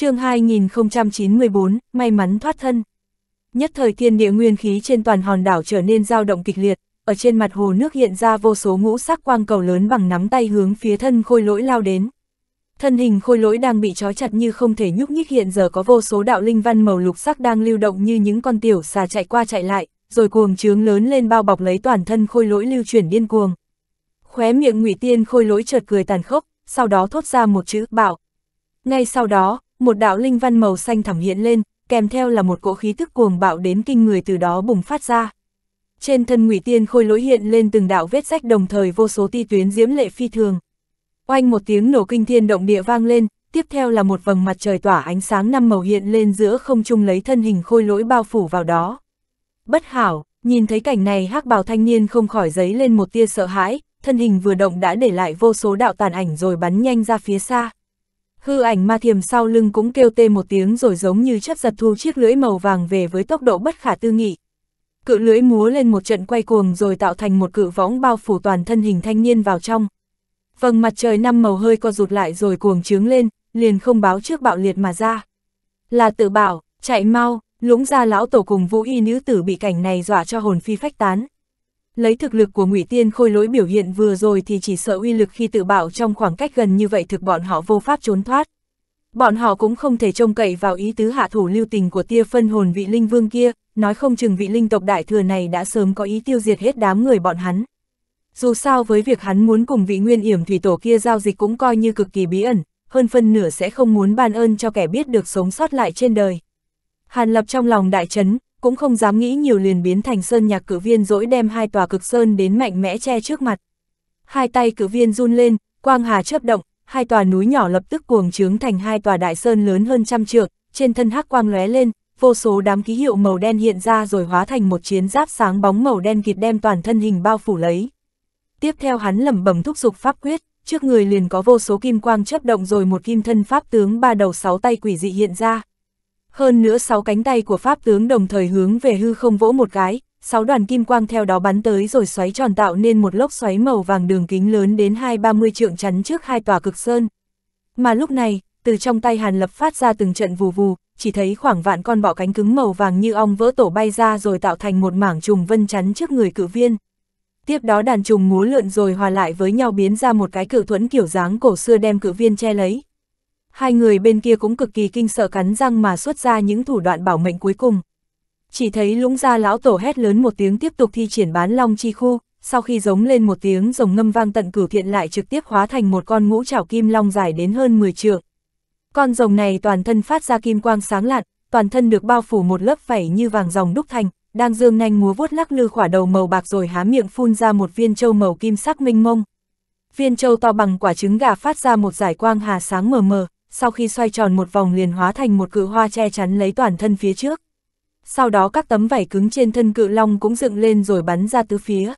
chương 2094, may mắn thoát thân. Nhất thời thiên địa nguyên khí trên toàn hòn đảo trở nên dao động kịch liệt, ở trên mặt hồ nước hiện ra vô số ngũ sắc quang cầu lớn bằng nắm tay hướng phía thân khôi lỗi lao đến. Thân hình khôi lỗi đang bị trói chặt như không thể nhúc nhích hiện giờ có vô số đạo linh văn màu lục sắc đang lưu động như những con tiểu xà chạy qua chạy lại, rồi cuồng trướng lớn lên bao bọc lấy toàn thân khôi lỗi lưu chuyển điên cuồng. Khóe miệng ngụy Tiên khôi lỗi chợt cười tàn khốc, sau đó thốt ra một chữ bạo. Ngay sau đó, một đạo linh văn màu xanh thẳm hiện lên, kèm theo là một cỗ khí tức cuồng bạo đến kinh người từ đó bùng phát ra. Trên thân ngụy tiên khôi lỗi hiện lên từng đạo vết rách đồng thời vô số ti tuyến diễm lệ phi thường. Oanh một tiếng nổ kinh thiên động địa vang lên, tiếp theo là một vầng mặt trời tỏa ánh sáng năm màu hiện lên giữa không trung lấy thân hình khôi lỗi bao phủ vào đó. Bất hảo, nhìn thấy cảnh này hắc bào thanh niên không khỏi giấy lên một tia sợ hãi, thân hình vừa động đã để lại vô số đạo tàn ảnh rồi bắn nhanh ra phía xa. Hư ảnh ma thiềm sau lưng cũng kêu tê một tiếng rồi giống như chấp giật thu chiếc lưỡi màu vàng về với tốc độ bất khả tư nghị. Cự lưỡi múa lên một trận quay cuồng rồi tạo thành một cự võng bao phủ toàn thân hình thanh niên vào trong. Vầng mặt trời năm màu hơi co rụt lại rồi cuồng trướng lên, liền không báo trước bạo liệt mà ra. Là tự bảo, chạy mau, lũng ra lão tổ cùng vũ y nữ tử bị cảnh này dọa cho hồn phi phách tán lấy thực lực của ngụy Tiên Khôi lỗi biểu hiện vừa rồi thì chỉ sợ uy lực khi tự bảo trong khoảng cách gần như vậy thực bọn họ vô pháp trốn thoát. Bọn họ cũng không thể trông cậy vào ý tứ hạ thủ lưu tình của tia phân hồn vị linh vương kia, nói không chừng vị linh tộc đại thừa này đã sớm có ý tiêu diệt hết đám người bọn hắn. Dù sao với việc hắn muốn cùng vị nguyên yểm thủy tổ kia giao dịch cũng coi như cực kỳ bí ẩn, hơn phân nửa sẽ không muốn ban ơn cho kẻ biết được sống sót lại trên đời. Hàn Lập trong lòng đại chấn, cũng không dám nghĩ nhiều liền biến thành sơn nhạc cử viên dỗi đem hai tòa cực sơn đến mạnh mẽ che trước mặt. Hai tay cử viên run lên, quang hà chớp động, hai tòa núi nhỏ lập tức cuồng trướng thành hai tòa đại sơn lớn hơn trăm trượng, trên thân hắc quang lóe lên, vô số đám ký hiệu màu đen hiện ra rồi hóa thành một chiến giáp sáng bóng màu đen kịt đem toàn thân hình bao phủ lấy. Tiếp theo hắn lẩm bẩm thúc dục pháp quyết, trước người liền có vô số kim quang chớp động rồi một kim thân pháp tướng ba đầu sáu tay quỷ dị hiện ra. Hơn nữa sáu cánh tay của pháp tướng đồng thời hướng về hư không vỗ một cái, sáu đoàn kim quang theo đó bắn tới rồi xoáy tròn tạo nên một lốc xoáy màu vàng đường kính lớn đến hai ba mươi trượng chắn trước hai tòa cực sơn. Mà lúc này, từ trong tay Hàn Lập phát ra từng trận vù vù, chỉ thấy khoảng vạn con bọ cánh cứng màu vàng như ong vỡ tổ bay ra rồi tạo thành một mảng trùng vân chắn trước người cự viên. Tiếp đó đàn trùng múa lượn rồi hòa lại với nhau biến ra một cái cự thuẫn kiểu dáng cổ xưa đem cự viên che lấy hai người bên kia cũng cực kỳ kinh sợ cắn răng mà xuất ra những thủ đoạn bảo mệnh cuối cùng. Chỉ thấy lũng gia lão tổ hét lớn một tiếng tiếp tục thi triển bán long chi khu, sau khi giống lên một tiếng rồng ngâm vang tận cửu thiện lại trực tiếp hóa thành một con ngũ trảo kim long dài đến hơn 10 trượng. Con rồng này toàn thân phát ra kim quang sáng lạn, toàn thân được bao phủ một lớp vảy như vàng dòng đúc thành, đang dương nhanh múa vuốt lắc lư khỏa đầu màu bạc rồi há miệng phun ra một viên châu màu kim sắc minh mông. Viên châu to bằng quả trứng gà phát ra một giải quang hà sáng mờ mờ, sau khi xoay tròn một vòng liền hóa thành một cự hoa che chắn lấy toàn thân phía trước. Sau đó các tấm vảy cứng trên thân cự long cũng dựng lên rồi bắn ra tứ phía.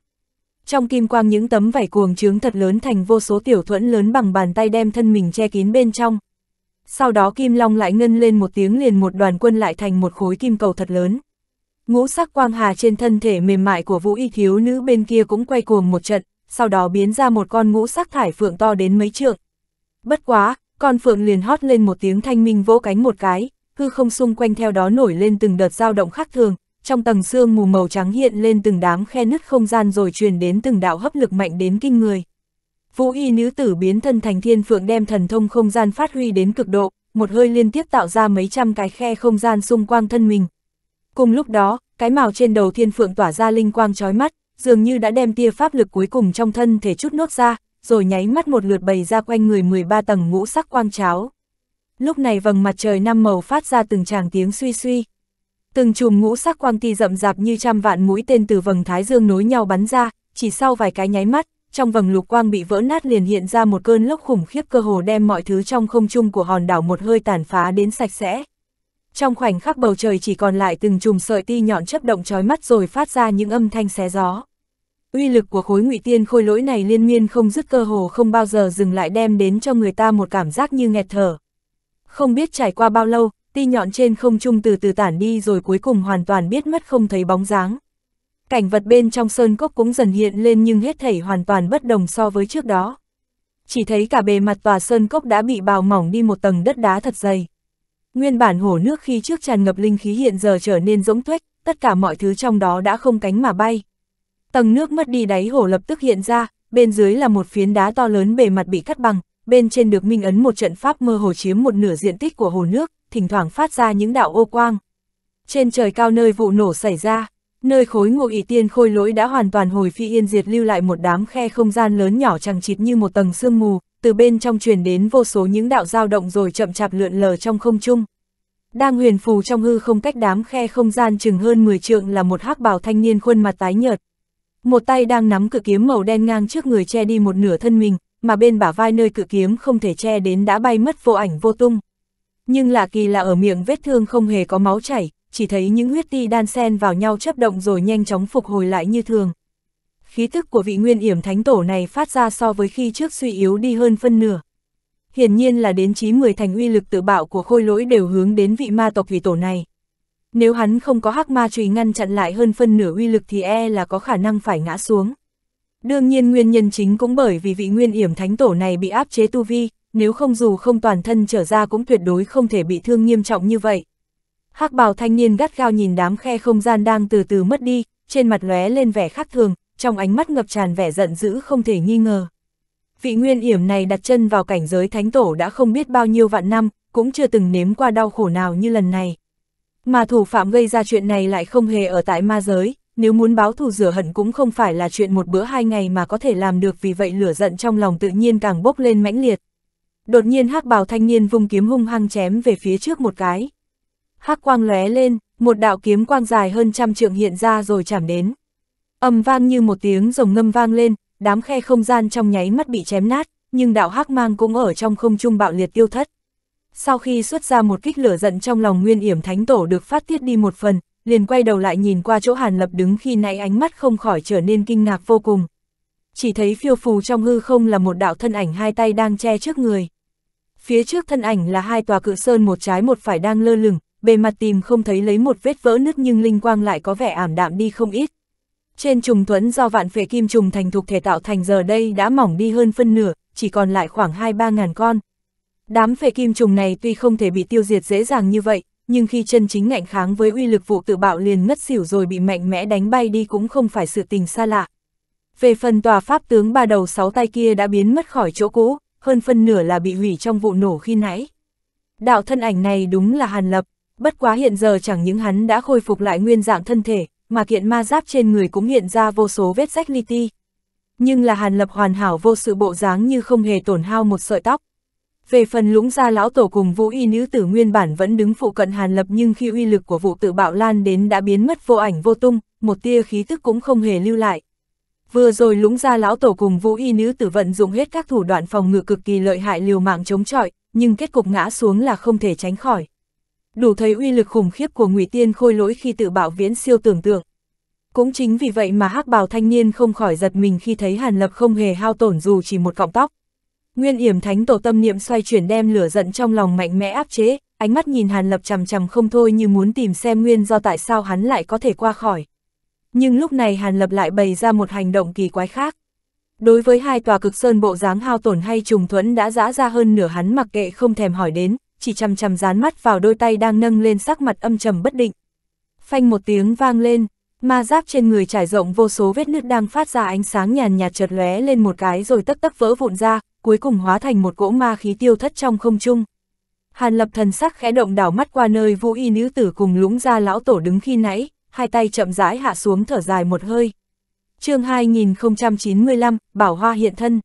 Trong kim quang những tấm vảy cuồng trướng thật lớn thành vô số tiểu thuẫn lớn bằng bàn tay đem thân mình che kín bên trong. Sau đó kim long lại ngân lên một tiếng liền một đoàn quân lại thành một khối kim cầu thật lớn. Ngũ sắc quang hà trên thân thể mềm mại của vũ y thiếu nữ bên kia cũng quay cuồng một trận, sau đó biến ra một con ngũ sắc thải phượng to đến mấy trượng. Bất quá, con phượng liền hót lên một tiếng thanh minh vỗ cánh một cái, hư không xung quanh theo đó nổi lên từng đợt dao động khác thường, trong tầng xương mù màu trắng hiện lên từng đám khe nứt không gian rồi truyền đến từng đạo hấp lực mạnh đến kinh người. Vũ y nữ tử biến thân thành thiên phượng đem thần thông không gian phát huy đến cực độ, một hơi liên tiếp tạo ra mấy trăm cái khe không gian xung quanh thân mình. Cùng lúc đó, cái màu trên đầu thiên phượng tỏa ra linh quang chói mắt, dường như đã đem tia pháp lực cuối cùng trong thân thể chút nốt ra, rồi nháy mắt một lượt bày ra quanh người 13 tầng ngũ sắc quang cháo. Lúc này vầng mặt trời năm màu phát ra từng tràng tiếng suy suy. Từng chùm ngũ sắc quang ti rậm rạp như trăm vạn mũi tên từ vầng thái dương nối nhau bắn ra, chỉ sau vài cái nháy mắt, trong vầng lục quang bị vỡ nát liền hiện ra một cơn lốc khủng khiếp cơ hồ đem mọi thứ trong không trung của hòn đảo một hơi tàn phá đến sạch sẽ. Trong khoảnh khắc bầu trời chỉ còn lại từng chùm sợi ti nhọn chấp động chói mắt rồi phát ra những âm thanh xé gió uy lực của khối ngụy tiên khôi lỗi này liên miên không dứt cơ hồ không bao giờ dừng lại đem đến cho người ta một cảm giác như nghẹt thở. Không biết trải qua bao lâu, ti nhọn trên không trung từ từ tản đi rồi cuối cùng hoàn toàn biết mất không thấy bóng dáng. Cảnh vật bên trong sơn cốc cũng dần hiện lên nhưng hết thảy hoàn toàn bất đồng so với trước đó. Chỉ thấy cả bề mặt tòa sơn cốc đã bị bào mỏng đi một tầng đất đá thật dày. Nguyên bản hồ nước khi trước tràn ngập linh khí hiện giờ trở nên rỗng tuếch, tất cả mọi thứ trong đó đã không cánh mà bay. Tầng nước mất đi đáy hồ lập tức hiện ra, bên dưới là một phiến đá to lớn bề mặt bị cắt bằng, bên trên được minh ấn một trận pháp mơ hồ chiếm một nửa diện tích của hồ nước, thỉnh thoảng phát ra những đạo ô quang. Trên trời cao nơi vụ nổ xảy ra, nơi khối ngộ ỷ tiên khôi lỗi đã hoàn toàn hồi phi yên diệt lưu lại một đám khe không gian lớn nhỏ chẳng chịt như một tầng sương mù, từ bên trong truyền đến vô số những đạo dao động rồi chậm chạp lượn lờ trong không trung. Đang huyền phù trong hư không cách đám khe không gian chừng hơn 10 trượng là một hắc bào thanh niên khuôn mặt tái nhợt, một tay đang nắm cự kiếm màu đen ngang trước người che đi một nửa thân mình, mà bên bả vai nơi cự kiếm không thể che đến đã bay mất vô ảnh vô tung. Nhưng lạ kỳ là ở miệng vết thương không hề có máu chảy, chỉ thấy những huyết ti đan sen vào nhau chấp động rồi nhanh chóng phục hồi lại như thường. Khí tức của vị nguyên yểm thánh tổ này phát ra so với khi trước suy yếu đi hơn phân nửa. Hiển nhiên là đến chí 10 thành uy lực tự bạo của khôi lỗi đều hướng đến vị ma tộc vị tổ này. Nếu hắn không có hắc ma chùy ngăn chặn lại hơn phân nửa uy lực thì e là có khả năng phải ngã xuống. Đương nhiên nguyên nhân chính cũng bởi vì vị nguyên yểm thánh tổ này bị áp chế tu vi, nếu không dù không toàn thân trở ra cũng tuyệt đối không thể bị thương nghiêm trọng như vậy. hắc bào thanh niên gắt gao nhìn đám khe không gian đang từ từ mất đi, trên mặt lóe lên vẻ khác thường, trong ánh mắt ngập tràn vẻ giận dữ không thể nghi ngờ. Vị nguyên yểm này đặt chân vào cảnh giới thánh tổ đã không biết bao nhiêu vạn năm, cũng chưa từng nếm qua đau khổ nào như lần này. Mà thủ phạm gây ra chuyện này lại không hề ở tại ma giới, nếu muốn báo thù rửa hận cũng không phải là chuyện một bữa hai ngày mà có thể làm được vì vậy lửa giận trong lòng tự nhiên càng bốc lên mãnh liệt. Đột nhiên hắc bào thanh niên vung kiếm hung hăng chém về phía trước một cái. Hắc quang lóe lên, một đạo kiếm quang dài hơn trăm trượng hiện ra rồi chạm đến. Âm vang như một tiếng rồng ngâm vang lên, đám khe không gian trong nháy mắt bị chém nát, nhưng đạo hắc mang cũng ở trong không trung bạo liệt tiêu thất sau khi xuất ra một kích lửa giận trong lòng nguyên yểm thánh tổ được phát tiết đi một phần, liền quay đầu lại nhìn qua chỗ Hàn Lập đứng khi nãy ánh mắt không khỏi trở nên kinh ngạc vô cùng. Chỉ thấy phiêu phù trong hư không là một đạo thân ảnh hai tay đang che trước người. Phía trước thân ảnh là hai tòa cự sơn một trái một phải đang lơ lửng, bề mặt tìm không thấy lấy một vết vỡ nứt nhưng linh quang lại có vẻ ảm đạm đi không ít. Trên trùng thuẫn do vạn phệ kim trùng thành thuộc thể tạo thành giờ đây đã mỏng đi hơn phân nửa, chỉ còn lại khoảng 2-3 ngàn con, Đám phệ kim trùng này tuy không thể bị tiêu diệt dễ dàng như vậy, nhưng khi chân chính ngạnh kháng với uy lực vụ tự bạo liền ngất xỉu rồi bị mạnh mẽ đánh bay đi cũng không phải sự tình xa lạ. Về phần tòa pháp tướng ba đầu sáu tay kia đã biến mất khỏi chỗ cũ, hơn phân nửa là bị hủy trong vụ nổ khi nãy. Đạo thân ảnh này đúng là hàn lập, bất quá hiện giờ chẳng những hắn đã khôi phục lại nguyên dạng thân thể, mà kiện ma giáp trên người cũng hiện ra vô số vết rách li ti. Nhưng là hàn lập hoàn hảo vô sự bộ dáng như không hề tổn hao một sợi tóc, về phần lũng gia lão tổ cùng vũ y nữ tử nguyên bản vẫn đứng phụ cận hàn lập nhưng khi uy lực của vụ tự bạo lan đến đã biến mất vô ảnh vô tung, một tia khí tức cũng không hề lưu lại. Vừa rồi lũng gia lão tổ cùng vũ y nữ tử vận dụng hết các thủ đoạn phòng ngự cực kỳ lợi hại liều mạng chống chọi, nhưng kết cục ngã xuống là không thể tránh khỏi. Đủ thấy uy lực khủng khiếp của ngụy Tiên khôi lỗi khi tự bạo viễn siêu tưởng tượng. Cũng chính vì vậy mà hắc bào thanh niên không khỏi giật mình khi thấy Hàn Lập không hề hao tổn dù chỉ một cọng tóc, Nguyên yểm thánh tổ tâm niệm xoay chuyển đem lửa giận trong lòng mạnh mẽ áp chế, ánh mắt nhìn Hàn Lập chằm chằm không thôi như muốn tìm xem nguyên do tại sao hắn lại có thể qua khỏi. Nhưng lúc này Hàn Lập lại bày ra một hành động kỳ quái khác. Đối với hai tòa cực sơn bộ dáng hao tổn hay trùng thuẫn đã dã ra hơn nửa hắn mặc kệ không thèm hỏi đến, chỉ chằm chằm dán mắt vào đôi tay đang nâng lên sắc mặt âm trầm bất định. Phanh một tiếng vang lên, Ma giáp trên người trải rộng vô số vết nứt đang phát ra ánh sáng nhàn nhạt chợt lóe lên một cái rồi tấp tấp vỡ vụn ra, cuối cùng hóa thành một cỗ ma khí tiêu thất trong không trung. Hàn lập thần sắc khẽ động đảo mắt qua nơi vũ y nữ tử cùng lũng gia lão tổ đứng khi nãy, hai tay chậm rãi hạ xuống thở dài một hơi. chương 2095, Bảo Hoa hiện thân.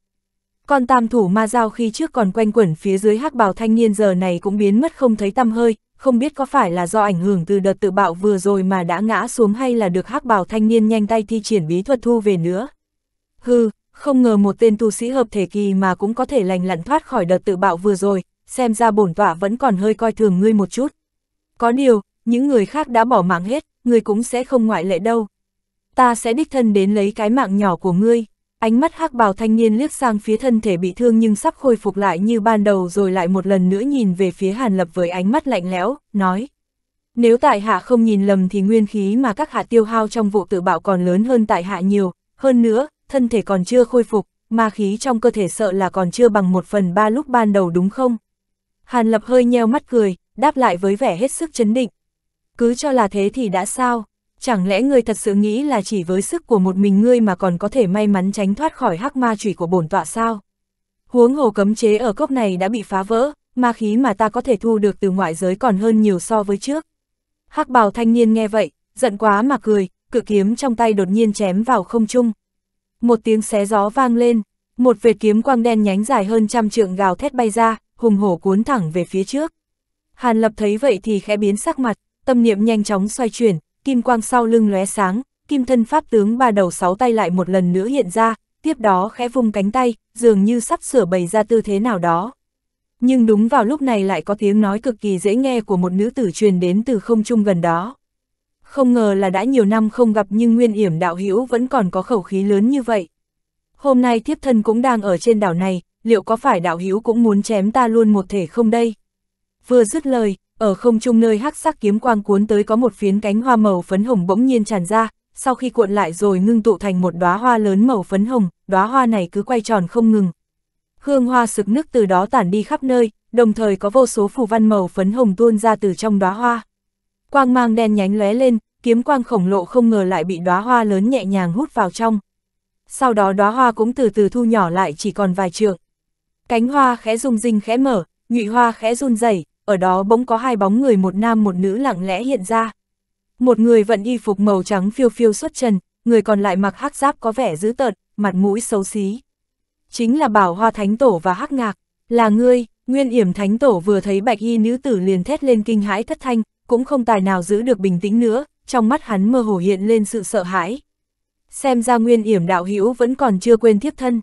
Con tam thủ ma giao khi trước còn quanh quẩn phía dưới hắc bào thanh niên giờ này cũng biến mất không thấy tăm hơi, không biết có phải là do ảnh hưởng từ đợt tự bạo vừa rồi mà đã ngã xuống hay là được hắc bào thanh niên nhanh tay thi triển bí thuật thu về nữa. Hừ, không ngờ một tên tu sĩ hợp thể kỳ mà cũng có thể lành lặn thoát khỏi đợt tự bạo vừa rồi, xem ra bổn tọa vẫn còn hơi coi thường ngươi một chút. Có điều, những người khác đã bỏ mạng hết, ngươi cũng sẽ không ngoại lệ đâu. Ta sẽ đích thân đến lấy cái mạng nhỏ của ngươi. Ánh mắt hắc bào thanh niên liếc sang phía thân thể bị thương nhưng sắp khôi phục lại như ban đầu rồi lại một lần nữa nhìn về phía Hàn Lập với ánh mắt lạnh lẽo, nói. Nếu tại hạ không nhìn lầm thì nguyên khí mà các hạ tiêu hao trong vụ tự bạo còn lớn hơn tại hạ nhiều, hơn nữa, thân thể còn chưa khôi phục, mà khí trong cơ thể sợ là còn chưa bằng một phần ba lúc ban đầu đúng không? Hàn Lập hơi nheo mắt cười, đáp lại với vẻ hết sức chấn định. Cứ cho là thế thì đã sao? chẳng lẽ ngươi thật sự nghĩ là chỉ với sức của một mình ngươi mà còn có thể may mắn tránh thoát khỏi hắc ma chủy của bổn tọa sao? Huống hồ cấm chế ở cốc này đã bị phá vỡ, ma khí mà ta có thể thu được từ ngoại giới còn hơn nhiều so với trước. Hắc bào thanh niên nghe vậy, giận quá mà cười, cự kiếm trong tay đột nhiên chém vào không trung. Một tiếng xé gió vang lên, một vệt kiếm quang đen nhánh dài hơn trăm trượng gào thét bay ra, hùng hổ cuốn thẳng về phía trước. Hàn Lập thấy vậy thì khẽ biến sắc mặt, tâm niệm nhanh chóng xoay chuyển, kim quang sau lưng lóe sáng, kim thân pháp tướng ba đầu sáu tay lại một lần nữa hiện ra, tiếp đó khẽ vùng cánh tay, dường như sắp sửa bày ra tư thế nào đó. Nhưng đúng vào lúc này lại có tiếng nói cực kỳ dễ nghe của một nữ tử truyền đến từ không trung gần đó. Không ngờ là đã nhiều năm không gặp nhưng nguyên yểm đạo hữu vẫn còn có khẩu khí lớn như vậy. Hôm nay thiếp thân cũng đang ở trên đảo này, liệu có phải đạo hữu cũng muốn chém ta luôn một thể không đây? Vừa dứt lời, ở không trung nơi hắc sắc kiếm quang cuốn tới có một phiến cánh hoa màu phấn hồng bỗng nhiên tràn ra, sau khi cuộn lại rồi ngưng tụ thành một đóa hoa lớn màu phấn hồng, đóa hoa này cứ quay tròn không ngừng. Hương hoa sực nước từ đó tản đi khắp nơi, đồng thời có vô số phù văn màu phấn hồng tuôn ra từ trong đóa hoa. Quang mang đen nhánh lóe lên, kiếm quang khổng lồ không ngờ lại bị đóa hoa lớn nhẹ nhàng hút vào trong. Sau đó đóa hoa cũng từ từ thu nhỏ lại chỉ còn vài trượng. Cánh hoa khẽ rung rinh khẽ mở, nhụy hoa khẽ run rẩy, ở đó bỗng có hai bóng người một nam một nữ lặng lẽ hiện ra. Một người vận y phục màu trắng phiêu phiêu xuất trần, người còn lại mặc hắc giáp có vẻ dữ tợn, mặt mũi xấu xí. Chính là Bảo Hoa Thánh Tổ và Hắc Ngạc, là ngươi, Nguyên Yểm Thánh Tổ vừa thấy bạch y nữ tử liền thét lên kinh hãi thất thanh, cũng không tài nào giữ được bình tĩnh nữa, trong mắt hắn mơ hồ hiện lên sự sợ hãi. Xem ra Nguyên Yểm đạo hữu vẫn còn chưa quên thiếp thân.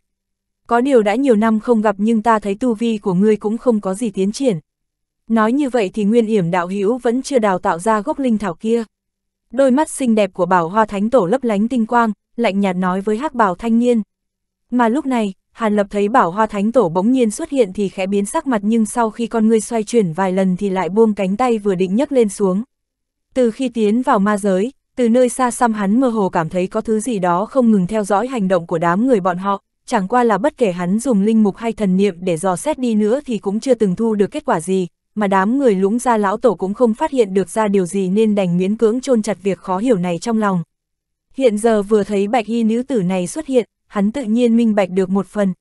Có điều đã nhiều năm không gặp nhưng ta thấy tu vi của ngươi cũng không có gì tiến triển. Nói như vậy thì nguyên yểm đạo hữu vẫn chưa đào tạo ra gốc linh thảo kia. Đôi mắt xinh đẹp của bảo hoa thánh tổ lấp lánh tinh quang, lạnh nhạt nói với hắc bảo thanh niên. Mà lúc này, Hàn Lập thấy bảo hoa thánh tổ bỗng nhiên xuất hiện thì khẽ biến sắc mặt nhưng sau khi con ngươi xoay chuyển vài lần thì lại buông cánh tay vừa định nhấc lên xuống. Từ khi tiến vào ma giới, từ nơi xa xăm hắn mơ hồ cảm thấy có thứ gì đó không ngừng theo dõi hành động của đám người bọn họ, chẳng qua là bất kể hắn dùng linh mục hay thần niệm để dò xét đi nữa thì cũng chưa từng thu được kết quả gì, mà đám người lũng ra lão tổ cũng không phát hiện được ra điều gì nên đành miễn cưỡng chôn chặt việc khó hiểu này trong lòng. Hiện giờ vừa thấy bạch y nữ tử này xuất hiện, hắn tự nhiên minh bạch được một phần.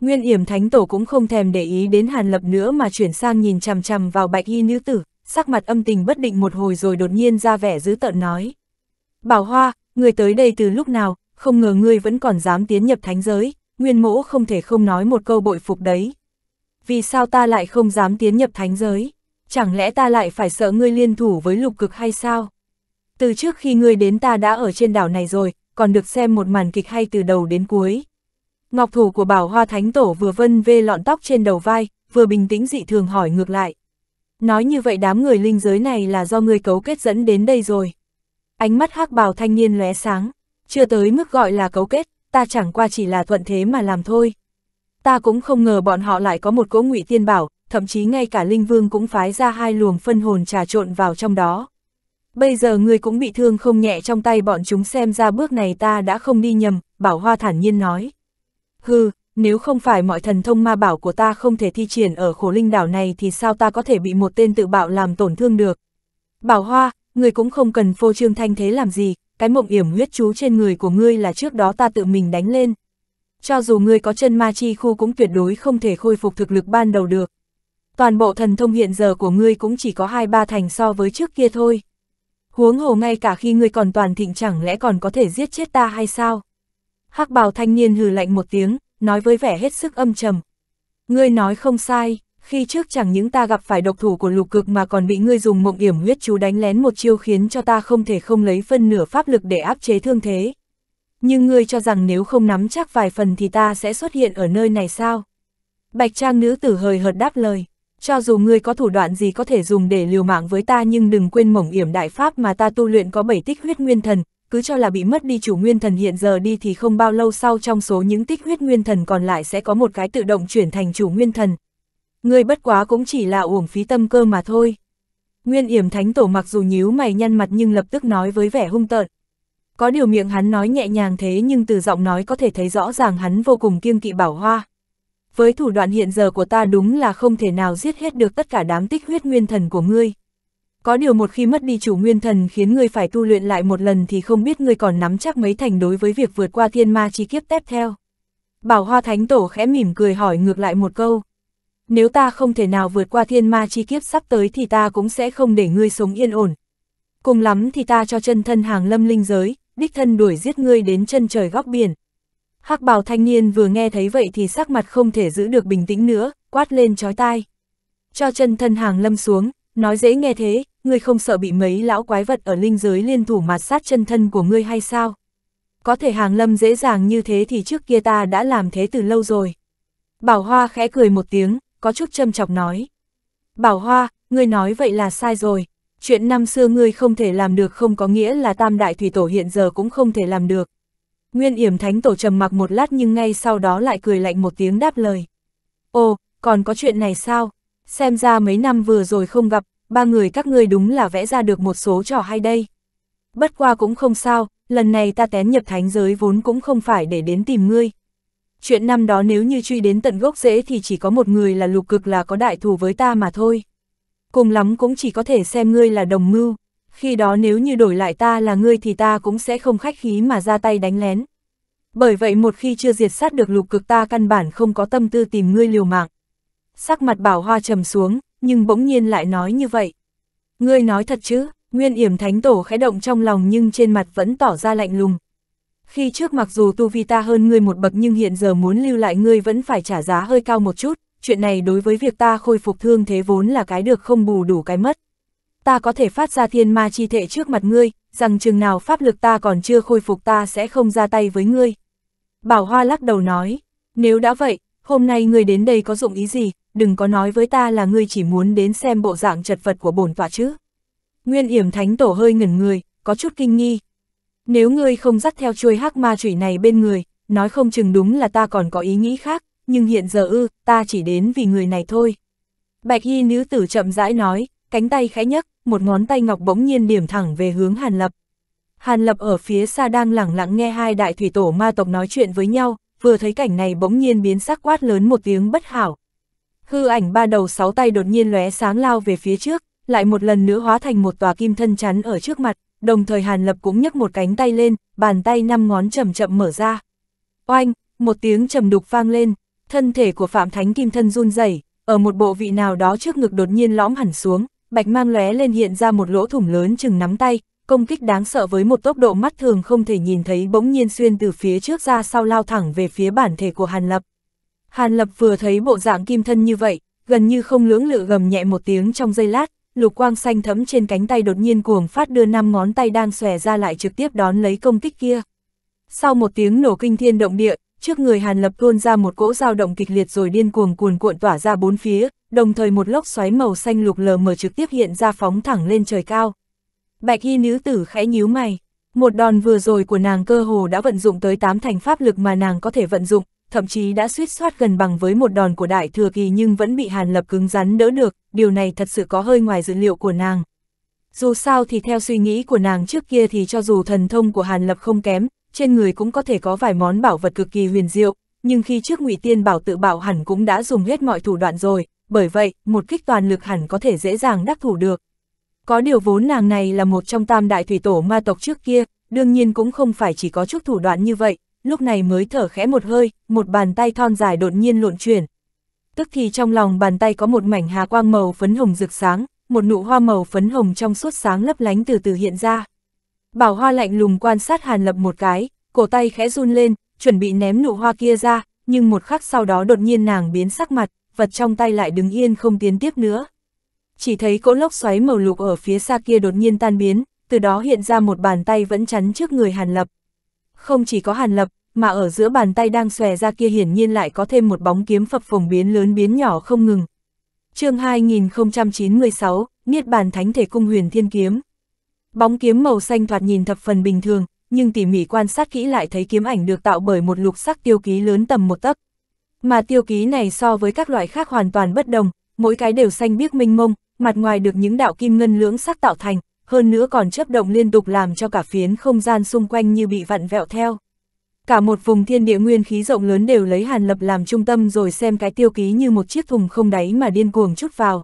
Nguyên yểm thánh tổ cũng không thèm để ý đến hàn lập nữa mà chuyển sang nhìn chằm chằm vào bạch y nữ tử, sắc mặt âm tình bất định một hồi rồi đột nhiên ra vẻ dữ tợn nói. Bảo Hoa, người tới đây từ lúc nào, không ngờ ngươi vẫn còn dám tiến nhập thánh giới, nguyên mỗ không thể không nói một câu bội phục đấy vì sao ta lại không dám tiến nhập thánh giới? Chẳng lẽ ta lại phải sợ ngươi liên thủ với lục cực hay sao? Từ trước khi ngươi đến ta đã ở trên đảo này rồi, còn được xem một màn kịch hay từ đầu đến cuối. Ngọc thủ của bảo hoa thánh tổ vừa vân vê lọn tóc trên đầu vai, vừa bình tĩnh dị thường hỏi ngược lại. Nói như vậy đám người linh giới này là do ngươi cấu kết dẫn đến đây rồi. Ánh mắt hắc bào thanh niên lóe sáng, chưa tới mức gọi là cấu kết, ta chẳng qua chỉ là thuận thế mà làm thôi ta cũng không ngờ bọn họ lại có một cỗ ngụy tiên bảo, thậm chí ngay cả Linh Vương cũng phái ra hai luồng phân hồn trà trộn vào trong đó. Bây giờ ngươi cũng bị thương không nhẹ trong tay bọn chúng xem ra bước này ta đã không đi nhầm, bảo hoa thản nhiên nói. Hừ, nếu không phải mọi thần thông ma bảo của ta không thể thi triển ở khổ linh đảo này thì sao ta có thể bị một tên tự bạo làm tổn thương được. Bảo hoa, ngươi cũng không cần phô trương thanh thế làm gì, cái mộng yểm huyết chú trên người của ngươi là trước đó ta tự mình đánh lên, cho dù ngươi có chân ma chi khu cũng tuyệt đối không thể khôi phục thực lực ban đầu được. Toàn bộ thần thông hiện giờ của ngươi cũng chỉ có hai ba thành so với trước kia thôi. Huống hồ ngay cả khi ngươi còn toàn thịnh chẳng lẽ còn có thể giết chết ta hay sao? hắc bào thanh niên hừ lạnh một tiếng, nói với vẻ hết sức âm trầm. Ngươi nói không sai, khi trước chẳng những ta gặp phải độc thủ của lục cực mà còn bị ngươi dùng mộng yểm huyết chú đánh lén một chiêu khiến cho ta không thể không lấy phân nửa pháp lực để áp chế thương thế nhưng ngươi cho rằng nếu không nắm chắc vài phần thì ta sẽ xuất hiện ở nơi này sao? Bạch trang nữ tử hời hợt đáp lời, cho dù ngươi có thủ đoạn gì có thể dùng để liều mạng với ta nhưng đừng quên mỏng yểm đại pháp mà ta tu luyện có bảy tích huyết nguyên thần, cứ cho là bị mất đi chủ nguyên thần hiện giờ đi thì không bao lâu sau trong số những tích huyết nguyên thần còn lại sẽ có một cái tự động chuyển thành chủ nguyên thần. Ngươi bất quá cũng chỉ là uổng phí tâm cơ mà thôi. Nguyên yểm thánh tổ mặc dù nhíu mày nhăn mặt nhưng lập tức nói với vẻ hung tợn, có điều miệng hắn nói nhẹ nhàng thế nhưng từ giọng nói có thể thấy rõ ràng hắn vô cùng kiêng kỵ bảo hoa. Với thủ đoạn hiện giờ của ta đúng là không thể nào giết hết được tất cả đám tích huyết nguyên thần của ngươi. Có điều một khi mất đi chủ nguyên thần khiến ngươi phải tu luyện lại một lần thì không biết ngươi còn nắm chắc mấy thành đối với việc vượt qua thiên ma chi kiếp tiếp theo. Bảo Hoa Thánh Tổ khẽ mỉm cười hỏi ngược lại một câu. Nếu ta không thể nào vượt qua thiên ma chi kiếp sắp tới thì ta cũng sẽ không để ngươi sống yên ổn. Cùng lắm thì ta cho chân thân hàng lâm linh giới, đích thân đuổi giết ngươi đến chân trời góc biển. Hắc bào thanh niên vừa nghe thấy vậy thì sắc mặt không thể giữ được bình tĩnh nữa, quát lên chói tai. Cho chân thân hàng lâm xuống, nói dễ nghe thế, ngươi không sợ bị mấy lão quái vật ở linh giới liên thủ mặt sát chân thân của ngươi hay sao? Có thể hàng lâm dễ dàng như thế thì trước kia ta đã làm thế từ lâu rồi. Bảo Hoa khẽ cười một tiếng, có chút châm chọc nói. Bảo Hoa, ngươi nói vậy là sai rồi, chuyện năm xưa ngươi không thể làm được không có nghĩa là tam đại thủy tổ hiện giờ cũng không thể làm được. Nguyên yểm thánh tổ trầm mặc một lát nhưng ngay sau đó lại cười lạnh một tiếng đáp lời. Ồ, còn có chuyện này sao? Xem ra mấy năm vừa rồi không gặp, ba người các ngươi đúng là vẽ ra được một số trò hay đây. Bất qua cũng không sao, lần này ta tén nhập thánh giới vốn cũng không phải để đến tìm ngươi. Chuyện năm đó nếu như truy đến tận gốc rễ thì chỉ có một người là lục cực là có đại thù với ta mà thôi cùng lắm cũng chỉ có thể xem ngươi là đồng mưu, khi đó nếu như đổi lại ta là ngươi thì ta cũng sẽ không khách khí mà ra tay đánh lén. Bởi vậy một khi chưa diệt sát được lục cực ta căn bản không có tâm tư tìm ngươi liều mạng. Sắc mặt bảo hoa trầm xuống, nhưng bỗng nhiên lại nói như vậy. Ngươi nói thật chứ, nguyên yểm thánh tổ khẽ động trong lòng nhưng trên mặt vẫn tỏ ra lạnh lùng. Khi trước mặc dù tu vi ta hơn ngươi một bậc nhưng hiện giờ muốn lưu lại ngươi vẫn phải trả giá hơi cao một chút, chuyện này đối với việc ta khôi phục thương thế vốn là cái được không bù đủ cái mất. Ta có thể phát ra thiên ma chi thể trước mặt ngươi, rằng chừng nào pháp lực ta còn chưa khôi phục ta sẽ không ra tay với ngươi. Bảo Hoa lắc đầu nói, nếu đã vậy, hôm nay ngươi đến đây có dụng ý gì, đừng có nói với ta là ngươi chỉ muốn đến xem bộ dạng chật vật của bổn tọa chứ. Nguyên yểm thánh tổ hơi ngẩn người, có chút kinh nghi. Nếu ngươi không dắt theo chuôi hắc ma chủy này bên người, nói không chừng đúng là ta còn có ý nghĩ khác, nhưng hiện giờ ư, ta chỉ đến vì người này thôi. Bạch Y nữ tử chậm rãi nói, cánh tay khẽ nhấc, một ngón tay ngọc bỗng nhiên điểm thẳng về hướng Hàn Lập. Hàn Lập ở phía xa đang lẳng lặng nghe hai đại thủy tổ ma tộc nói chuyện với nhau, vừa thấy cảnh này bỗng nhiên biến sắc quát lớn một tiếng bất hảo. Hư ảnh ba đầu sáu tay đột nhiên lóe sáng lao về phía trước, lại một lần nữa hóa thành một tòa kim thân chắn ở trước mặt, đồng thời Hàn Lập cũng nhấc một cánh tay lên, bàn tay năm ngón chậm chậm mở ra. Oanh, một tiếng trầm đục vang lên, Thân thể của Phạm Thánh Kim Thân run rẩy, ở một bộ vị nào đó trước ngực đột nhiên lõm hẳn xuống, bạch mang lóe lên hiện ra một lỗ thủng lớn chừng nắm tay, công kích đáng sợ với một tốc độ mắt thường không thể nhìn thấy bỗng nhiên xuyên từ phía trước ra sau lao thẳng về phía bản thể của Hàn Lập. Hàn Lập vừa thấy bộ dạng kim thân như vậy, gần như không lưỡng lự gầm nhẹ một tiếng trong giây lát, lục quang xanh thấm trên cánh tay đột nhiên cuồng phát đưa năm ngón tay đang xòe ra lại trực tiếp đón lấy công kích kia. Sau một tiếng nổ kinh thiên động địa, Trước người Hàn Lập tuôn ra một cỗ dao động kịch liệt rồi điên cuồng cuồn cuộn tỏa ra bốn phía, đồng thời một lốc xoáy màu xanh lục lờ mờ trực tiếp hiện ra phóng thẳng lên trời cao. Bạch Hy nữ tử khẽ nhíu mày, một đòn vừa rồi của nàng cơ hồ đã vận dụng tới tám thành pháp lực mà nàng có thể vận dụng, thậm chí đã suýt soát gần bằng với một đòn của đại thừa kỳ nhưng vẫn bị Hàn Lập cứng rắn đỡ được, điều này thật sự có hơi ngoài dự liệu của nàng. Dù sao thì theo suy nghĩ của nàng trước kia thì cho dù thần thông của Hàn Lập không kém, trên người cũng có thể có vài món bảo vật cực kỳ huyền diệu, nhưng khi trước ngụy Tiên Bảo tự bảo hẳn cũng đã dùng hết mọi thủ đoạn rồi, bởi vậy, một kích toàn lực hẳn có thể dễ dàng đắc thủ được. Có điều vốn nàng này là một trong tam đại thủy tổ ma tộc trước kia, đương nhiên cũng không phải chỉ có chút thủ đoạn như vậy, lúc này mới thở khẽ một hơi, một bàn tay thon dài đột nhiên lộn chuyển. Tức thì trong lòng bàn tay có một mảnh hà quang màu phấn hồng rực sáng, một nụ hoa màu phấn hồng trong suốt sáng lấp lánh từ từ hiện ra. Bảo Hoa lạnh lùng quan sát Hàn Lập một cái, cổ tay khẽ run lên, chuẩn bị ném nụ hoa kia ra, nhưng một khắc sau đó đột nhiên nàng biến sắc mặt, vật trong tay lại đứng yên không tiến tiếp nữa. Chỉ thấy cỗ lốc xoáy màu lục ở phía xa kia đột nhiên tan biến, từ đó hiện ra một bàn tay vẫn chắn trước người Hàn Lập. Không chỉ có Hàn Lập, mà ở giữa bàn tay đang xòe ra kia hiển nhiên lại có thêm một bóng kiếm phập phồng biến lớn biến nhỏ không ngừng. chương 2096, Niết Bàn Thánh Thể Cung Huyền Thiên Kiếm Bóng kiếm màu xanh thoạt nhìn thập phần bình thường, nhưng tỉ mỉ quan sát kỹ lại thấy kiếm ảnh được tạo bởi một lục sắc tiêu ký lớn tầm một tấc. Mà tiêu ký này so với các loại khác hoàn toàn bất đồng, mỗi cái đều xanh biếc minh mông, mặt ngoài được những đạo kim ngân lưỡng sắc tạo thành, hơn nữa còn chớp động liên tục làm cho cả phiến không gian xung quanh như bị vặn vẹo theo. Cả một vùng thiên địa nguyên khí rộng lớn đều lấy hàn lập làm trung tâm rồi xem cái tiêu ký như một chiếc thùng không đáy mà điên cuồng chút vào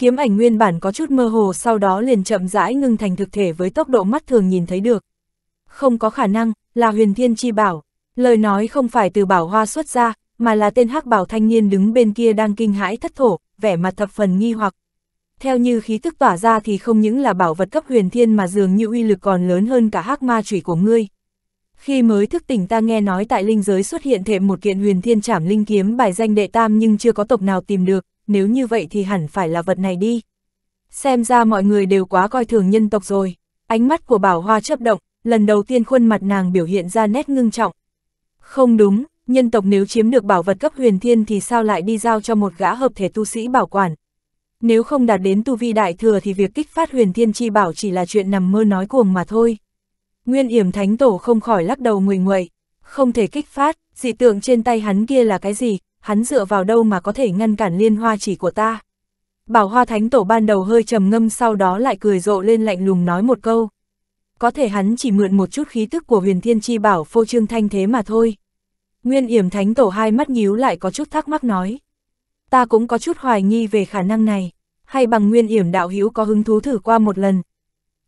kiếm ảnh nguyên bản có chút mơ hồ sau đó liền chậm rãi ngưng thành thực thể với tốc độ mắt thường nhìn thấy được. Không có khả năng, là huyền thiên chi bảo, lời nói không phải từ bảo hoa xuất ra, mà là tên hắc bảo thanh niên đứng bên kia đang kinh hãi thất thổ, vẻ mặt thập phần nghi hoặc. Theo như khí tức tỏa ra thì không những là bảo vật cấp huyền thiên mà dường như uy lực còn lớn hơn cả hắc ma chủy của ngươi. Khi mới thức tỉnh ta nghe nói tại linh giới xuất hiện thêm một kiện huyền thiên trảm linh kiếm bài danh đệ tam nhưng chưa có tộc nào tìm được, nếu như vậy thì hẳn phải là vật này đi. Xem ra mọi người đều quá coi thường nhân tộc rồi, ánh mắt của bảo hoa chấp động, lần đầu tiên khuôn mặt nàng biểu hiện ra nét ngưng trọng. Không đúng, nhân tộc nếu chiếm được bảo vật cấp huyền thiên thì sao lại đi giao cho một gã hợp thể tu sĩ bảo quản. Nếu không đạt đến tu vi đại thừa thì việc kích phát huyền thiên chi bảo chỉ là chuyện nằm mơ nói cuồng mà thôi. Nguyên yểm thánh tổ không khỏi lắc đầu người nguậy, không thể kích phát, dị tượng trên tay hắn kia là cái gì, hắn dựa vào đâu mà có thể ngăn cản liên hoa chỉ của ta. Bảo hoa thánh tổ ban đầu hơi trầm ngâm sau đó lại cười rộ lên lạnh lùng nói một câu. Có thể hắn chỉ mượn một chút khí tức của huyền thiên chi bảo phô trương thanh thế mà thôi. Nguyên yểm thánh tổ hai mắt nhíu lại có chút thắc mắc nói. Ta cũng có chút hoài nghi về khả năng này, hay bằng nguyên yểm đạo hữu có hứng thú thử qua một lần.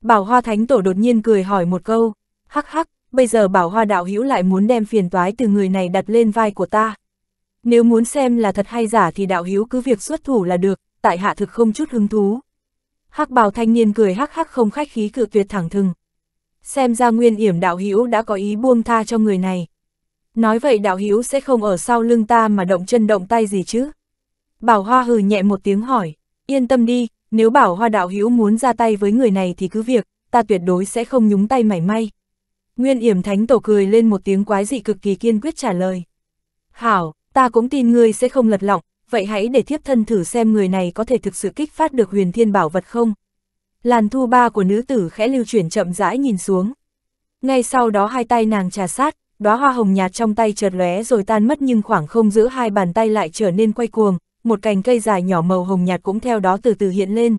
Bảo hoa thánh tổ đột nhiên cười hỏi một câu, hắc hắc, bây giờ bảo hoa đạo hữu lại muốn đem phiền toái từ người này đặt lên vai của ta. Nếu muốn xem là thật hay giả thì đạo hiếu cứ việc xuất thủ là được, tại hạ thực không chút hứng thú. Hắc bào thanh niên cười hắc hắc không khách khí cự tuyệt thẳng thừng. Xem ra nguyên yểm đạo hiếu đã có ý buông tha cho người này. Nói vậy đạo hiếu sẽ không ở sau lưng ta mà động chân động tay gì chứ? Bảo hoa hừ nhẹ một tiếng hỏi, yên tâm đi, nếu bảo hoa đạo hiếu muốn ra tay với người này thì cứ việc, ta tuyệt đối sẽ không nhúng tay mảy may. Nguyên yểm thánh tổ cười lên một tiếng quái dị cực kỳ kiên quyết trả lời. Hảo, ta cũng tin ngươi sẽ không lật lọng, vậy hãy để thiếp thân thử xem người này có thể thực sự kích phát được huyền thiên bảo vật không. Làn thu ba của nữ tử khẽ lưu chuyển chậm rãi nhìn xuống. Ngay sau đó hai tay nàng trà sát, đóa hoa hồng nhạt trong tay chợt lóe rồi tan mất nhưng khoảng không giữa hai bàn tay lại trở nên quay cuồng, một cành cây dài nhỏ màu hồng nhạt cũng theo đó từ từ hiện lên.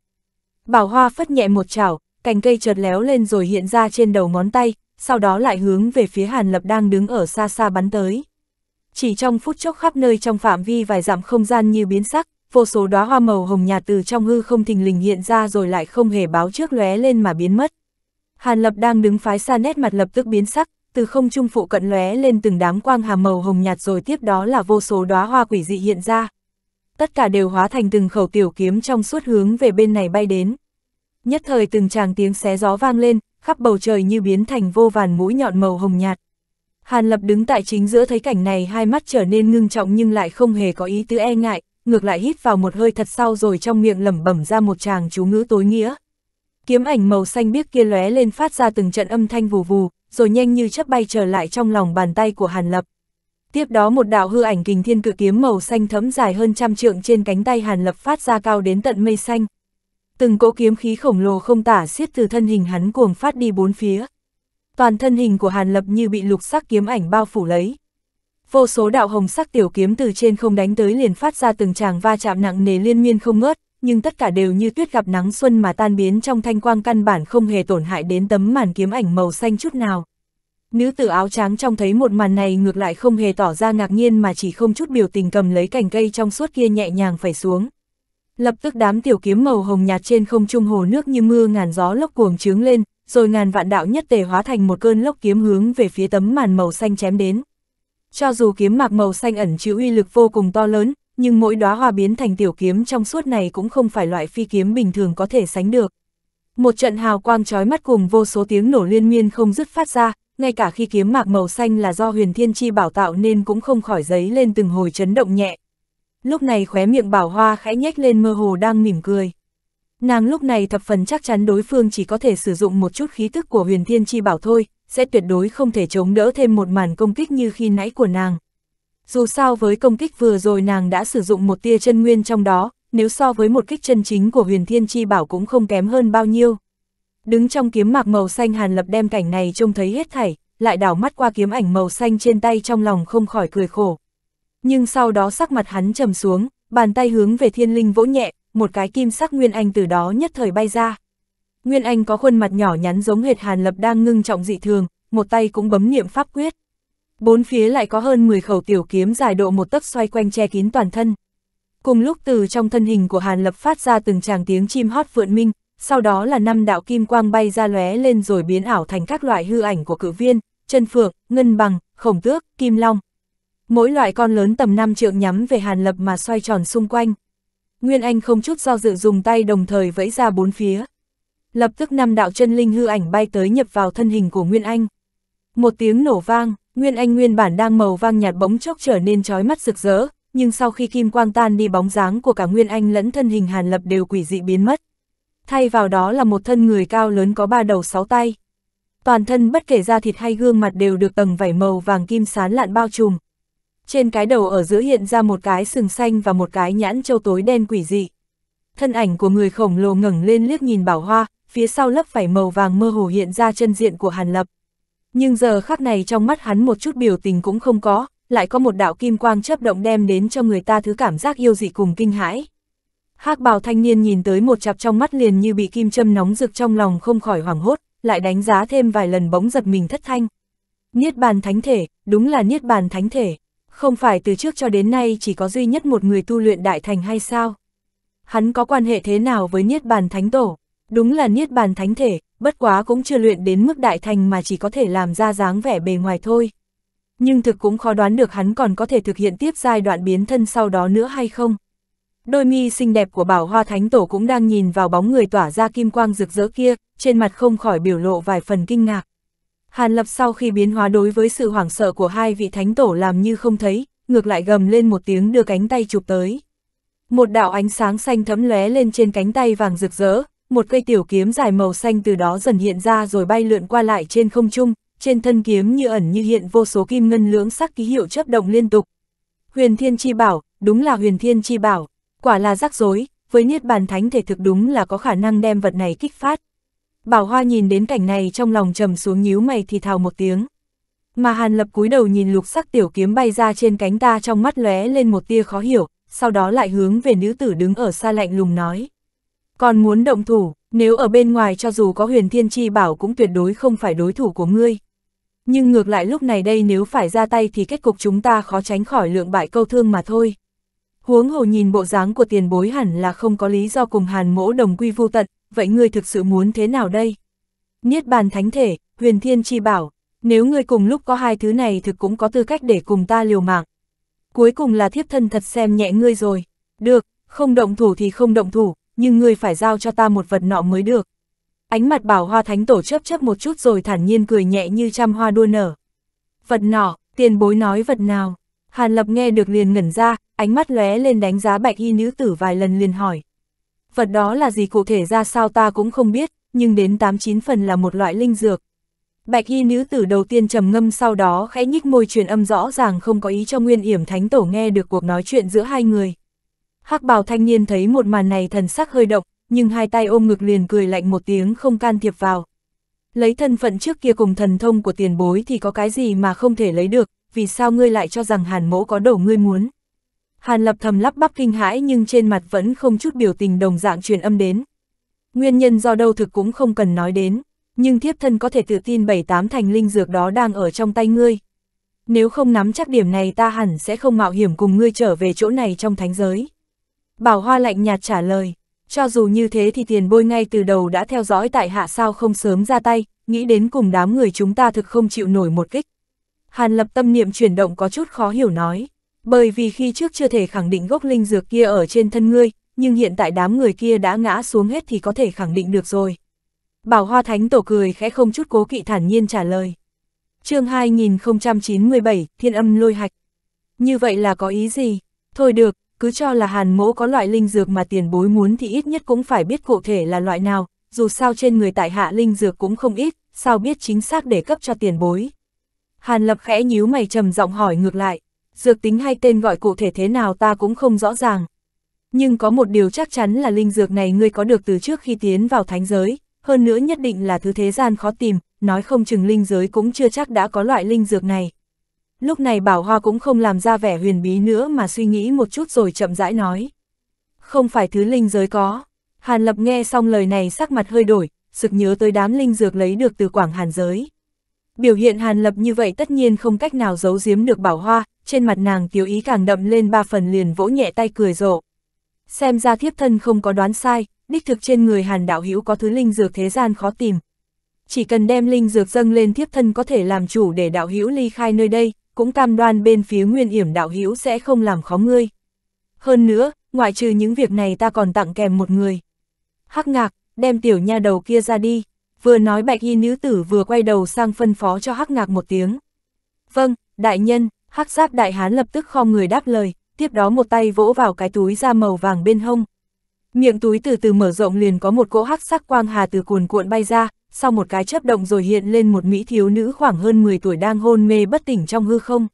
Bảo hoa phất nhẹ một chảo, cành cây chợt léo lên rồi hiện ra trên đầu ngón tay, sau đó lại hướng về phía Hàn Lập đang đứng ở xa xa bắn tới chỉ trong phút chốc khắp nơi trong phạm vi vài dặm không gian như biến sắc, vô số đóa hoa màu hồng nhạt từ trong hư không thình lình hiện ra rồi lại không hề báo trước lóe lên mà biến mất. Hàn Lập đang đứng phái xa nét mặt lập tức biến sắc, từ không trung phụ cận lóe lên từng đám quang hà màu hồng nhạt rồi tiếp đó là vô số đóa hoa quỷ dị hiện ra. Tất cả đều hóa thành từng khẩu tiểu kiếm trong suốt hướng về bên này bay đến. Nhất thời từng tràng tiếng xé gió vang lên, khắp bầu trời như biến thành vô vàn mũi nhọn màu hồng nhạt, Hàn Lập đứng tại chính giữa thấy cảnh này hai mắt trở nên ngưng trọng nhưng lại không hề có ý tứ e ngại, ngược lại hít vào một hơi thật sau rồi trong miệng lẩm bẩm ra một tràng chú ngữ tối nghĩa. Kiếm ảnh màu xanh biếc kia lóe lên phát ra từng trận âm thanh vù vù, rồi nhanh như chớp bay trở lại trong lòng bàn tay của Hàn Lập. Tiếp đó một đạo hư ảnh kình thiên cự kiếm màu xanh thấm dài hơn trăm trượng trên cánh tay Hàn Lập phát ra cao đến tận mây xanh. Từng cỗ kiếm khí khổng lồ không tả xiết từ thân hình hắn cuồng phát đi bốn phía. Toàn thân hình của Hàn Lập như bị lục sắc kiếm ảnh bao phủ lấy. Vô số đạo hồng sắc tiểu kiếm từ trên không đánh tới liền phát ra từng tràng va chạm nặng nề liên miên không ngớt, nhưng tất cả đều như tuyết gặp nắng xuân mà tan biến trong thanh quang căn bản không hề tổn hại đến tấm màn kiếm ảnh màu xanh chút nào. Nữ tử áo trắng trông thấy một màn này ngược lại không hề tỏ ra ngạc nhiên mà chỉ không chút biểu tình cầm lấy cành cây trong suốt kia nhẹ nhàng phải xuống. Lập tức đám tiểu kiếm màu hồng nhạt trên không trung hồ nước như mưa ngàn gió lốc cuồng trướng lên, rồi ngàn vạn đạo nhất tề hóa thành một cơn lốc kiếm hướng về phía tấm màn màu xanh chém đến. Cho dù kiếm mạc màu xanh ẩn chứa uy lực vô cùng to lớn, nhưng mỗi đóa hoa biến thành tiểu kiếm trong suốt này cũng không phải loại phi kiếm bình thường có thể sánh được. Một trận hào quang chói mắt cùng vô số tiếng nổ liên miên không dứt phát ra, ngay cả khi kiếm mạc màu xanh là do huyền thiên chi bảo tạo nên cũng không khỏi giấy lên từng hồi chấn động nhẹ. Lúc này khóe miệng bảo hoa khẽ nhếch lên mơ hồ đang mỉm cười. Nàng lúc này thập phần chắc chắn đối phương chỉ có thể sử dụng một chút khí tức của huyền thiên chi bảo thôi, sẽ tuyệt đối không thể chống đỡ thêm một màn công kích như khi nãy của nàng. Dù sao với công kích vừa rồi nàng đã sử dụng một tia chân nguyên trong đó, nếu so với một kích chân chính của huyền thiên chi bảo cũng không kém hơn bao nhiêu. Đứng trong kiếm mạc màu xanh hàn lập đem cảnh này trông thấy hết thảy, lại đảo mắt qua kiếm ảnh màu xanh trên tay trong lòng không khỏi cười khổ. Nhưng sau đó sắc mặt hắn trầm xuống, bàn tay hướng về thiên linh vỗ nhẹ, một cái kim sắc Nguyên Anh từ đó nhất thời bay ra. Nguyên Anh có khuôn mặt nhỏ nhắn giống hệt Hàn Lập đang ngưng trọng dị thường, một tay cũng bấm niệm pháp quyết. Bốn phía lại có hơn 10 khẩu tiểu kiếm dài độ một tấc xoay quanh che kín toàn thân. Cùng lúc từ trong thân hình của Hàn Lập phát ra từng tràng tiếng chim hót vượn minh, sau đó là năm đạo kim quang bay ra lóe lên rồi biến ảo thành các loại hư ảnh của cử viên, chân phượng, ngân bằng, khổng tước, kim long. Mỗi loại con lớn tầm năm trượng nhắm về Hàn Lập mà xoay tròn xung quanh. Nguyên Anh không chút do dự dùng tay đồng thời vẫy ra bốn phía. Lập tức năm đạo chân linh hư ảnh bay tới nhập vào thân hình của Nguyên Anh. Một tiếng nổ vang, Nguyên Anh nguyên bản đang màu vang nhạt bỗng chốc trở nên trói mắt rực rỡ, nhưng sau khi kim quang tan đi bóng dáng của cả Nguyên Anh lẫn thân hình Hàn Lập đều quỷ dị biến mất. Thay vào đó là một thân người cao lớn có ba đầu sáu tay. Toàn thân bất kể da thịt hay gương mặt đều được tầng vảy màu vàng kim sán lạn bao trùm, trên cái đầu ở giữa hiện ra một cái sừng xanh và một cái nhãn châu tối đen quỷ dị. Thân ảnh của người khổng lồ ngẩng lên liếc nhìn bảo hoa, phía sau lớp vảy màu vàng mơ hồ hiện ra chân diện của Hàn Lập. Nhưng giờ khắc này trong mắt hắn một chút biểu tình cũng không có, lại có một đạo kim quang chấp động đem đến cho người ta thứ cảm giác yêu dị cùng kinh hãi. hắc bào thanh niên nhìn tới một chập trong mắt liền như bị kim châm nóng rực trong lòng không khỏi hoảng hốt, lại đánh giá thêm vài lần bóng giật mình thất thanh. Niết bàn thánh thể, đúng là niết bàn thánh thể. Không phải từ trước cho đến nay chỉ có duy nhất một người tu luyện đại thành hay sao? Hắn có quan hệ thế nào với Niết Bàn Thánh Tổ? Đúng là Niết Bàn Thánh Thể, bất quá cũng chưa luyện đến mức đại thành mà chỉ có thể làm ra dáng vẻ bề ngoài thôi. Nhưng thực cũng khó đoán được hắn còn có thể thực hiện tiếp giai đoạn biến thân sau đó nữa hay không. Đôi mi xinh đẹp của bảo hoa thánh tổ cũng đang nhìn vào bóng người tỏa ra kim quang rực rỡ kia, trên mặt không khỏi biểu lộ vài phần kinh ngạc. Hàn Lập sau khi biến hóa đối với sự hoảng sợ của hai vị thánh tổ làm như không thấy, ngược lại gầm lên một tiếng đưa cánh tay chụp tới. Một đạo ánh sáng xanh thấm lóe lên trên cánh tay vàng rực rỡ, một cây tiểu kiếm dài màu xanh từ đó dần hiện ra rồi bay lượn qua lại trên không trung, trên thân kiếm như ẩn như hiện vô số kim ngân lưỡng sắc ký hiệu chấp động liên tục. Huyền Thiên Chi Bảo, đúng là Huyền Thiên Chi Bảo, quả là rắc rối, với Niết Bàn Thánh thể thực đúng là có khả năng đem vật này kích phát. Bảo Hoa nhìn đến cảnh này trong lòng trầm xuống nhíu mày thì thào một tiếng. Mà Hàn Lập cúi đầu nhìn lục sắc tiểu kiếm bay ra trên cánh ta trong mắt lóe lên một tia khó hiểu, sau đó lại hướng về nữ tử đứng ở xa lạnh lùng nói. Còn muốn động thủ, nếu ở bên ngoài cho dù có huyền thiên chi bảo cũng tuyệt đối không phải đối thủ của ngươi. Nhưng ngược lại lúc này đây nếu phải ra tay thì kết cục chúng ta khó tránh khỏi lượng bại câu thương mà thôi. Huống hồ nhìn bộ dáng của tiền bối hẳn là không có lý do cùng hàn mỗ đồng quy vô tận, vậy ngươi thực sự muốn thế nào đây? Niết bàn thánh thể, huyền thiên chi bảo, nếu ngươi cùng lúc có hai thứ này thực cũng có tư cách để cùng ta liều mạng. Cuối cùng là thiếp thân thật xem nhẹ ngươi rồi. Được, không động thủ thì không động thủ, nhưng ngươi phải giao cho ta một vật nọ mới được. Ánh mặt bảo hoa thánh tổ chấp chấp một chút rồi thản nhiên cười nhẹ như trăm hoa đua nở. Vật nọ, tiền bối nói vật nào? Hàn Lập nghe được liền ngẩn ra, ánh mắt lóe lên đánh giá bạch y nữ tử vài lần liền hỏi vật đó là gì cụ thể ra sao ta cũng không biết, nhưng đến 89 phần là một loại linh dược. Bạch y nữ tử đầu tiên trầm ngâm sau đó khẽ nhích môi truyền âm rõ ràng không có ý cho Nguyên Yểm Thánh Tổ nghe được cuộc nói chuyện giữa hai người. hắc bào thanh niên thấy một màn này thần sắc hơi động, nhưng hai tay ôm ngực liền cười lạnh một tiếng không can thiệp vào. Lấy thân phận trước kia cùng thần thông của tiền bối thì có cái gì mà không thể lấy được, vì sao ngươi lại cho rằng hàn mỗ có đầu ngươi muốn. Hàn Lập thầm lắp bắp kinh hãi nhưng trên mặt vẫn không chút biểu tình đồng dạng truyền âm đến. Nguyên nhân do đâu thực cũng không cần nói đến, nhưng thiếp thân có thể tự tin bảy tám thành linh dược đó đang ở trong tay ngươi. Nếu không nắm chắc điểm này ta hẳn sẽ không mạo hiểm cùng ngươi trở về chỗ này trong thánh giới. Bảo Hoa lạnh nhạt trả lời, cho dù như thế thì tiền bôi ngay từ đầu đã theo dõi tại hạ sao không sớm ra tay, nghĩ đến cùng đám người chúng ta thực không chịu nổi một kích. Hàn lập tâm niệm chuyển động có chút khó hiểu nói. Bởi vì khi trước chưa thể khẳng định gốc linh dược kia ở trên thân ngươi, nhưng hiện tại đám người kia đã ngã xuống hết thì có thể khẳng định được rồi. Bảo Hoa Thánh Tổ cười khẽ không chút cố kỵ thản nhiên trả lời. chương 2097, Thiên âm lôi hạch. Như vậy là có ý gì? Thôi được, cứ cho là hàn mỗ có loại linh dược mà tiền bối muốn thì ít nhất cũng phải biết cụ thể là loại nào, dù sao trên người tại hạ linh dược cũng không ít, sao biết chính xác để cấp cho tiền bối. Hàn lập khẽ nhíu mày trầm giọng hỏi ngược lại dược tính hay tên gọi cụ thể thế nào ta cũng không rõ ràng. Nhưng có một điều chắc chắn là linh dược này ngươi có được từ trước khi tiến vào thánh giới, hơn nữa nhất định là thứ thế gian khó tìm, nói không chừng linh giới cũng chưa chắc đã có loại linh dược này. Lúc này Bảo Hoa cũng không làm ra vẻ huyền bí nữa mà suy nghĩ một chút rồi chậm rãi nói. Không phải thứ linh giới có. Hàn Lập nghe xong lời này sắc mặt hơi đổi, sực nhớ tới đám linh dược lấy được từ quảng hàn giới. Biểu hiện Hàn Lập như vậy tất nhiên không cách nào giấu giếm được Bảo Hoa, trên mặt nàng tiểu ý càng đậm lên ba phần liền vỗ nhẹ tay cười rộ. Xem ra thiếp thân không có đoán sai, đích thực trên người Hàn đạo hữu có thứ linh dược thế gian khó tìm. Chỉ cần đem linh dược dâng lên thiếp thân có thể làm chủ để đạo hữu ly khai nơi đây, cũng cam đoan bên phía Nguyên hiểm đạo hữu sẽ không làm khó ngươi. Hơn nữa, ngoại trừ những việc này ta còn tặng kèm một người. Hắc ngạc, đem tiểu nha đầu kia ra đi. Vừa nói bạch y nữ tử vừa quay đầu sang phân phó cho hắc ngạc một tiếng. Vâng, đại nhân, hắc giáp đại hán lập tức khom người đáp lời, tiếp đó một tay vỗ vào cái túi da màu vàng bên hông. Miệng túi từ từ mở rộng liền có một cỗ hắc sắc quang hà từ cuồn cuộn bay ra, sau một cái chớp động rồi hiện lên một mỹ thiếu nữ khoảng hơn 10 tuổi đang hôn mê bất tỉnh trong hư không.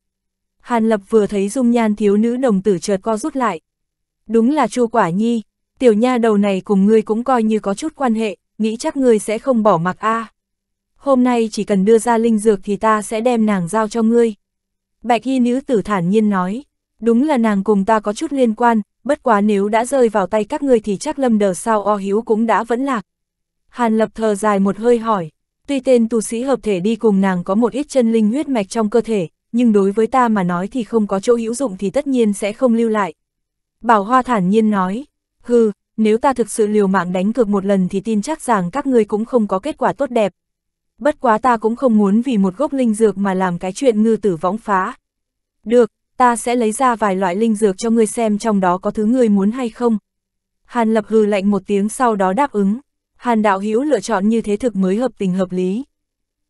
Hàn Lập vừa thấy dung nhan thiếu nữ đồng tử chợt co rút lại. Đúng là Chu Quả Nhi, tiểu nha đầu này cùng ngươi cũng coi như có chút quan hệ, nghĩ chắc ngươi sẽ không bỏ mặc a. À. Hôm nay chỉ cần đưa ra linh dược thì ta sẽ đem nàng giao cho ngươi. Bạch hy nữ tử thản nhiên nói, đúng là nàng cùng ta có chút liên quan, bất quá nếu đã rơi vào tay các ngươi thì chắc lâm đờ sao o hiếu cũng đã vẫn lạc. Hàn lập thờ dài một hơi hỏi, tuy tên tu sĩ hợp thể đi cùng nàng có một ít chân linh huyết mạch trong cơ thể, nhưng đối với ta mà nói thì không có chỗ hữu dụng thì tất nhiên sẽ không lưu lại. Bảo Hoa thản nhiên nói, hừ, nếu ta thực sự liều mạng đánh cược một lần thì tin chắc rằng các ngươi cũng không có kết quả tốt đẹp. Bất quá ta cũng không muốn vì một gốc linh dược mà làm cái chuyện ngư tử võng phá. Được, ta sẽ lấy ra vài loại linh dược cho ngươi xem trong đó có thứ ngươi muốn hay không. Hàn lập hừ lạnh một tiếng sau đó đáp ứng. Hàn đạo hữu lựa chọn như thế thực mới hợp tình hợp lý.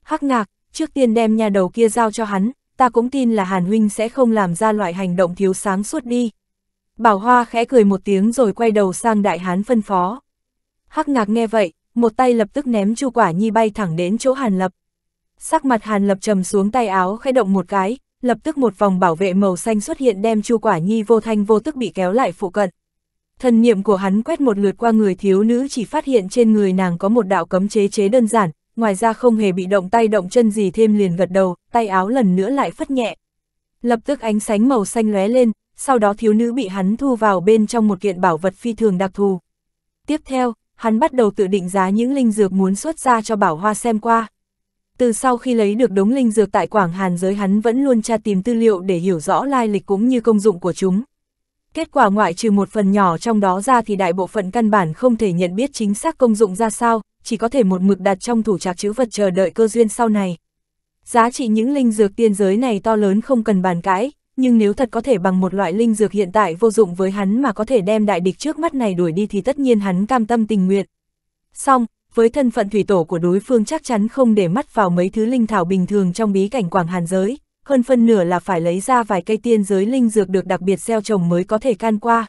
Hắc ngạc, trước tiên đem nhà đầu kia giao cho hắn, ta cũng tin là Hàn huynh sẽ không làm ra loại hành động thiếu sáng suốt đi. Bảo Hoa khẽ cười một tiếng rồi quay đầu sang đại hán phân phó. Hắc ngạc nghe vậy, một tay lập tức ném chu quả nhi bay thẳng đến chỗ Hàn Lập. Sắc mặt Hàn Lập trầm xuống tay áo khẽ động một cái, lập tức một vòng bảo vệ màu xanh xuất hiện đem chu quả nhi vô thanh vô tức bị kéo lại phụ cận. Thần niệm của hắn quét một lượt qua người thiếu nữ chỉ phát hiện trên người nàng có một đạo cấm chế chế đơn giản, ngoài ra không hề bị động tay động chân gì thêm liền gật đầu, tay áo lần nữa lại phất nhẹ. Lập tức ánh sánh màu xanh lóe lên, sau đó thiếu nữ bị hắn thu vào bên trong một kiện bảo vật phi thường đặc thù. Tiếp theo, hắn bắt đầu tự định giá những linh dược muốn xuất ra cho bảo hoa xem qua. Từ sau khi lấy được đống linh dược tại Quảng Hàn giới hắn vẫn luôn tra tìm tư liệu để hiểu rõ lai lịch cũng như công dụng của chúng. Kết quả ngoại trừ một phần nhỏ trong đó ra thì đại bộ phận căn bản không thể nhận biết chính xác công dụng ra sao, chỉ có thể một mực đặt trong thủ trạc chữ vật chờ đợi cơ duyên sau này. Giá trị những linh dược tiên giới này to lớn không cần bàn cãi, nhưng nếu thật có thể bằng một loại linh dược hiện tại vô dụng với hắn mà có thể đem đại địch trước mắt này đuổi đi thì tất nhiên hắn cam tâm tình nguyện. Xong, với thân phận thủy tổ của đối phương chắc chắn không để mắt vào mấy thứ linh thảo bình thường trong bí cảnh Quảng Hàn giới, hơn phân nửa là phải lấy ra vài cây tiên giới linh dược được đặc biệt gieo trồng mới có thể can qua.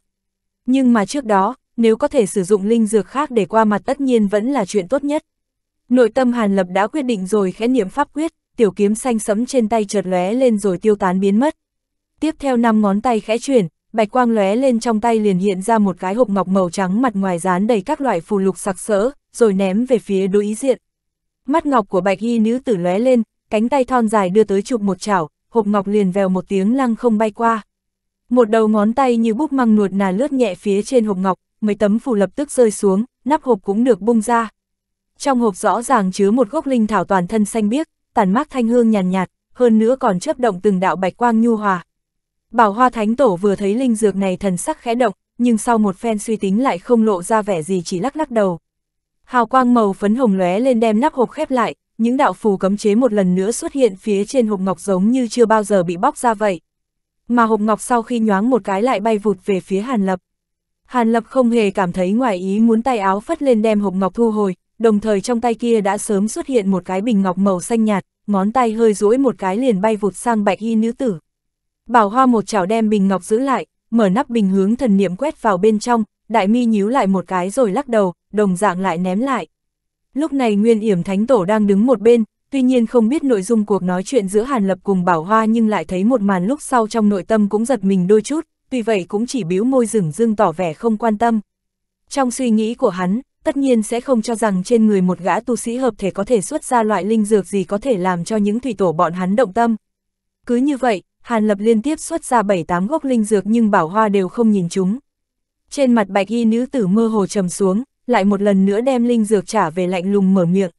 Nhưng mà trước đó, nếu có thể sử dụng linh dược khác để qua mặt tất nhiên vẫn là chuyện tốt nhất. Nội tâm Hàn Lập đã quyết định rồi khẽ niệm pháp quyết, tiểu kiếm xanh sẫm trên tay chợt lóe lên rồi tiêu tán biến mất, tiếp theo năm ngón tay khẽ chuyển, bạch quang lóe lên trong tay liền hiện ra một cái hộp ngọc màu trắng mặt ngoài dán đầy các loại phù lục sặc sỡ, rồi ném về phía đối diện. Mắt ngọc của bạch y nữ tử lóe lên, cánh tay thon dài đưa tới chụp một chảo, hộp ngọc liền vèo một tiếng lăng không bay qua. Một đầu ngón tay như búp măng nuột nà lướt nhẹ phía trên hộp ngọc, mấy tấm phù lập tức rơi xuống, nắp hộp cũng được bung ra. Trong hộp rõ ràng chứa một gốc linh thảo toàn thân xanh biếc, tản mát thanh hương nhàn nhạt, nhạt, hơn nữa còn chớp động từng đạo bạch quang nhu hòa, Bảo Hoa Thánh Tổ vừa thấy linh dược này thần sắc khẽ động, nhưng sau một phen suy tính lại không lộ ra vẻ gì chỉ lắc lắc đầu. Hào quang màu phấn hồng lóe lên đem nắp hộp khép lại, những đạo phù cấm chế một lần nữa xuất hiện phía trên hộp ngọc giống như chưa bao giờ bị bóc ra vậy. Mà hộp ngọc sau khi nhoáng một cái lại bay vụt về phía Hàn Lập. Hàn Lập không hề cảm thấy ngoài ý muốn tay áo phất lên đem hộp ngọc thu hồi, đồng thời trong tay kia đã sớm xuất hiện một cái bình ngọc màu xanh nhạt, ngón tay hơi duỗi một cái liền bay vụt sang bạch y nữ tử. Bảo Hoa một chảo đem bình ngọc giữ lại, mở nắp bình hướng thần niệm quét vào bên trong, đại mi nhíu lại một cái rồi lắc đầu, đồng dạng lại ném lại. Lúc này Nguyên Yểm Thánh Tổ đang đứng một bên, tuy nhiên không biết nội dung cuộc nói chuyện giữa Hàn Lập cùng Bảo Hoa nhưng lại thấy một màn lúc sau trong nội tâm cũng giật mình đôi chút, tuy vậy cũng chỉ biếu môi rừng dưng tỏ vẻ không quan tâm. Trong suy nghĩ của hắn, tất nhiên sẽ không cho rằng trên người một gã tu sĩ hợp thể có thể xuất ra loại linh dược gì có thể làm cho những thủy tổ bọn hắn động tâm. Cứ như vậy, Hàn Lập liên tiếp xuất ra 7-8 gốc linh dược nhưng bảo hoa đều không nhìn chúng. Trên mặt bạch y nữ tử mơ hồ trầm xuống, lại một lần nữa đem linh dược trả về lạnh lùng mở miệng.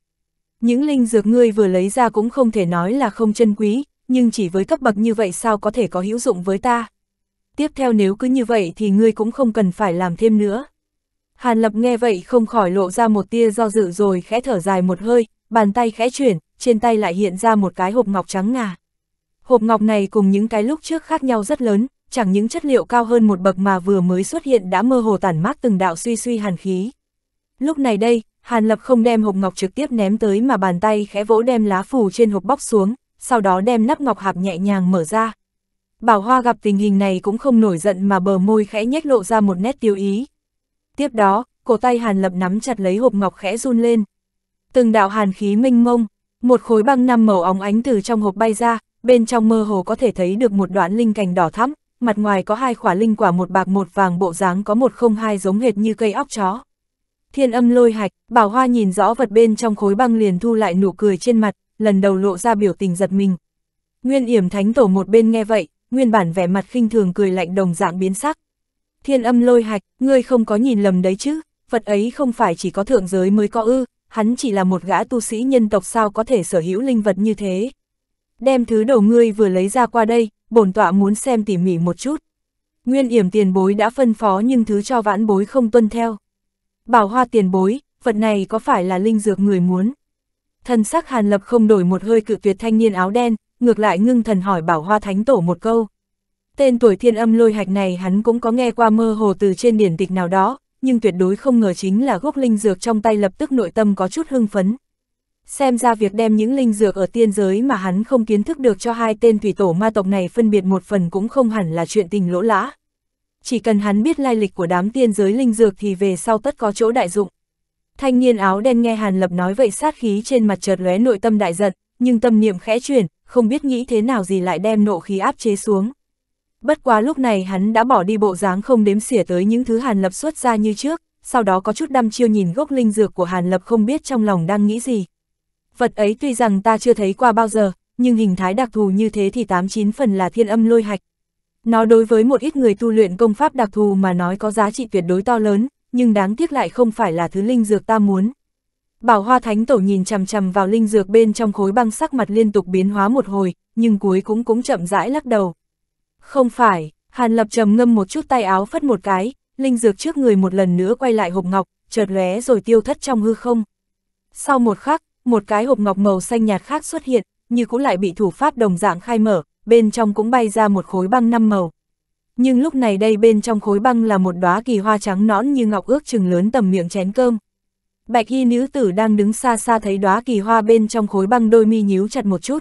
Những linh dược ngươi vừa lấy ra cũng không thể nói là không chân quý, nhưng chỉ với cấp bậc như vậy sao có thể có hữu dụng với ta. Tiếp theo nếu cứ như vậy thì ngươi cũng không cần phải làm thêm nữa. Hàn Lập nghe vậy không khỏi lộ ra một tia do dự rồi khẽ thở dài một hơi, bàn tay khẽ chuyển, trên tay lại hiện ra một cái hộp ngọc trắng ngà. Hộp ngọc này cùng những cái lúc trước khác nhau rất lớn, chẳng những chất liệu cao hơn một bậc mà vừa mới xuất hiện đã mơ hồ tản mát từng đạo suy suy hàn khí. Lúc này đây, Hàn Lập không đem hộp ngọc trực tiếp ném tới mà bàn tay khẽ vỗ đem lá phủ trên hộp bóc xuống, sau đó đem nắp ngọc hạp nhẹ nhàng mở ra. Bảo Hoa gặp tình hình này cũng không nổi giận mà bờ môi khẽ nhếch lộ ra một nét tiêu ý. Tiếp đó, cổ tay Hàn Lập nắm chặt lấy hộp ngọc khẽ run lên. Từng đạo hàn khí minh mông, một khối băng năm màu óng ánh từ trong hộp bay ra, bên trong mơ hồ có thể thấy được một đoạn linh cành đỏ thắm, mặt ngoài có hai khỏa linh quả một bạc một vàng bộ dáng có một không hai giống hệt như cây óc chó. Thiên âm lôi hạch, bảo hoa nhìn rõ vật bên trong khối băng liền thu lại nụ cười trên mặt, lần đầu lộ ra biểu tình giật mình. Nguyên yểm thánh tổ một bên nghe vậy, nguyên bản vẻ mặt khinh thường cười lạnh đồng dạng biến sắc. Thiên âm lôi hạch, ngươi không có nhìn lầm đấy chứ, vật ấy không phải chỉ có thượng giới mới có ư, hắn chỉ là một gã tu sĩ nhân tộc sao có thể sở hữu linh vật như thế đem thứ đầu ngươi vừa lấy ra qua đây, bổn tọa muốn xem tỉ mỉ một chút. Nguyên yểm tiền bối đã phân phó nhưng thứ cho vãn bối không tuân theo. Bảo hoa tiền bối, vật này có phải là linh dược người muốn? Thần sắc hàn lập không đổi một hơi cự tuyệt thanh niên áo đen, ngược lại ngưng thần hỏi bảo hoa thánh tổ một câu. Tên tuổi thiên âm lôi hạch này hắn cũng có nghe qua mơ hồ từ trên điển tịch nào đó, nhưng tuyệt đối không ngờ chính là gốc linh dược trong tay lập tức nội tâm có chút hưng phấn xem ra việc đem những linh dược ở tiên giới mà hắn không kiến thức được cho hai tên thủy tổ ma tộc này phân biệt một phần cũng không hẳn là chuyện tình lỗ lã. Chỉ cần hắn biết lai lịch của đám tiên giới linh dược thì về sau tất có chỗ đại dụng. Thanh niên áo đen nghe Hàn Lập nói vậy sát khí trên mặt chợt lóe nội tâm đại giận, nhưng tâm niệm khẽ chuyển, không biết nghĩ thế nào gì lại đem nộ khí áp chế xuống. Bất quá lúc này hắn đã bỏ đi bộ dáng không đếm xỉa tới những thứ Hàn Lập xuất ra như trước, sau đó có chút đăm chiêu nhìn gốc linh dược của Hàn Lập không biết trong lòng đang nghĩ gì vật ấy tuy rằng ta chưa thấy qua bao giờ, nhưng hình thái đặc thù như thế thì 89 phần là thiên âm lôi hạch. Nó đối với một ít người tu luyện công pháp đặc thù mà nói có giá trị tuyệt đối to lớn, nhưng đáng tiếc lại không phải là thứ linh dược ta muốn. Bảo Hoa Thánh Tổ nhìn chằm chằm vào linh dược bên trong khối băng sắc mặt liên tục biến hóa một hồi, nhưng cuối cũng cũng chậm rãi lắc đầu. Không phải, Hàn Lập trầm ngâm một chút tay áo phất một cái, linh dược trước người một lần nữa quay lại hộp ngọc, chợt lóe rồi tiêu thất trong hư không. Sau một khắc, một cái hộp ngọc màu xanh nhạt khác xuất hiện, như cũng lại bị thủ pháp đồng dạng khai mở, bên trong cũng bay ra một khối băng năm màu. Nhưng lúc này đây bên trong khối băng là một đóa kỳ hoa trắng nõn như ngọc ước chừng lớn tầm miệng chén cơm. Bạch y nữ tử đang đứng xa xa thấy đóa kỳ hoa bên trong khối băng đôi mi nhíu chặt một chút.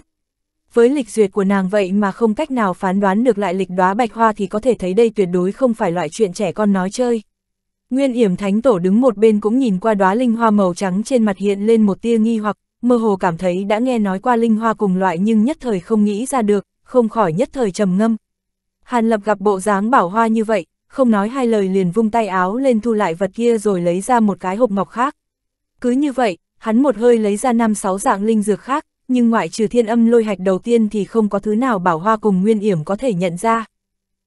Với lịch duyệt của nàng vậy mà không cách nào phán đoán được lại lịch đóa bạch hoa thì có thể thấy đây tuyệt đối không phải loại chuyện trẻ con nói chơi. Nguyên Yểm Thánh Tổ đứng một bên cũng nhìn qua đóa linh hoa màu trắng trên mặt hiện lên một tia nghi hoặc, mơ hồ cảm thấy đã nghe nói qua linh hoa cùng loại nhưng nhất thời không nghĩ ra được, không khỏi nhất thời trầm ngâm. Hàn Lập gặp bộ dáng bảo hoa như vậy, không nói hai lời liền vung tay áo lên thu lại vật kia rồi lấy ra một cái hộp ngọc khác. Cứ như vậy, hắn một hơi lấy ra năm sáu dạng linh dược khác, nhưng ngoại trừ thiên âm lôi hạch đầu tiên thì không có thứ nào bảo hoa cùng nguyên yểm có thể nhận ra.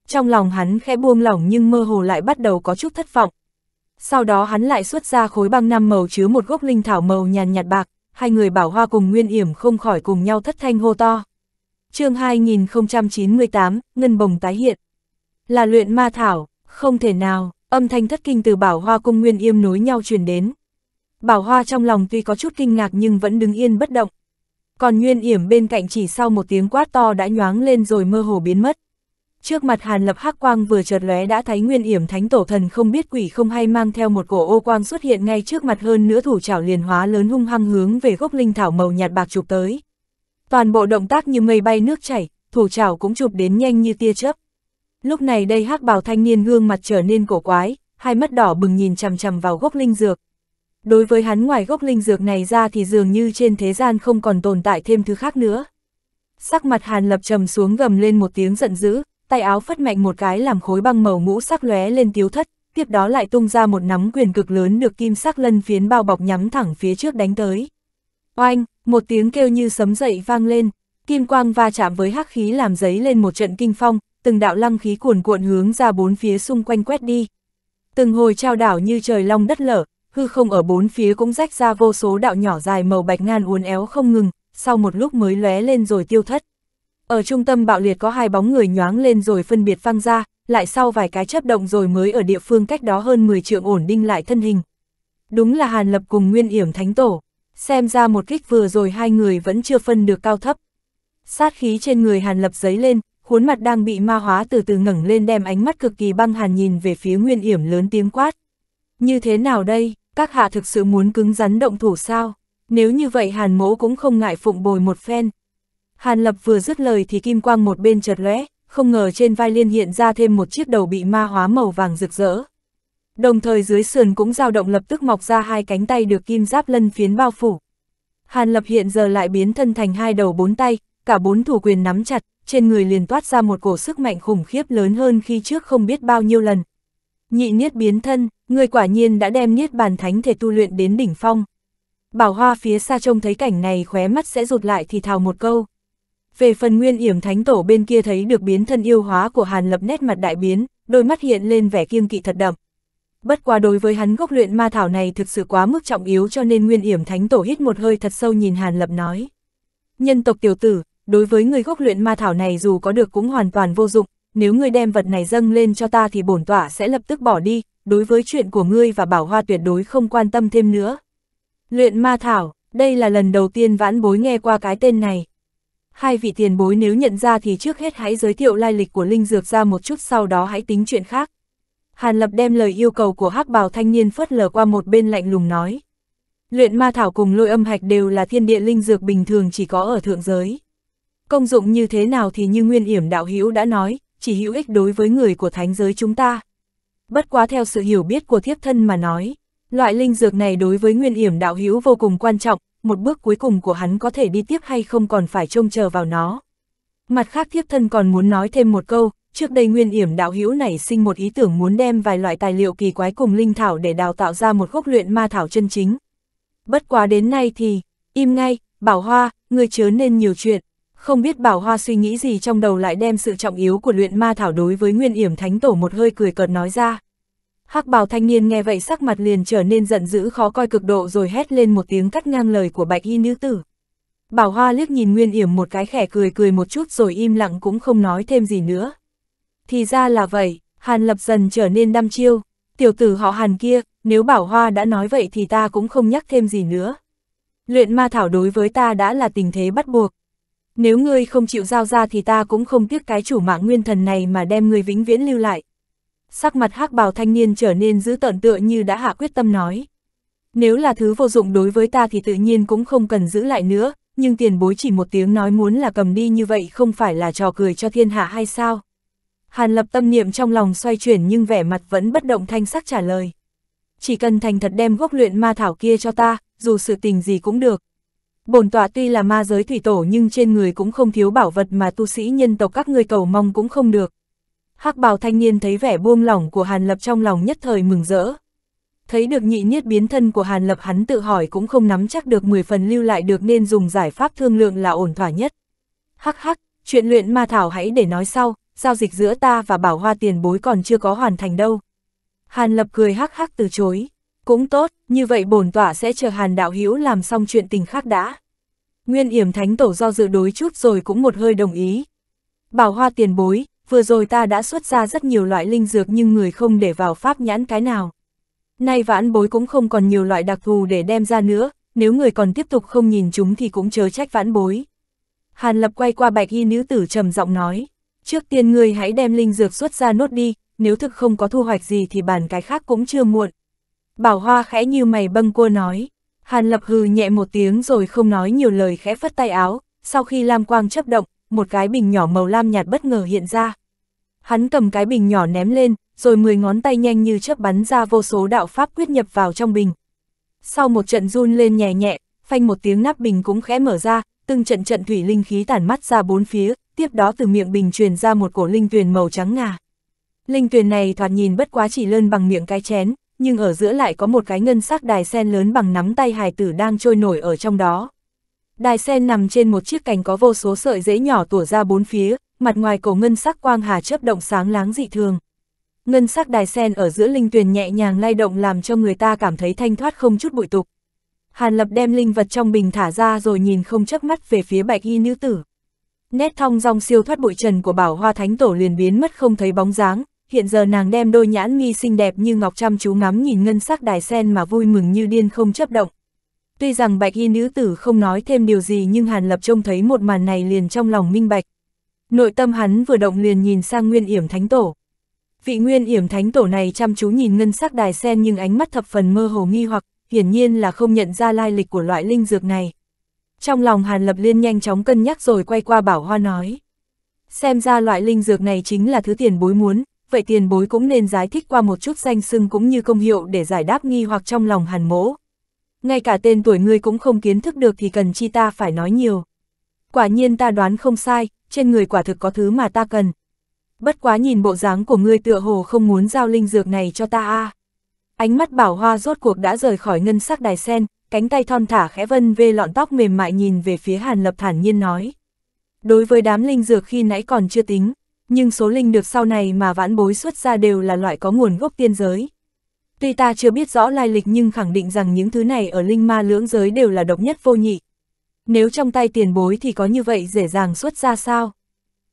Trong lòng hắn khẽ buông lỏng nhưng mơ hồ lại bắt đầu có chút thất vọng, sau đó hắn lại xuất ra khối băng năm màu chứa một gốc linh thảo màu nhàn nhạt bạc, hai người bảo hoa cùng nguyên yểm không khỏi cùng nhau thất thanh hô to. chương 2098, Ngân Bồng tái hiện. Là luyện ma thảo, không thể nào, âm thanh thất kinh từ bảo hoa cùng nguyên yểm nối nhau truyền đến. Bảo hoa trong lòng tuy có chút kinh ngạc nhưng vẫn đứng yên bất động. Còn nguyên yểm bên cạnh chỉ sau một tiếng quát to đã nhoáng lên rồi mơ hồ biến mất. Trước mặt Hàn Lập hắc quang vừa chợt lóe đã thấy Nguyên Yểm Thánh Tổ Thần không biết quỷ không hay mang theo một cổ ô quang xuất hiện ngay trước mặt hơn nữa thủ trảo liền hóa lớn hung hăng hướng về gốc linh thảo màu nhạt bạc chụp tới. Toàn bộ động tác như mây bay nước chảy, thủ trảo cũng chụp đến nhanh như tia chớp. Lúc này đây hắc bào thanh niên gương mặt trở nên cổ quái, hai mắt đỏ bừng nhìn chằm chằm vào gốc linh dược. Đối với hắn ngoài gốc linh dược này ra thì dường như trên thế gian không còn tồn tại thêm thứ khác nữa. Sắc mặt Hàn Lập trầm xuống gầm lên một tiếng giận dữ, tay áo phất mạnh một cái làm khối băng màu ngũ sắc lóe lên tiếu thất, tiếp đó lại tung ra một nắm quyền cực lớn được kim sắc lân phiến bao bọc nhắm thẳng phía trước đánh tới. Oanh, một tiếng kêu như sấm dậy vang lên, kim quang va chạm với hắc khí làm giấy lên một trận kinh phong, từng đạo lăng khí cuồn cuộn hướng ra bốn phía xung quanh quét đi. Từng hồi trao đảo như trời long đất lở, hư không ở bốn phía cũng rách ra vô số đạo nhỏ dài màu bạch ngan uốn éo không ngừng, sau một lúc mới lóe lên rồi tiêu thất. Ở trung tâm bạo liệt có hai bóng người nhoáng lên rồi phân biệt phăng ra, lại sau vài cái chấp động rồi mới ở địa phương cách đó hơn 10 trượng ổn định lại thân hình. Đúng là Hàn Lập cùng Nguyên Yểm Thánh Tổ, xem ra một kích vừa rồi hai người vẫn chưa phân được cao thấp. Sát khí trên người Hàn Lập giấy lên, khuôn mặt đang bị ma hóa từ từ ngẩng lên đem ánh mắt cực kỳ băng hàn nhìn về phía Nguyên Yểm lớn tiếng quát. Như thế nào đây, các hạ thực sự muốn cứng rắn động thủ sao? Nếu như vậy Hàn Mỗ cũng không ngại phụng bồi một phen, Hàn Lập vừa dứt lời thì kim quang một bên chợt lóe, không ngờ trên vai liên hiện ra thêm một chiếc đầu bị ma hóa màu vàng rực rỡ. Đồng thời dưới sườn cũng dao động lập tức mọc ra hai cánh tay được kim giáp lân phiến bao phủ. Hàn Lập hiện giờ lại biến thân thành hai đầu bốn tay, cả bốn thủ quyền nắm chặt, trên người liền toát ra một cổ sức mạnh khủng khiếp lớn hơn khi trước không biết bao nhiêu lần. Nhị niết biến thân, người quả nhiên đã đem niết bàn thánh thể tu luyện đến đỉnh phong. Bảo Hoa phía xa trông thấy cảnh này khóe mắt sẽ rụt lại thì thào một câu. Về phần nguyên yểm thánh tổ bên kia thấy được biến thân yêu hóa của Hàn Lập nét mặt đại biến, đôi mắt hiện lên vẻ kiêng kỵ thật đậm. Bất quá đối với hắn gốc luyện ma thảo này thực sự quá mức trọng yếu cho nên nguyên yểm thánh tổ hít một hơi thật sâu nhìn Hàn Lập nói. Nhân tộc tiểu tử, đối với người gốc luyện ma thảo này dù có được cũng hoàn toàn vô dụng, nếu ngươi đem vật này dâng lên cho ta thì bổn tỏa sẽ lập tức bỏ đi, đối với chuyện của ngươi và bảo hoa tuyệt đối không quan tâm thêm nữa. Luyện ma thảo, đây là lần đầu tiên vãn bối nghe qua cái tên này hai vị tiền bối nếu nhận ra thì trước hết hãy giới thiệu lai lịch của linh dược ra một chút sau đó hãy tính chuyện khác. Hàn Lập đem lời yêu cầu của hắc bào thanh niên phớt lờ qua một bên lạnh lùng nói. Luyện ma thảo cùng lôi âm hạch đều là thiên địa linh dược bình thường chỉ có ở thượng giới. Công dụng như thế nào thì như Nguyên Yểm Đạo Hữu đã nói, chỉ hữu ích đối với người của thánh giới chúng ta. Bất quá theo sự hiểu biết của thiếp thân mà nói, loại linh dược này đối với Nguyên Yểm Đạo Hữu vô cùng quan trọng, một bước cuối cùng của hắn có thể đi tiếp hay không còn phải trông chờ vào nó. Mặt khác thiếp thân còn muốn nói thêm một câu, trước đây nguyên yểm đạo hữu nảy sinh một ý tưởng muốn đem vài loại tài liệu kỳ quái cùng linh thảo để đào tạo ra một gốc luyện ma thảo chân chính. Bất quá đến nay thì, im ngay, bảo hoa, người chớ nên nhiều chuyện. Không biết bảo hoa suy nghĩ gì trong đầu lại đem sự trọng yếu của luyện ma thảo đối với nguyên yểm thánh tổ một hơi cười cợt nói ra hắc bào thanh niên nghe vậy sắc mặt liền trở nên giận dữ khó coi cực độ rồi hét lên một tiếng cắt ngang lời của bạch y nữ tử. Bảo Hoa liếc nhìn Nguyên Yểm một cái khẽ cười cười một chút rồi im lặng cũng không nói thêm gì nữa. Thì ra là vậy, Hàn Lập dần trở nên đăm chiêu, tiểu tử họ Hàn kia, nếu Bảo Hoa đã nói vậy thì ta cũng không nhắc thêm gì nữa. Luyện ma thảo đối với ta đã là tình thế bắt buộc. Nếu ngươi không chịu giao ra thì ta cũng không tiếc cái chủ mạng nguyên thần này mà đem ngươi vĩnh viễn lưu lại sắc mặt hắc bào thanh niên trở nên dữ tợn tựa như đã hạ quyết tâm nói. Nếu là thứ vô dụng đối với ta thì tự nhiên cũng không cần giữ lại nữa, nhưng tiền bối chỉ một tiếng nói muốn là cầm đi như vậy không phải là trò cười cho thiên hạ hay sao? Hàn lập tâm niệm trong lòng xoay chuyển nhưng vẻ mặt vẫn bất động thanh sắc trả lời. Chỉ cần thành thật đem gốc luyện ma thảo kia cho ta, dù sự tình gì cũng được. Bổn tọa tuy là ma giới thủy tổ nhưng trên người cũng không thiếu bảo vật mà tu sĩ nhân tộc các ngươi cầu mong cũng không được hắc bào thanh niên thấy vẻ buông lỏng của Hàn Lập trong lòng nhất thời mừng rỡ. Thấy được nhị niết biến thân của Hàn Lập hắn tự hỏi cũng không nắm chắc được 10 phần lưu lại được nên dùng giải pháp thương lượng là ổn thỏa nhất. Hắc hắc, chuyện luyện ma thảo hãy để nói sau, giao dịch giữa ta và bảo hoa tiền bối còn chưa có hoàn thành đâu. Hàn Lập cười hắc hắc từ chối. Cũng tốt, như vậy bổn tỏa sẽ chờ Hàn Đạo Hữu làm xong chuyện tình khác đã. Nguyên Yểm Thánh Tổ do dự đối chút rồi cũng một hơi đồng ý. Bảo hoa tiền bối, vừa rồi ta đã xuất ra rất nhiều loại linh dược nhưng người không để vào pháp nhãn cái nào. Nay vãn bối cũng không còn nhiều loại đặc thù để đem ra nữa, nếu người còn tiếp tục không nhìn chúng thì cũng chớ trách vãn bối. Hàn Lập quay qua bạch y nữ tử trầm giọng nói, trước tiên người hãy đem linh dược xuất ra nốt đi, nếu thực không có thu hoạch gì thì bàn cái khác cũng chưa muộn. Bảo Hoa khẽ như mày bâng cua nói, Hàn Lập hừ nhẹ một tiếng rồi không nói nhiều lời khẽ phất tay áo, sau khi Lam Quang chấp động, một cái bình nhỏ màu lam nhạt bất ngờ hiện ra. Hắn cầm cái bình nhỏ ném lên, rồi 10 ngón tay nhanh như chớp bắn ra vô số đạo pháp quyết nhập vào trong bình. Sau một trận run lên nhẹ nhẹ, phanh một tiếng nắp bình cũng khẽ mở ra, từng trận trận thủy linh khí tản mắt ra bốn phía, tiếp đó từ miệng bình truyền ra một cổ linh tuyền màu trắng ngà. Linh tuyền này thoạt nhìn bất quá chỉ lơn bằng miệng cái chén, nhưng ở giữa lại có một cái ngân sắc đài sen lớn bằng nắm tay hài tử đang trôi nổi ở trong đó. Đài sen nằm trên một chiếc cành có vô số sợi rễ nhỏ tủa ra bốn phía, mặt ngoài cổ ngân sắc quang hà chớp động sáng láng dị thường. Ngân sắc đài sen ở giữa linh tuyền nhẹ nhàng lay động làm cho người ta cảm thấy thanh thoát không chút bụi tục. Hàn Lập đem linh vật trong bình thả ra rồi nhìn không chớp mắt về phía bạch y nữ tử. Nét thong dong siêu thoát bụi trần của bảo hoa thánh tổ liền biến mất không thấy bóng dáng, hiện giờ nàng đem đôi nhãn nghi xinh đẹp như ngọc chăm chú ngắm nhìn ngân sắc đài sen mà vui mừng như điên không chấp động, Tuy rằng bạch y nữ tử không nói thêm điều gì nhưng Hàn Lập trông thấy một màn này liền trong lòng minh bạch. Nội tâm hắn vừa động liền nhìn sang Nguyên Yểm Thánh Tổ. Vị Nguyên Yểm Thánh Tổ này chăm chú nhìn ngân sắc đài sen nhưng ánh mắt thập phần mơ hồ nghi hoặc, hiển nhiên là không nhận ra lai lịch của loại linh dược này. Trong lòng Hàn Lập Liên nhanh chóng cân nhắc rồi quay qua Bảo Hoa nói. Xem ra loại linh dược này chính là thứ tiền bối muốn, vậy tiền bối cũng nên giải thích qua một chút danh xưng cũng như công hiệu để giải đáp nghi hoặc trong lòng Hàn Mỗ ngay cả tên tuổi ngươi cũng không kiến thức được thì cần chi ta phải nói nhiều. Quả nhiên ta đoán không sai, trên người quả thực có thứ mà ta cần. Bất quá nhìn bộ dáng của ngươi tựa hồ không muốn giao linh dược này cho ta a. Ánh mắt bảo hoa rốt cuộc đã rời khỏi ngân sắc đài sen, cánh tay thon thả khẽ vân về lọn tóc mềm mại nhìn về phía Hàn Lập thản nhiên nói. Đối với đám linh dược khi nãy còn chưa tính, nhưng số linh được sau này mà vãn bối xuất ra đều là loại có nguồn gốc tiên giới. Tuy ta chưa biết rõ lai lịch nhưng khẳng định rằng những thứ này ở linh ma lưỡng giới đều là độc nhất vô nhị. Nếu trong tay tiền bối thì có như vậy dễ dàng xuất ra sao?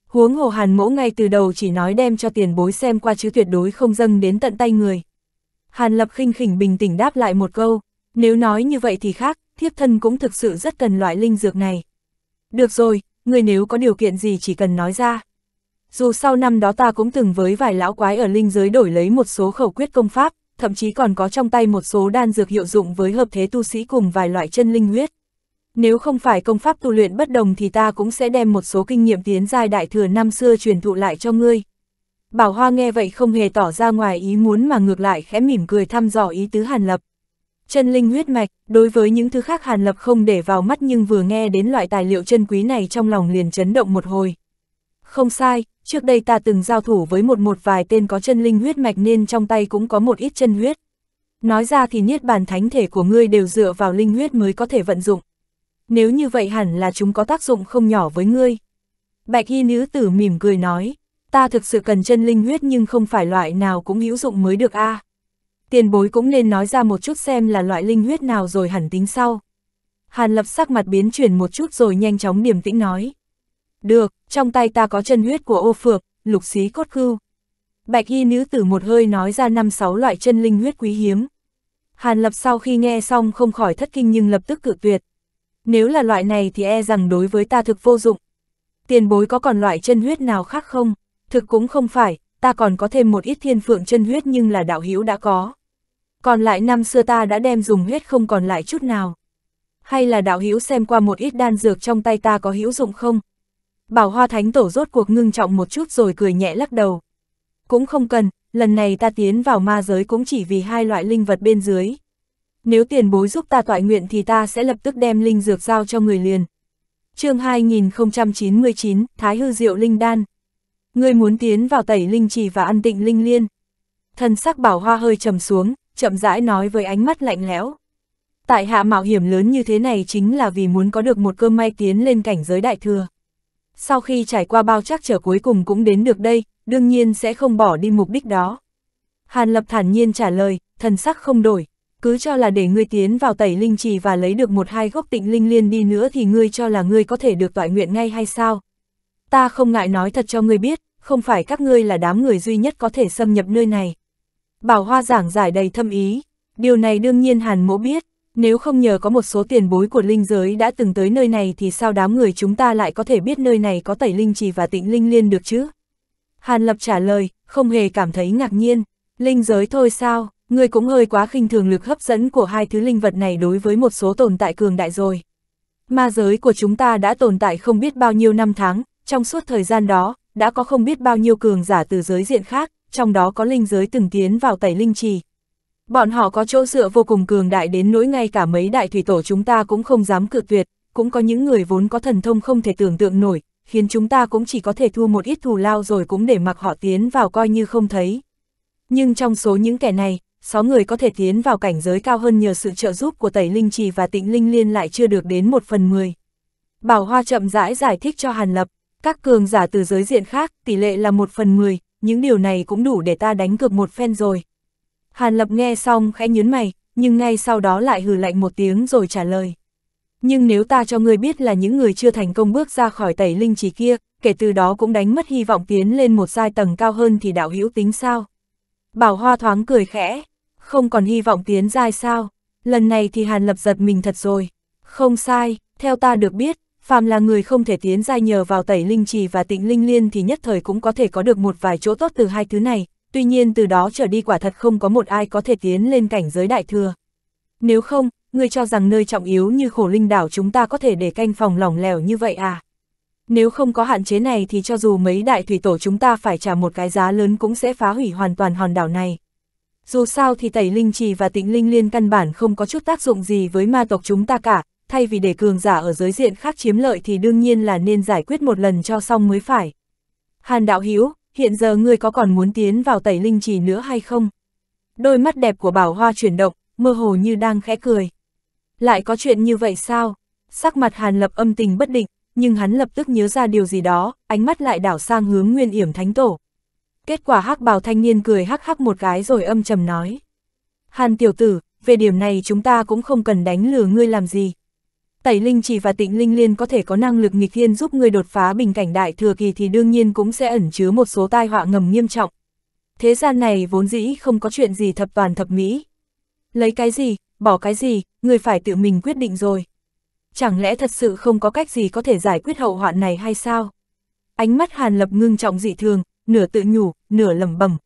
Huống hồ hàn mỗ ngay từ đầu chỉ nói đem cho tiền bối xem qua chứ tuyệt đối không dâng đến tận tay người. Hàn lập khinh khỉnh bình tĩnh đáp lại một câu, nếu nói như vậy thì khác, thiếp thân cũng thực sự rất cần loại linh dược này. Được rồi, người nếu có điều kiện gì chỉ cần nói ra. Dù sau năm đó ta cũng từng với vài lão quái ở linh giới đổi lấy một số khẩu quyết công pháp, thậm chí còn có trong tay một số đan dược hiệu dụng với hợp thế tu sĩ cùng vài loại chân linh huyết. Nếu không phải công pháp tu luyện bất đồng thì ta cũng sẽ đem một số kinh nghiệm tiến giai đại thừa năm xưa truyền thụ lại cho ngươi. Bảo Hoa nghe vậy không hề tỏ ra ngoài ý muốn mà ngược lại khẽ mỉm cười thăm dò ý tứ Hàn Lập. Chân linh huyết mạch, đối với những thứ khác Hàn Lập không để vào mắt nhưng vừa nghe đến loại tài liệu chân quý này trong lòng liền chấn động một hồi không sai, trước đây ta từng giao thủ với một một vài tên có chân linh huyết mạch nên trong tay cũng có một ít chân huyết. Nói ra thì niết bàn thánh thể của ngươi đều dựa vào linh huyết mới có thể vận dụng. Nếu như vậy hẳn là chúng có tác dụng không nhỏ với ngươi. Bạch hy nữ tử mỉm cười nói, ta thực sự cần chân linh huyết nhưng không phải loại nào cũng hữu dụng mới được a. À. Tiền bối cũng nên nói ra một chút xem là loại linh huyết nào rồi hẳn tính sau. Hàn lập sắc mặt biến chuyển một chút rồi nhanh chóng điềm tĩnh nói. Được, trong tay ta có chân huyết của ô phược, lục xí cốt khưu. Bạch y nữ tử một hơi nói ra năm sáu loại chân linh huyết quý hiếm. Hàn lập sau khi nghe xong không khỏi thất kinh nhưng lập tức cự tuyệt. Nếu là loại này thì e rằng đối với ta thực vô dụng. Tiền bối có còn loại chân huyết nào khác không? Thực cũng không phải, ta còn có thêm một ít thiên phượng chân huyết nhưng là đạo hữu đã có. Còn lại năm xưa ta đã đem dùng huyết không còn lại chút nào. Hay là đạo hữu xem qua một ít đan dược trong tay ta có hữu dụng không, Bảo Hoa Thánh Tổ rốt cuộc ngưng trọng một chút rồi cười nhẹ lắc đầu. Cũng không cần, lần này ta tiến vào ma giới cũng chỉ vì hai loại linh vật bên dưới. Nếu tiền bối giúp ta tọa nguyện thì ta sẽ lập tức đem linh dược giao cho người liền. chương 2099, Thái Hư Diệu Linh Đan. Người muốn tiến vào tẩy linh trì và ăn tịnh linh liên. Thần sắc bảo hoa hơi trầm xuống, chậm rãi nói với ánh mắt lạnh lẽo. Tại hạ mạo hiểm lớn như thế này chính là vì muốn có được một cơ may tiến lên cảnh giới đại thừa sau khi trải qua bao trắc trở cuối cùng cũng đến được đây, đương nhiên sẽ không bỏ đi mục đích đó. Hàn Lập thản nhiên trả lời, thần sắc không đổi, cứ cho là để ngươi tiến vào tẩy linh trì và lấy được một hai gốc tịnh linh liên đi nữa thì ngươi cho là ngươi có thể được tọa nguyện ngay hay sao? Ta không ngại nói thật cho ngươi biết, không phải các ngươi là đám người duy nhất có thể xâm nhập nơi này. Bảo Hoa giảng giải đầy thâm ý, điều này đương nhiên Hàn Mỗ biết, nếu không nhờ có một số tiền bối của linh giới đã từng tới nơi này thì sao đám người chúng ta lại có thể biết nơi này có tẩy linh trì và tịnh linh liên được chứ? Hàn Lập trả lời, không hề cảm thấy ngạc nhiên. Linh giới thôi sao, người cũng hơi quá khinh thường lực hấp dẫn của hai thứ linh vật này đối với một số tồn tại cường đại rồi. Ma giới của chúng ta đã tồn tại không biết bao nhiêu năm tháng, trong suốt thời gian đó, đã có không biết bao nhiêu cường giả từ giới diện khác, trong đó có linh giới từng tiến vào tẩy linh trì, Bọn họ có chỗ dựa vô cùng cường đại đến nỗi ngay cả mấy đại thủy tổ chúng ta cũng không dám cự tuyệt, cũng có những người vốn có thần thông không thể tưởng tượng nổi, khiến chúng ta cũng chỉ có thể thua một ít thù lao rồi cũng để mặc họ tiến vào coi như không thấy. Nhưng trong số những kẻ này, 6 người có thể tiến vào cảnh giới cao hơn nhờ sự trợ giúp của Tẩy Linh Trì và Tịnh Linh Liên lại chưa được đến một phần 10. Bảo Hoa chậm rãi giải thích cho Hàn Lập, các cường giả từ giới diện khác, tỷ lệ là một phần 10, những điều này cũng đủ để ta đánh cược một phen rồi. Hàn Lập nghe xong khẽ nhớn mày, nhưng ngay sau đó lại hử lạnh một tiếng rồi trả lời. Nhưng nếu ta cho ngươi biết là những người chưa thành công bước ra khỏi tẩy linh trì kia, kể từ đó cũng đánh mất hy vọng tiến lên một giai tầng cao hơn thì đạo hữu tính sao? Bảo Hoa thoáng cười khẽ, không còn hy vọng tiến giai sao? Lần này thì Hàn Lập giật mình thật rồi. Không sai, theo ta được biết, phàm là người không thể tiến giai nhờ vào tẩy linh trì và tịnh linh liên thì nhất thời cũng có thể có được một vài chỗ tốt từ hai thứ này, tuy nhiên từ đó trở đi quả thật không có một ai có thể tiến lên cảnh giới đại thừa. Nếu không, ngươi cho rằng nơi trọng yếu như khổ linh đảo chúng ta có thể để canh phòng lỏng lẻo như vậy à? Nếu không có hạn chế này thì cho dù mấy đại thủy tổ chúng ta phải trả một cái giá lớn cũng sẽ phá hủy hoàn toàn hòn đảo này. Dù sao thì tẩy linh trì và tịnh linh liên căn bản không có chút tác dụng gì với ma tộc chúng ta cả, thay vì để cường giả ở giới diện khác chiếm lợi thì đương nhiên là nên giải quyết một lần cho xong mới phải. Hàn đạo Hiếu hiện giờ ngươi có còn muốn tiến vào tẩy linh trì nữa hay không? Đôi mắt đẹp của bảo hoa chuyển động, mơ hồ như đang khẽ cười. Lại có chuyện như vậy sao? Sắc mặt hàn lập âm tình bất định, nhưng hắn lập tức nhớ ra điều gì đó, ánh mắt lại đảo sang hướng nguyên yểm thánh tổ. Kết quả hắc bào thanh niên cười hắc hắc một cái rồi âm trầm nói. Hàn tiểu tử, về điểm này chúng ta cũng không cần đánh lừa ngươi làm gì, tẩy linh chỉ và tịnh linh liên có thể có năng lực nghịch thiên giúp người đột phá bình cảnh đại thừa kỳ thì đương nhiên cũng sẽ ẩn chứa một số tai họa ngầm nghiêm trọng. Thế gian này vốn dĩ không có chuyện gì thập toàn thập mỹ. Lấy cái gì, bỏ cái gì, người phải tự mình quyết định rồi. Chẳng lẽ thật sự không có cách gì có thể giải quyết hậu hoạn này hay sao? Ánh mắt Hàn Lập ngưng trọng dị thường, nửa tự nhủ, nửa lẩm bẩm.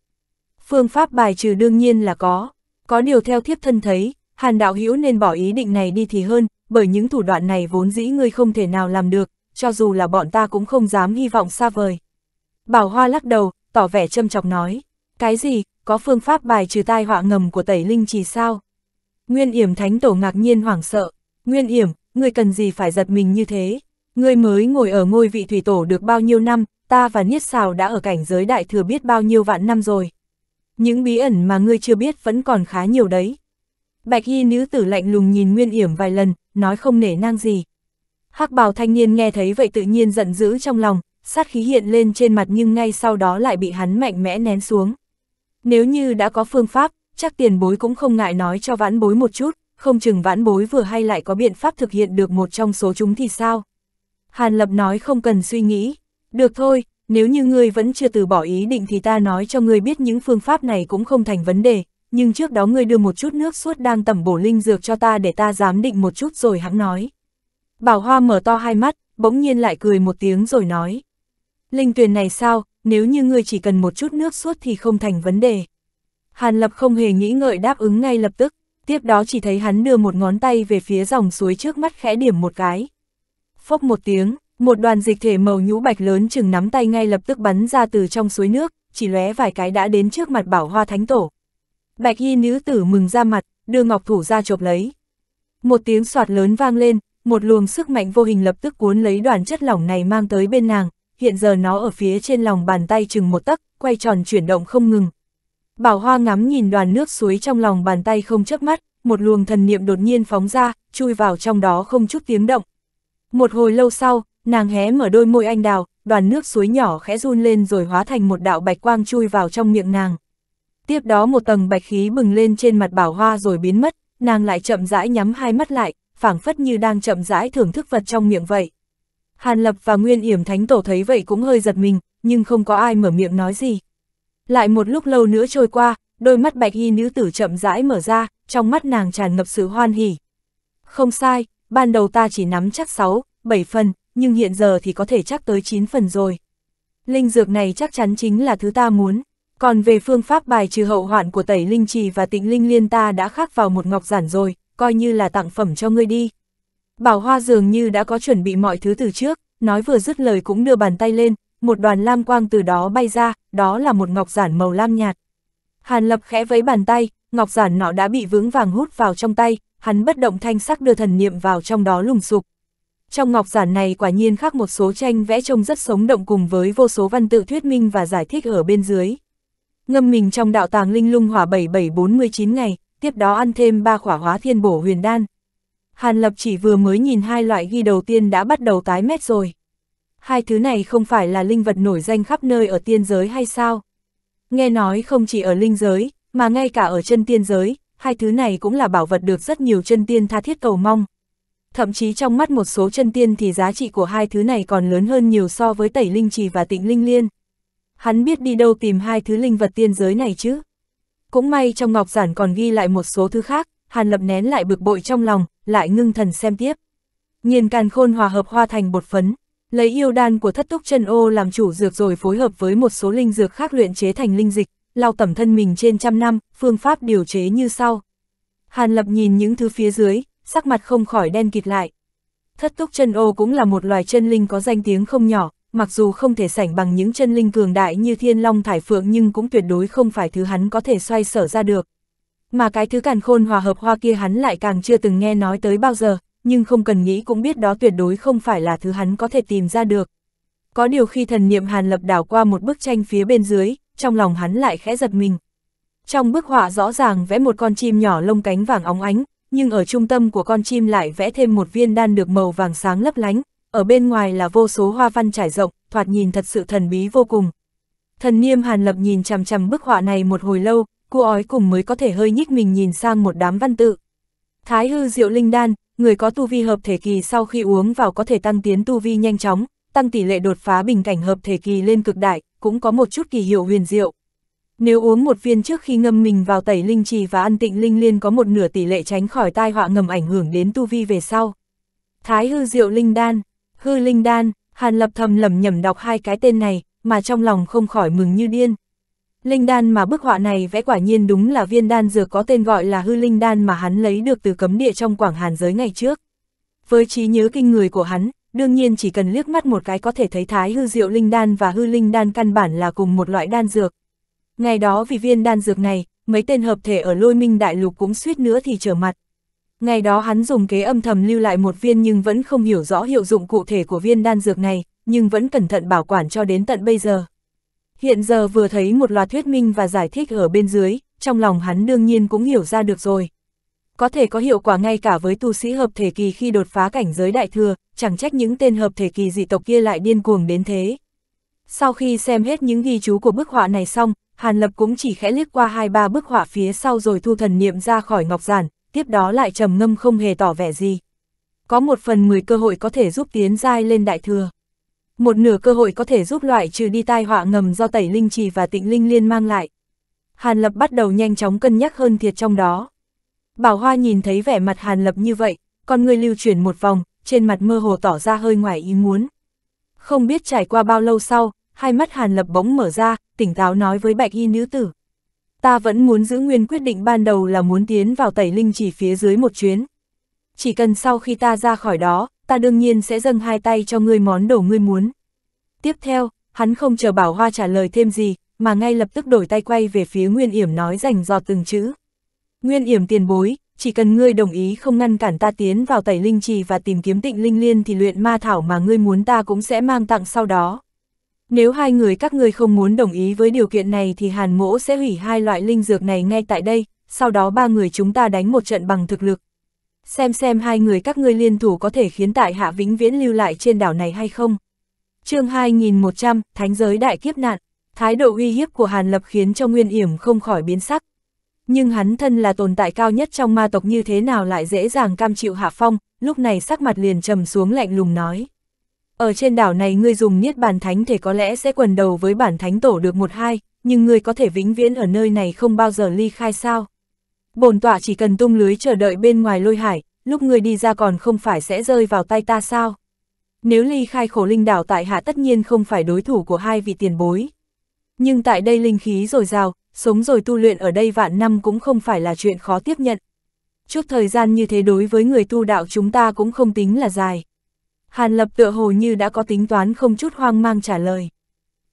Phương pháp bài trừ đương nhiên là có, có điều theo thiếp thân thấy, Hàn đạo hữu nên bỏ ý định này đi thì hơn, bởi những thủ đoạn này vốn dĩ ngươi không thể nào làm được, cho dù là bọn ta cũng không dám hy vọng xa vời. Bảo Hoa lắc đầu, tỏ vẻ châm chọc nói, cái gì, có phương pháp bài trừ tai họa ngầm của tẩy linh chỉ sao? Nguyên Yểm Thánh Tổ ngạc nhiên hoảng sợ, Nguyên Yểm, ngươi cần gì phải giật mình như thế? Ngươi mới ngồi ở ngôi vị thủy tổ được bao nhiêu năm, ta và Niết Sào đã ở cảnh giới đại thừa biết bao nhiêu vạn năm rồi. Những bí ẩn mà ngươi chưa biết vẫn còn khá nhiều đấy. Bạch Y nữ tử lạnh lùng nhìn Nguyên Yểm vài lần, nói không nể nang gì. Hắc bào thanh niên nghe thấy vậy tự nhiên giận dữ trong lòng, sát khí hiện lên trên mặt nhưng ngay sau đó lại bị hắn mạnh mẽ nén xuống. Nếu như đã có phương pháp, chắc tiền bối cũng không ngại nói cho vãn bối một chút, không chừng vãn bối vừa hay lại có biện pháp thực hiện được một trong số chúng thì sao? Hàn Lập nói không cần suy nghĩ, được thôi, nếu như ngươi vẫn chưa từ bỏ ý định thì ta nói cho ngươi biết những phương pháp này cũng không thành vấn đề, nhưng trước đó ngươi đưa một chút nước suốt đang tẩm bổ linh dược cho ta để ta dám định một chút rồi hắn nói. Bảo Hoa mở to hai mắt, bỗng nhiên lại cười một tiếng rồi nói. Linh tuyền này sao, nếu như ngươi chỉ cần một chút nước suốt thì không thành vấn đề. Hàn Lập không hề nghĩ ngợi đáp ứng ngay lập tức, tiếp đó chỉ thấy hắn đưa một ngón tay về phía dòng suối trước mắt khẽ điểm một cái. Phốc một tiếng, một đoàn dịch thể màu nhũ bạch lớn chừng nắm tay ngay lập tức bắn ra từ trong suối nước, chỉ lóe vài cái đã đến trước mặt bảo hoa thánh tổ. Bạch y nữ tử mừng ra mặt, đưa ngọc thủ ra chộp lấy. Một tiếng soạt lớn vang lên, một luồng sức mạnh vô hình lập tức cuốn lấy đoàn chất lỏng này mang tới bên nàng, hiện giờ nó ở phía trên lòng bàn tay chừng một tấc, quay tròn chuyển động không ngừng. Bảo Hoa ngắm nhìn đoàn nước suối trong lòng bàn tay không chớp mắt, một luồng thần niệm đột nhiên phóng ra, chui vào trong đó không chút tiếng động. Một hồi lâu sau, nàng hé mở đôi môi anh đào, đoàn nước suối nhỏ khẽ run lên rồi hóa thành một đạo bạch quang chui vào trong miệng nàng tiếp đó một tầng bạch khí bừng lên trên mặt bảo hoa rồi biến mất, nàng lại chậm rãi nhắm hai mắt lại, phảng phất như đang chậm rãi thưởng thức vật trong miệng vậy. Hàn Lập và Nguyên Yểm Thánh Tổ thấy vậy cũng hơi giật mình, nhưng không có ai mở miệng nói gì. Lại một lúc lâu nữa trôi qua, đôi mắt bạch y nữ tử chậm rãi mở ra, trong mắt nàng tràn ngập sự hoan hỉ. Không sai, ban đầu ta chỉ nắm chắc 6, 7 phần, nhưng hiện giờ thì có thể chắc tới 9 phần rồi. Linh dược này chắc chắn chính là thứ ta muốn. Còn về phương pháp bài trừ hậu hoạn của tẩy linh trì và tịnh linh liên ta đã khắc vào một ngọc giản rồi, coi như là tặng phẩm cho ngươi đi. Bảo Hoa dường như đã có chuẩn bị mọi thứ từ trước, nói vừa dứt lời cũng đưa bàn tay lên, một đoàn lam quang từ đó bay ra, đó là một ngọc giản màu lam nhạt. Hàn Lập khẽ với bàn tay, ngọc giản nọ đã bị vướng vàng hút vào trong tay, hắn bất động thanh sắc đưa thần niệm vào trong đó lùng sục. Trong ngọc giản này quả nhiên khác một số tranh vẽ trông rất sống động cùng với vô số văn tự thuyết minh và giải thích ở bên dưới ngâm mình trong đạo tàng linh lung hỏa 7749 ngày, tiếp đó ăn thêm ba khỏa hóa thiên bổ huyền đan. Hàn Lập chỉ vừa mới nhìn hai loại ghi đầu tiên đã bắt đầu tái mét rồi. Hai thứ này không phải là linh vật nổi danh khắp nơi ở tiên giới hay sao? Nghe nói không chỉ ở linh giới, mà ngay cả ở chân tiên giới, hai thứ này cũng là bảo vật được rất nhiều chân tiên tha thiết cầu mong. Thậm chí trong mắt một số chân tiên thì giá trị của hai thứ này còn lớn hơn nhiều so với tẩy linh trì và tịnh linh liên. Hắn biết đi đâu tìm hai thứ linh vật tiên giới này chứ. Cũng may trong ngọc giản còn ghi lại một số thứ khác, Hàn Lập nén lại bực bội trong lòng, lại ngưng thần xem tiếp. Nhìn càn khôn hòa hợp hoa thành bột phấn, lấy yêu đan của thất túc chân ô làm chủ dược rồi phối hợp với một số linh dược khác luyện chế thành linh dịch, lao tẩm thân mình trên trăm năm, phương pháp điều chế như sau. Hàn Lập nhìn những thứ phía dưới, sắc mặt không khỏi đen kịt lại. Thất túc chân ô cũng là một loài chân linh có danh tiếng không nhỏ, mặc dù không thể sảnh bằng những chân linh cường đại như thiên long thải phượng nhưng cũng tuyệt đối không phải thứ hắn có thể xoay sở ra được. Mà cái thứ càn khôn hòa hợp hoa kia hắn lại càng chưa từng nghe nói tới bao giờ, nhưng không cần nghĩ cũng biết đó tuyệt đối không phải là thứ hắn có thể tìm ra được. Có điều khi thần niệm hàn lập đảo qua một bức tranh phía bên dưới, trong lòng hắn lại khẽ giật mình. Trong bức họa rõ ràng vẽ một con chim nhỏ lông cánh vàng óng ánh, nhưng ở trung tâm của con chim lại vẽ thêm một viên đan được màu vàng sáng lấp lánh, ở bên ngoài là vô số hoa văn trải rộng, thoạt nhìn thật sự thần bí vô cùng. Thần niêm hàn lập nhìn chằm chằm bức họa này một hồi lâu, cô ói cùng mới có thể hơi nhích mình nhìn sang một đám văn tự. Thái hư diệu linh đan, người có tu vi hợp thể kỳ sau khi uống vào có thể tăng tiến tu vi nhanh chóng, tăng tỷ lệ đột phá bình cảnh hợp thể kỳ lên cực đại, cũng có một chút kỳ hiệu huyền diệu. Nếu uống một viên trước khi ngâm mình vào tẩy linh trì và ăn tịnh linh liên có một nửa tỷ lệ tránh khỏi tai họa ngầm ảnh hưởng đến tu vi về sau. Thái hư diệu linh đan Hư linh đan, Hàn Lập thầm lẩm nhẩm đọc hai cái tên này, mà trong lòng không khỏi mừng như điên. Linh đan mà bức họa này vẽ quả nhiên đúng là viên đan dược có tên gọi là hư linh đan mà hắn lấy được từ cấm địa trong quảng hàn giới ngày trước. Với trí nhớ kinh người của hắn, đương nhiên chỉ cần liếc mắt một cái có thể thấy thái hư diệu linh đan và hư linh đan căn bản là cùng một loại đan dược. Ngày đó vì viên đan dược này, mấy tên hợp thể ở lôi minh đại lục cũng suýt nữa thì trở mặt. Ngày đó hắn dùng kế âm thầm lưu lại một viên nhưng vẫn không hiểu rõ hiệu dụng cụ thể của viên đan dược này, nhưng vẫn cẩn thận bảo quản cho đến tận bây giờ. Hiện giờ vừa thấy một loạt thuyết minh và giải thích ở bên dưới, trong lòng hắn đương nhiên cũng hiểu ra được rồi. Có thể có hiệu quả ngay cả với tu sĩ hợp thể kỳ khi đột phá cảnh giới đại thừa, chẳng trách những tên hợp thể kỳ dị tộc kia lại điên cuồng đến thế. Sau khi xem hết những ghi chú của bức họa này xong, Hàn Lập cũng chỉ khẽ liếc qua hai ba bức họa phía sau rồi thu thần niệm ra khỏi ngọc giản, tiếp đó lại trầm ngâm không hề tỏ vẻ gì. Có một phần mười cơ hội có thể giúp tiến giai lên đại thừa. Một nửa cơ hội có thể giúp loại trừ đi tai họa ngầm do tẩy linh trì và tịnh linh liên mang lại. Hàn Lập bắt đầu nhanh chóng cân nhắc hơn thiệt trong đó. Bảo Hoa nhìn thấy vẻ mặt Hàn Lập như vậy, con người lưu chuyển một vòng, trên mặt mơ hồ tỏ ra hơi ngoài ý muốn. Không biết trải qua bao lâu sau, hai mắt Hàn Lập bỗng mở ra, tỉnh táo nói với bạch y nữ tử. Ta vẫn muốn giữ nguyên quyết định ban đầu là muốn tiến vào tẩy linh chỉ phía dưới một chuyến. Chỉ cần sau khi ta ra khỏi đó, ta đương nhiên sẽ dâng hai tay cho ngươi món đồ ngươi muốn. Tiếp theo, hắn không chờ bảo hoa trả lời thêm gì, mà ngay lập tức đổi tay quay về phía Nguyên Yểm nói rành giọt từng chữ. Nguyên Yểm tiền bối, chỉ cần ngươi đồng ý không ngăn cản ta tiến vào tẩy linh trì và tìm kiếm tịnh linh liên thì luyện ma thảo mà ngươi muốn ta cũng sẽ mang tặng sau đó. Nếu hai người các ngươi không muốn đồng ý với điều kiện này thì Hàn Mỗ sẽ hủy hai loại linh dược này ngay tại đây, sau đó ba người chúng ta đánh một trận bằng thực lực. Xem xem hai người các ngươi liên thủ có thể khiến tại hạ vĩnh viễn lưu lại trên đảo này hay không. chương 2100, Thánh giới đại kiếp nạn, thái độ uy hiếp của Hàn Lập khiến cho Nguyên Yểm không khỏi biến sắc. Nhưng hắn thân là tồn tại cao nhất trong ma tộc như thế nào lại dễ dàng cam chịu hạ phong, lúc này sắc mặt liền trầm xuống lạnh lùng nói. Ở trên đảo này ngươi dùng niết bàn thánh thể có lẽ sẽ quần đầu với bản thánh tổ được một hai, nhưng ngươi có thể vĩnh viễn ở nơi này không bao giờ ly khai sao. Bồn tọa chỉ cần tung lưới chờ đợi bên ngoài lôi hải, lúc ngươi đi ra còn không phải sẽ rơi vào tay ta sao. Nếu ly khai khổ linh đảo tại hạ tất nhiên không phải đối thủ của hai vị tiền bối. Nhưng tại đây linh khí dồi rào sống rồi tu luyện ở đây vạn năm cũng không phải là chuyện khó tiếp nhận. Chút thời gian như thế đối với người tu đạo chúng ta cũng không tính là dài. Hàn Lập tựa hồ như đã có tính toán không chút hoang mang trả lời.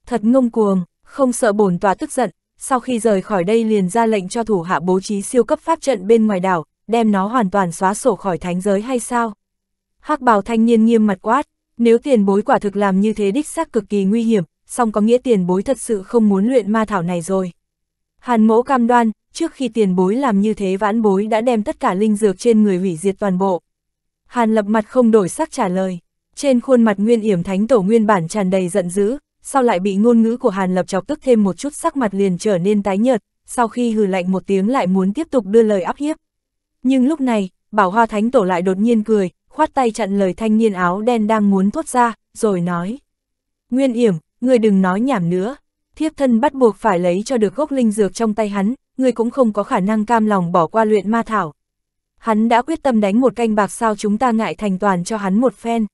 Thật ngông cuồng, không sợ bổn tòa tức giận, sau khi rời khỏi đây liền ra lệnh cho thủ hạ bố trí siêu cấp pháp trận bên ngoài đảo, đem nó hoàn toàn xóa sổ khỏi thánh giới hay sao? hắc bào thanh niên nghiêm mặt quát, nếu tiền bối quả thực làm như thế đích xác cực kỳ nguy hiểm, song có nghĩa tiền bối thật sự không muốn luyện ma thảo này rồi. Hàn mỗ cam đoan, trước khi tiền bối làm như thế vãn bối đã đem tất cả linh dược trên người hủy diệt toàn bộ. Hàn lập mặt không đổi sắc trả lời. Trên khuôn mặt Nguyên Yểm Thánh Tổ nguyên bản tràn đầy giận dữ, sau lại bị ngôn ngữ của Hàn Lập chọc tức thêm một chút sắc mặt liền trở nên tái nhợt, sau khi hừ lạnh một tiếng lại muốn tiếp tục đưa lời áp hiếp. Nhưng lúc này, Bảo Hoa Thánh Tổ lại đột nhiên cười, khoát tay chặn lời thanh niên áo đen đang muốn thốt ra, rồi nói. Nguyên Yểm, người đừng nói nhảm nữa, thiếp thân bắt buộc phải lấy cho được gốc linh dược trong tay hắn, người cũng không có khả năng cam lòng bỏ qua luyện ma thảo. Hắn đã quyết tâm đánh một canh bạc sao chúng ta ngại thành toàn cho hắn một phen.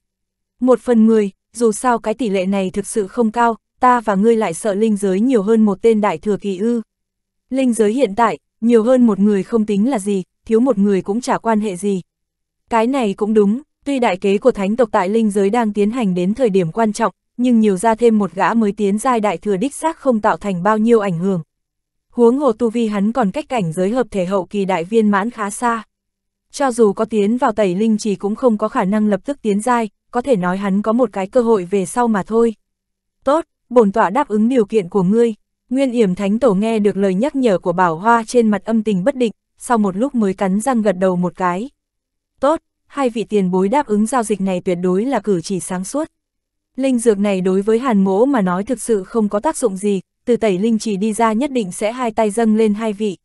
Một phần mười, dù sao cái tỷ lệ này thực sự không cao, ta và ngươi lại sợ linh giới nhiều hơn một tên đại thừa kỳ ư. Linh giới hiện tại, nhiều hơn một người không tính là gì, thiếu một người cũng chả quan hệ gì. Cái này cũng đúng, tuy đại kế của thánh tộc tại linh giới đang tiến hành đến thời điểm quan trọng, nhưng nhiều ra thêm một gã mới tiến giai đại thừa đích xác không tạo thành bao nhiêu ảnh hưởng. Huống hồ tu vi hắn còn cách cảnh giới hợp thể hậu kỳ đại viên mãn khá xa. Cho dù có tiến vào tẩy linh chỉ cũng không có khả năng lập tức tiến giai, có thể nói hắn có một cái cơ hội về sau mà thôi. Tốt, bổn tọa đáp ứng điều kiện của ngươi. Nguyên yểm thánh tổ nghe được lời nhắc nhở của bảo hoa trên mặt âm tình bất định, sau một lúc mới cắn răng gật đầu một cái. Tốt, hai vị tiền bối đáp ứng giao dịch này tuyệt đối là cử chỉ sáng suốt. Linh dược này đối với hàn mỗ mà nói thực sự không có tác dụng gì, từ tẩy linh chỉ đi ra nhất định sẽ hai tay dâng lên hai vị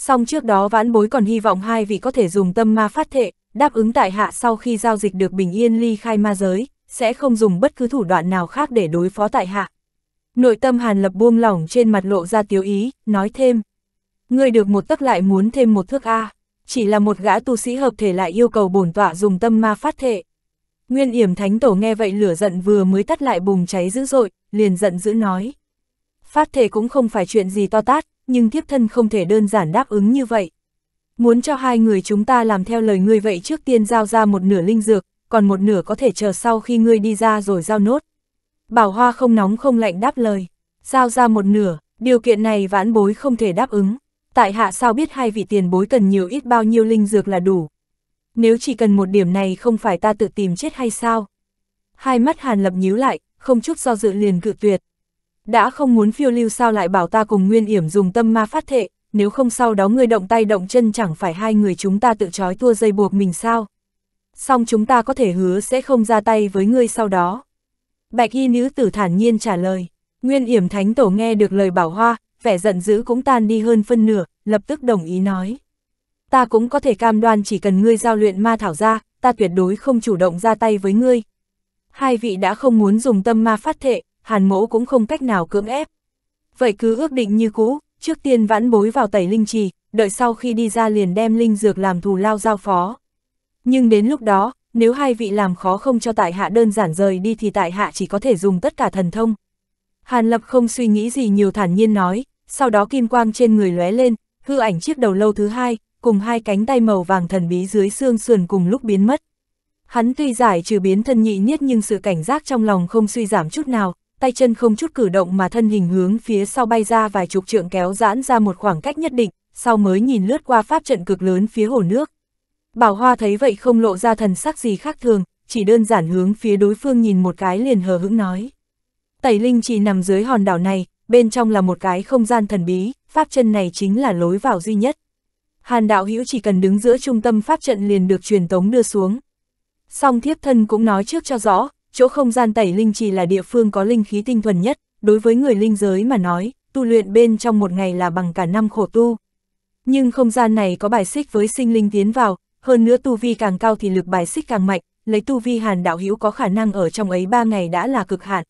song trước đó vãn bối còn hy vọng hai vị có thể dùng tâm ma phát thệ, đáp ứng tại hạ sau khi giao dịch được bình yên ly khai ma giới, sẽ không dùng bất cứ thủ đoạn nào khác để đối phó tại hạ. Nội tâm Hàn Lập buông lỏng trên mặt lộ ra tiếu ý, nói thêm. Ngươi được một tấc lại muốn thêm một thước A, chỉ là một gã tu sĩ hợp thể lại yêu cầu bổn tọa dùng tâm ma phát thệ. Nguyên yểm thánh tổ nghe vậy lửa giận vừa mới tắt lại bùng cháy dữ dội, liền giận dữ nói. Phát thể cũng không phải chuyện gì to tát, nhưng thiếp thân không thể đơn giản đáp ứng như vậy. Muốn cho hai người chúng ta làm theo lời ngươi vậy trước tiên giao ra một nửa linh dược, còn một nửa có thể chờ sau khi ngươi đi ra rồi giao nốt. Bảo Hoa không nóng không lạnh đáp lời, giao ra một nửa, điều kiện này vãn bối không thể đáp ứng. Tại hạ sao biết hai vị tiền bối cần nhiều ít bao nhiêu linh dược là đủ. Nếu chỉ cần một điểm này không phải ta tự tìm chết hay sao? Hai mắt Hàn Lập nhíu lại, không chút do dự liền cự tuyệt. Đã không muốn phiêu lưu sao lại bảo ta cùng Nguyên Yểm dùng tâm ma phát thệ, nếu không sau đó ngươi động tay động chân chẳng phải hai người chúng ta tự trói tua dây buộc mình sao. Xong chúng ta có thể hứa sẽ không ra tay với ngươi sau đó. Bạch y nữ tử thản nhiên trả lời, Nguyên Yểm Thánh Tổ nghe được lời bảo hoa, vẻ giận dữ cũng tan đi hơn phân nửa, lập tức đồng ý nói. Ta cũng có thể cam đoan chỉ cần ngươi giao luyện ma thảo ra, ta tuyệt đối không chủ động ra tay với ngươi. Hai vị đã không muốn dùng tâm ma phát thệ, hàn Mẫu cũng không cách nào cưỡng ép. Vậy cứ ước định như cũ, trước tiên vãn bối vào tẩy linh trì, đợi sau khi đi ra liền đem linh dược làm thù lao giao phó. Nhưng đến lúc đó, nếu hai vị làm khó không cho tại hạ đơn giản rời đi thì tại hạ chỉ có thể dùng tất cả thần thông. Hàn Lập không suy nghĩ gì nhiều thản nhiên nói, sau đó kim quang trên người lóe lên, hư ảnh chiếc đầu lâu thứ hai, cùng hai cánh tay màu vàng thần bí dưới xương sườn cùng lúc biến mất. Hắn tuy giải trừ biến thân nhị niết nhưng sự cảnh giác trong lòng không suy giảm chút nào, tay chân không chút cử động mà thân hình hướng phía sau bay ra vài chục trượng kéo giãn ra một khoảng cách nhất định, sau mới nhìn lướt qua pháp trận cực lớn phía hồ nước. Bảo Hoa thấy vậy không lộ ra thần sắc gì khác thường, chỉ đơn giản hướng phía đối phương nhìn một cái liền hờ hững nói. Tẩy Linh chỉ nằm dưới hòn đảo này, bên trong là một cái không gian thần bí, pháp chân này chính là lối vào duy nhất. Hàn đạo hữu chỉ cần đứng giữa trung tâm pháp trận liền được truyền tống đưa xuống. Song thiếp thân cũng nói trước cho rõ, chỗ không gian tẩy linh chỉ là địa phương có linh khí tinh thuần nhất, đối với người linh giới mà nói, tu luyện bên trong một ngày là bằng cả năm khổ tu. Nhưng không gian này có bài xích với sinh linh tiến vào, hơn nữa tu vi càng cao thì lực bài xích càng mạnh, lấy tu vi hàn đạo hữu có khả năng ở trong ấy ba ngày đã là cực hạn.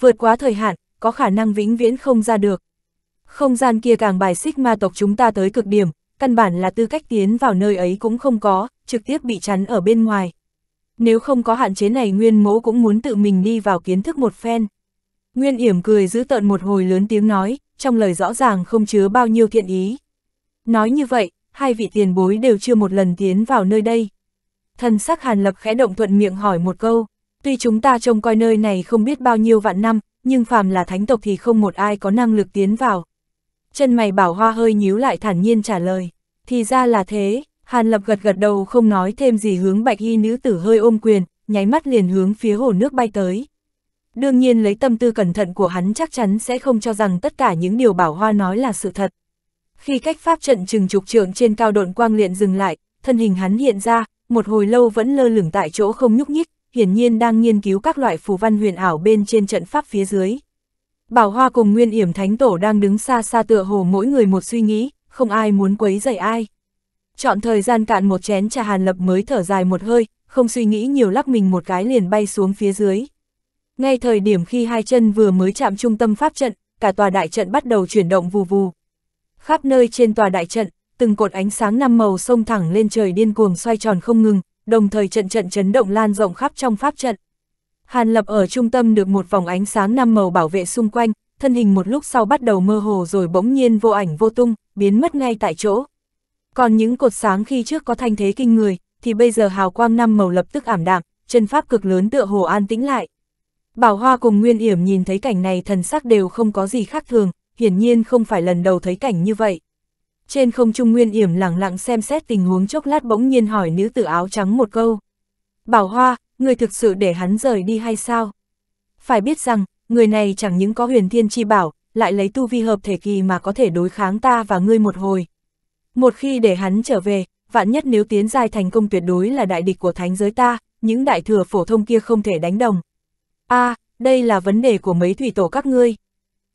Vượt quá thời hạn, có khả năng vĩnh viễn không ra được. Không gian kia càng bài xích ma tộc chúng ta tới cực điểm, căn bản là tư cách tiến vào nơi ấy cũng không có, trực tiếp bị chắn ở bên ngoài. Nếu không có hạn chế này Nguyên Mẫu cũng muốn tự mình đi vào kiến thức một phen. Nguyên Yểm cười giữ tợn một hồi lớn tiếng nói, trong lời rõ ràng không chứa bao nhiêu thiện ý. Nói như vậy, hai vị tiền bối đều chưa một lần tiến vào nơi đây. Thần sắc Hàn Lập khẽ động thuận miệng hỏi một câu, tuy chúng ta trông coi nơi này không biết bao nhiêu vạn năm, nhưng phàm là thánh tộc thì không một ai có năng lực tiến vào. Chân mày bảo hoa hơi nhíu lại thản nhiên trả lời, thì ra là thế, Hàn Lập gật gật đầu không nói thêm gì hướng bạch y nữ tử hơi ôm quyền, nháy mắt liền hướng phía hồ nước bay tới. Đương nhiên lấy tâm tư cẩn thận của hắn chắc chắn sẽ không cho rằng tất cả những điều bảo hoa nói là sự thật. Khi cách pháp trận trừng trục trượng trên cao độn quang luyện dừng lại, thân hình hắn hiện ra, một hồi lâu vẫn lơ lửng tại chỗ không nhúc nhích, hiển nhiên đang nghiên cứu các loại phù văn huyền ảo bên trên trận pháp phía dưới. Bảo Hoa cùng Nguyên Yểm Thánh Tổ đang đứng xa xa tựa hồ mỗi người một suy nghĩ, không ai muốn quấy rầy ai chọn thời gian cạn một chén trà hàn lập mới thở dài một hơi, không suy nghĩ nhiều lắc mình một cái liền bay xuống phía dưới. Ngay thời điểm khi hai chân vừa mới chạm trung tâm pháp trận, cả tòa đại trận bắt đầu chuyển động vù vù. Khắp nơi trên tòa đại trận, từng cột ánh sáng năm màu xông thẳng lên trời điên cuồng xoay tròn không ngừng, đồng thời trận trận chấn động lan rộng khắp trong pháp trận. Hàn Lập ở trung tâm được một vòng ánh sáng năm màu bảo vệ xung quanh, thân hình một lúc sau bắt đầu mơ hồ rồi bỗng nhiên vô ảnh vô tung, biến mất ngay tại chỗ. Còn những cột sáng khi trước có thanh thế kinh người, thì bây giờ hào quang năm màu lập tức ảm đạm, chân pháp cực lớn tựa hồ an tĩnh lại. Bảo Hoa cùng Nguyên Yểm nhìn thấy cảnh này thần sắc đều không có gì khác thường, hiển nhiên không phải lần đầu thấy cảnh như vậy. Trên không trung Nguyên Yểm lặng lặng xem xét tình huống chốc lát bỗng nhiên hỏi nữ tử áo trắng một câu. Bảo Hoa, người thực sự để hắn rời đi hay sao? Phải biết rằng, người này chẳng những có huyền thiên chi bảo, lại lấy tu vi hợp thể kỳ mà có thể đối kháng ta và ngươi một hồi. Một khi để hắn trở về, vạn nhất nếu tiến giai thành công tuyệt đối là đại địch của thánh giới ta, những đại thừa phổ thông kia không thể đánh đồng. a à, đây là vấn đề của mấy thủy tổ các ngươi.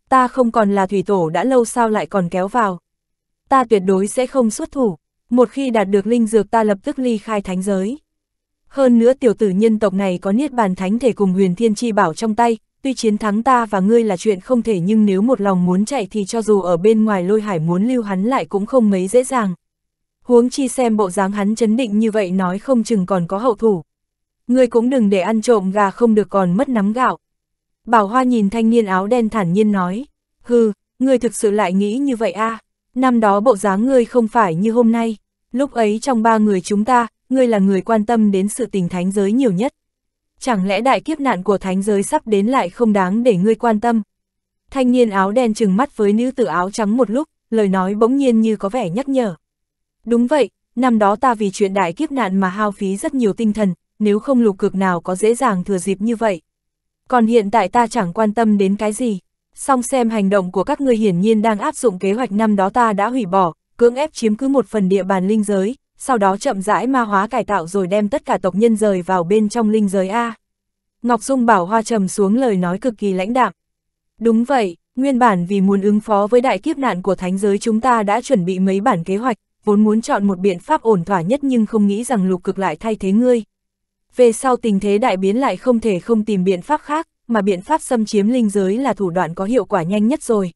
Ta không còn là thủy tổ đã lâu sao lại còn kéo vào. Ta tuyệt đối sẽ không xuất thủ, một khi đạt được linh dược ta lập tức ly khai thánh giới. Hơn nữa tiểu tử nhân tộc này có niết bàn thánh thể cùng huyền thiên chi bảo trong tay, tuy chiến thắng ta và ngươi là chuyện không thể nhưng nếu một lòng muốn chạy thì cho dù ở bên ngoài lôi hải muốn lưu hắn lại cũng không mấy dễ dàng. Huống chi xem bộ dáng hắn chấn định như vậy nói không chừng còn có hậu thủ. Ngươi cũng đừng để ăn trộm gà không được còn mất nắm gạo. Bảo Hoa nhìn thanh niên áo đen thản nhiên nói, hừ, ngươi thực sự lại nghĩ như vậy a à? năm đó bộ dáng ngươi không phải như hôm nay, lúc ấy trong ba người chúng ta, ngươi là người quan tâm đến sự tình thánh giới nhiều nhất chẳng lẽ đại kiếp nạn của thánh giới sắp đến lại không đáng để ngươi quan tâm. Thanh niên áo đen trừng mắt với nữ tử áo trắng một lúc, lời nói bỗng nhiên như có vẻ nhắc nhở. Đúng vậy, năm đó ta vì chuyện đại kiếp nạn mà hao phí rất nhiều tinh thần, nếu không lục cực nào có dễ dàng thừa dịp như vậy. Còn hiện tại ta chẳng quan tâm đến cái gì. Song xem hành động của các ngươi hiển nhiên đang áp dụng kế hoạch năm đó ta đã hủy bỏ, cưỡng ép chiếm cứ một phần địa bàn linh giới, sau đó chậm rãi ma hóa cải tạo rồi đem tất cả tộc nhân rời vào bên trong linh giới A. Ngọc Dung bảo hoa trầm xuống lời nói cực kỳ lãnh đạm. Đúng vậy, nguyên bản vì muốn ứng phó với đại kiếp nạn của thánh giới chúng ta đã chuẩn bị mấy bản kế hoạch, vốn muốn chọn một biện pháp ổn thỏa nhất nhưng không nghĩ rằng lục cực lại thay thế ngươi. Về sau tình thế đại biến lại không thể không tìm biện pháp khác, mà biện pháp xâm chiếm linh giới là thủ đoạn có hiệu quả nhanh nhất rồi.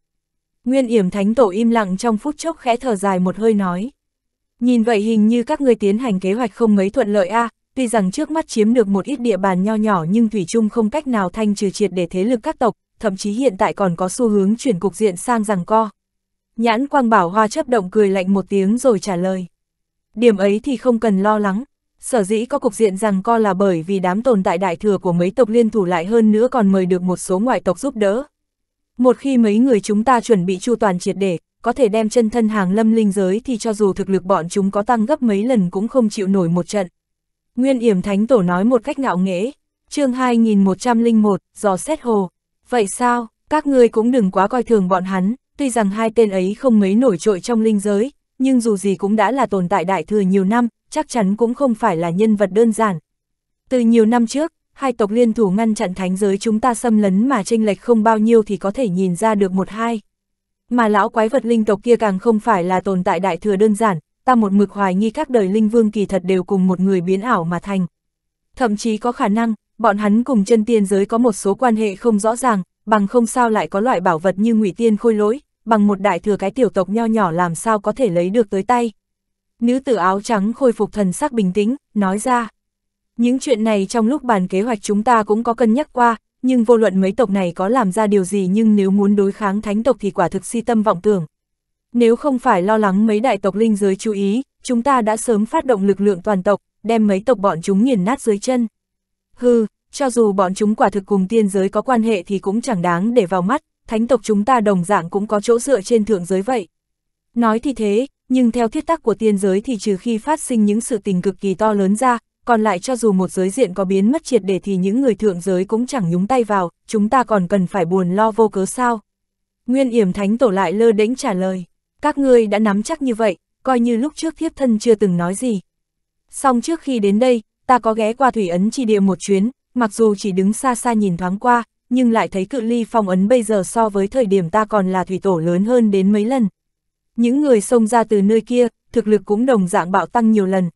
Nguyên yểm thánh tổ im lặng trong phút chốc khẽ thở dài một hơi nói. Nhìn vậy hình như các ngươi tiến hành kế hoạch không mấy thuận lợi a, à, tuy rằng trước mắt chiếm được một ít địa bàn nho nhỏ nhưng thủy chung không cách nào thanh trừ triệt để thế lực các tộc, thậm chí hiện tại còn có xu hướng chuyển cục diện sang rằng co. Nhãn Quang Bảo Hoa chấp động cười lạnh một tiếng rồi trả lời. Điểm ấy thì không cần lo lắng, sở dĩ có cục diện rằng co là bởi vì đám tồn tại đại thừa của mấy tộc liên thủ lại hơn nữa còn mời được một số ngoại tộc giúp đỡ. Một khi mấy người chúng ta chuẩn bị chu toàn triệt để, có thể đem chân thân hàng lâm linh giới thì cho dù thực lực bọn chúng có tăng gấp mấy lần cũng không chịu nổi một trận. Nguyên yểm thánh tổ nói một cách ngạo nghễ, chương 2101, giò xét hồ. Vậy sao, các ngươi cũng đừng quá coi thường bọn hắn, tuy rằng hai tên ấy không mấy nổi trội trong linh giới, nhưng dù gì cũng đã là tồn tại đại thừa nhiều năm, chắc chắn cũng không phải là nhân vật đơn giản. Từ nhiều năm trước, hai tộc liên thủ ngăn chặn thánh giới chúng ta xâm lấn mà tranh lệch không bao nhiêu thì có thể nhìn ra được một hai mà lão quái vật linh tộc kia càng không phải là tồn tại đại thừa đơn giản, ta một mực hoài nghi các đời linh vương kỳ thật đều cùng một người biến ảo mà thành. Thậm chí có khả năng, bọn hắn cùng chân tiên giới có một số quan hệ không rõ ràng, bằng không sao lại có loại bảo vật như ngụy tiên khôi lỗi, bằng một đại thừa cái tiểu tộc nho nhỏ làm sao có thể lấy được tới tay. Nữ tử áo trắng khôi phục thần sắc bình tĩnh, nói ra. Những chuyện này trong lúc bàn kế hoạch chúng ta cũng có cân nhắc qua, nhưng vô luận mấy tộc này có làm ra điều gì nhưng nếu muốn đối kháng thánh tộc thì quả thực si tâm vọng tưởng. Nếu không phải lo lắng mấy đại tộc linh giới chú ý, chúng ta đã sớm phát động lực lượng toàn tộc, đem mấy tộc bọn chúng nghiền nát dưới chân. Hừ, cho dù bọn chúng quả thực cùng tiên giới có quan hệ thì cũng chẳng đáng để vào mắt, thánh tộc chúng ta đồng dạng cũng có chỗ dựa trên thượng giới vậy. Nói thì thế, nhưng theo thiết tắc của tiên giới thì trừ khi phát sinh những sự tình cực kỳ to lớn ra, còn lại cho dù một giới diện có biến mất triệt để thì những người thượng giới cũng chẳng nhúng tay vào, chúng ta còn cần phải buồn lo vô cớ sao. Nguyên yểm thánh tổ lại lơ đễnh trả lời, các ngươi đã nắm chắc như vậy, coi như lúc trước thiếp thân chưa từng nói gì. Xong trước khi đến đây, ta có ghé qua thủy ấn chi địa một chuyến, mặc dù chỉ đứng xa xa nhìn thoáng qua, nhưng lại thấy cự ly phong ấn bây giờ so với thời điểm ta còn là thủy tổ lớn hơn đến mấy lần. Những người xông ra từ nơi kia, thực lực cũng đồng dạng bạo tăng nhiều lần,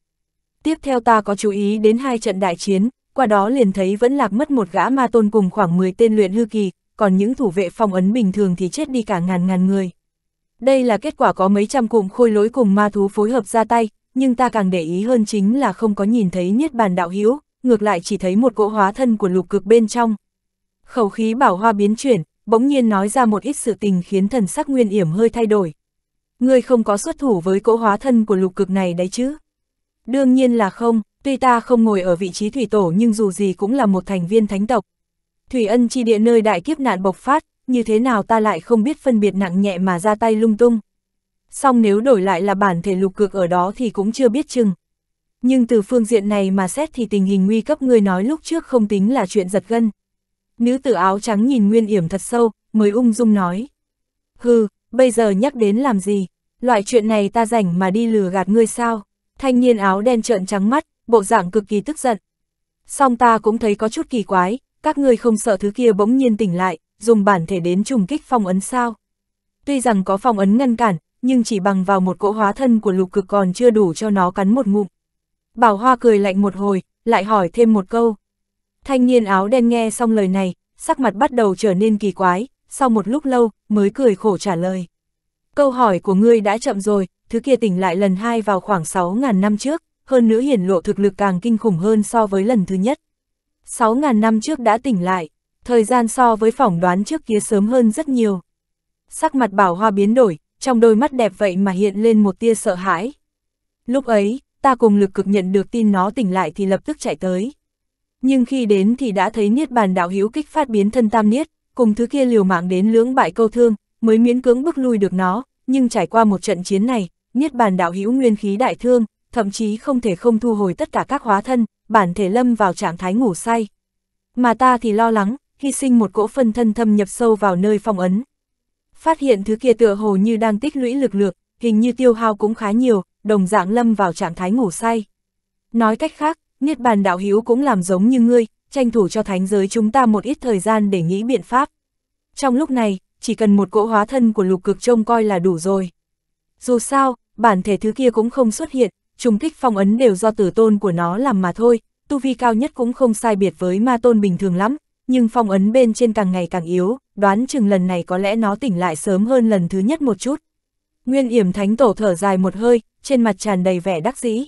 Tiếp theo ta có chú ý đến hai trận đại chiến, qua đó liền thấy vẫn lạc mất một gã ma tôn cùng khoảng 10 tên luyện hư kỳ, còn những thủ vệ phong ấn bình thường thì chết đi cả ngàn ngàn người. Đây là kết quả có mấy trăm cụm khôi lỗi cùng ma thú phối hợp ra tay, nhưng ta càng để ý hơn chính là không có nhìn thấy niết bàn đạo hữu, ngược lại chỉ thấy một cỗ hóa thân của lục cực bên trong. Khẩu khí bảo hoa biến chuyển, bỗng nhiên nói ra một ít sự tình khiến thần sắc nguyên yểm hơi thay đổi. Ngươi không có xuất thủ với cỗ hóa thân của lục cực này đấy chứ? Đương nhiên là không, tuy ta không ngồi ở vị trí thủy tổ nhưng dù gì cũng là một thành viên thánh tộc. Thủy ân chi địa nơi đại kiếp nạn bộc phát, như thế nào ta lại không biết phân biệt nặng nhẹ mà ra tay lung tung. Song nếu đổi lại là bản thể lục cực ở đó thì cũng chưa biết chừng. Nhưng từ phương diện này mà xét thì tình hình nguy cấp người nói lúc trước không tính là chuyện giật gân. Nữ tử áo trắng nhìn Nguyên Yểm thật sâu, mới ung dung nói. Hừ, bây giờ nhắc đến làm gì? Loại chuyện này ta rảnh mà đi lừa gạt ngươi sao? thanh niên áo đen trợn trắng mắt, bộ dạng cực kỳ tức giận. Song ta cũng thấy có chút kỳ quái, các ngươi không sợ thứ kia bỗng nhiên tỉnh lại, dùng bản thể đến trùng kích phong ấn sao. Tuy rằng có phong ấn ngăn cản, nhưng chỉ bằng vào một cỗ hóa thân của lục cực còn chưa đủ cho nó cắn một ngụm. Bảo Hoa cười lạnh một hồi, lại hỏi thêm một câu. Thanh niên áo đen nghe xong lời này, sắc mặt bắt đầu trở nên kỳ quái, sau một lúc lâu, mới cười khổ trả lời. Câu hỏi của ngươi đã chậm rồi, thứ kia tỉnh lại lần hai vào khoảng 6.000 năm trước, hơn nữa hiển lộ thực lực càng kinh khủng hơn so với lần thứ nhất. 6.000 năm trước đã tỉnh lại, thời gian so với phỏng đoán trước kia sớm hơn rất nhiều. Sắc mặt bảo hoa biến đổi, trong đôi mắt đẹp vậy mà hiện lên một tia sợ hãi. Lúc ấy, ta cùng lực cực nhận được tin nó tỉnh lại thì lập tức chạy tới. Nhưng khi đến thì đã thấy Niết Bàn Đạo hữu kích phát biến thân Tam Niết, cùng thứ kia liều mạng đến lưỡng bại câu thương, mới miễn cưỡng bức lui được nó, nhưng trải qua một trận chiến này, niết bàn đạo hữu nguyên khí đại thương, thậm chí không thể không thu hồi tất cả các hóa thân, bản thể lâm vào trạng thái ngủ say. Mà ta thì lo lắng, hy sinh một cỗ phân thân thâm nhập sâu vào nơi phong ấn. Phát hiện thứ kia tựa hồ như đang tích lũy lực lượng, hình như tiêu hao cũng khá nhiều, đồng dạng lâm vào trạng thái ngủ say. Nói cách khác, Niết bàn đạo hữu cũng làm giống như ngươi, tranh thủ cho thánh giới chúng ta một ít thời gian để nghĩ biện pháp. Trong lúc này, chỉ cần một cỗ hóa thân của lục cực trông coi là đủ rồi. Dù sao, bản thể thứ kia cũng không xuất hiện, trùng kích phong ấn đều do tử tôn của nó làm mà thôi, tu vi cao nhất cũng không sai biệt với ma tôn bình thường lắm, nhưng phong ấn bên trên càng ngày càng yếu, đoán chừng lần này có lẽ nó tỉnh lại sớm hơn lần thứ nhất một chút. Nguyên yểm thánh tổ thở dài một hơi, trên mặt tràn đầy vẻ đắc dĩ.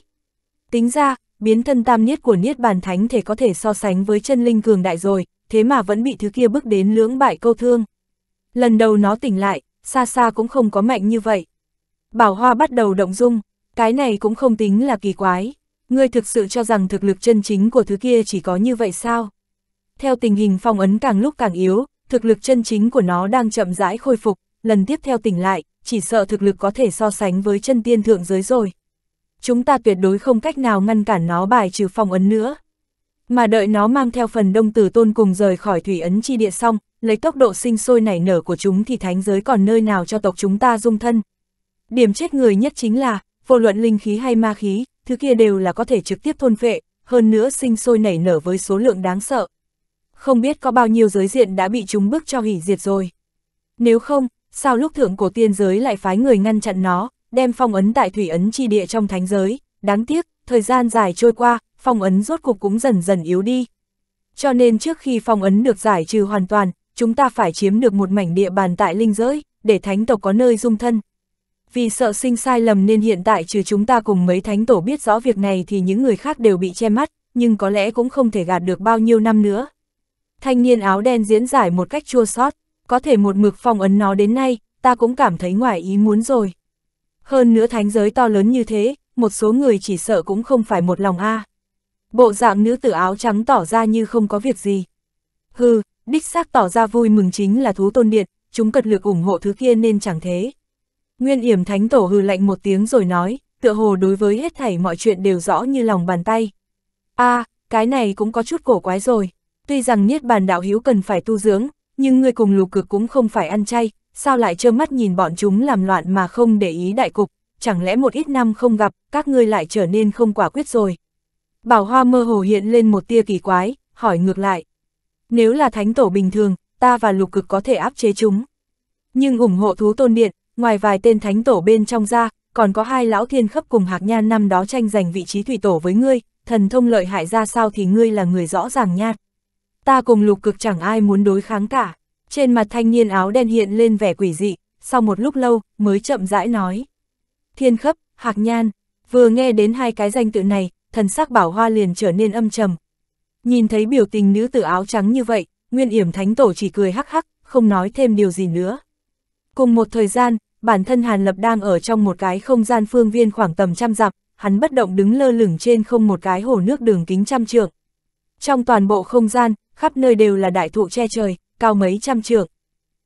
Tính ra, biến thân tam niết của niết bàn thánh thể có thể so sánh với chân linh cường đại rồi, thế mà vẫn bị thứ kia bước đến lưỡng bại câu thương. Lần đầu nó tỉnh lại, xa xa cũng không có mạnh như vậy. Bảo Hoa bắt đầu động dung, cái này cũng không tính là kỳ quái. Ngươi thực sự cho rằng thực lực chân chính của thứ kia chỉ có như vậy sao? Theo tình hình phong ấn càng lúc càng yếu, thực lực chân chính của nó đang chậm rãi khôi phục, lần tiếp theo tỉnh lại, chỉ sợ thực lực có thể so sánh với chân tiên thượng giới rồi. Chúng ta tuyệt đối không cách nào ngăn cản nó bài trừ phong ấn nữa. Mà đợi nó mang theo phần đông tử tôn cùng rời khỏi thủy ấn chi địa xong, lấy tốc độ sinh sôi nảy nở của chúng thì thánh giới còn nơi nào cho tộc chúng ta dung thân, Điểm chết người nhất chính là, vô luận linh khí hay ma khí, thứ kia đều là có thể trực tiếp thôn phệ, hơn nữa sinh sôi nảy nở với số lượng đáng sợ. Không biết có bao nhiêu giới diện đã bị chúng bước cho hủy diệt rồi. Nếu không, sao lúc thượng cổ tiên giới lại phái người ngăn chặn nó, đem phong ấn tại thủy ấn chi địa trong thánh giới, đáng tiếc, thời gian dài trôi qua, phong ấn rốt cuộc cũng dần dần yếu đi. Cho nên trước khi phong ấn được giải trừ hoàn toàn, chúng ta phải chiếm được một mảnh địa bàn tại linh giới, để thánh tộc có nơi dung thân, vì sợ sinh sai lầm nên hiện tại trừ chúng ta cùng mấy thánh tổ biết rõ việc này thì những người khác đều bị che mắt, nhưng có lẽ cũng không thể gạt được bao nhiêu năm nữa. Thanh niên áo đen diễn giải một cách chua sót, có thể một mực phong ấn nó đến nay, ta cũng cảm thấy ngoài ý muốn rồi. Hơn nữa thánh giới to lớn như thế, một số người chỉ sợ cũng không phải một lòng a. À. Bộ dạng nữ tử áo trắng tỏ ra như không có việc gì. Hừ, đích xác tỏ ra vui mừng chính là thú tôn điện, chúng cật lực ủng hộ thứ kia nên chẳng thế. Nguyên yểm thánh tổ hư lạnh một tiếng rồi nói, tựa hồ đối với hết thảy mọi chuyện đều rõ như lòng bàn tay. a à, cái này cũng có chút cổ quái rồi. Tuy rằng Niết Bàn Đạo Hiếu cần phải tu dưỡng, nhưng người cùng lục cực cũng không phải ăn chay, sao lại trơ mắt nhìn bọn chúng làm loạn mà không để ý đại cục, chẳng lẽ một ít năm không gặp, các ngươi lại trở nên không quả quyết rồi. Bảo Hoa mơ hồ hiện lên một tia kỳ quái, hỏi ngược lại. Nếu là thánh tổ bình thường, ta và lục cực có thể áp chế chúng. Nhưng ủng hộ thú tôn điện, ngoài vài tên thánh tổ bên trong ra, còn có hai lão thiên khấp cùng hạc nha năm đó tranh giành vị trí thủy tổ với ngươi, thần thông lợi hại ra sao thì ngươi là người rõ ràng nha. Ta cùng lục cực chẳng ai muốn đối kháng cả. Trên mặt thanh niên áo đen hiện lên vẻ quỷ dị, sau một lúc lâu, mới chậm rãi nói. Thiên khấp, hạc nhan, vừa nghe đến hai cái danh tự này, thần sắc bảo hoa liền trở nên âm trầm. Nhìn thấy biểu tình nữ tử áo trắng như vậy, nguyên yểm thánh tổ chỉ cười hắc hắc, không nói thêm điều gì nữa. Cùng một thời gian, bản thân Hàn Lập đang ở trong một cái không gian phương viên khoảng tầm trăm dặm, hắn bất động đứng lơ lửng trên không một cái hồ nước đường kính trăm trượng. Trong toàn bộ không gian, khắp nơi đều là đại thụ che trời, cao mấy trăm trượng.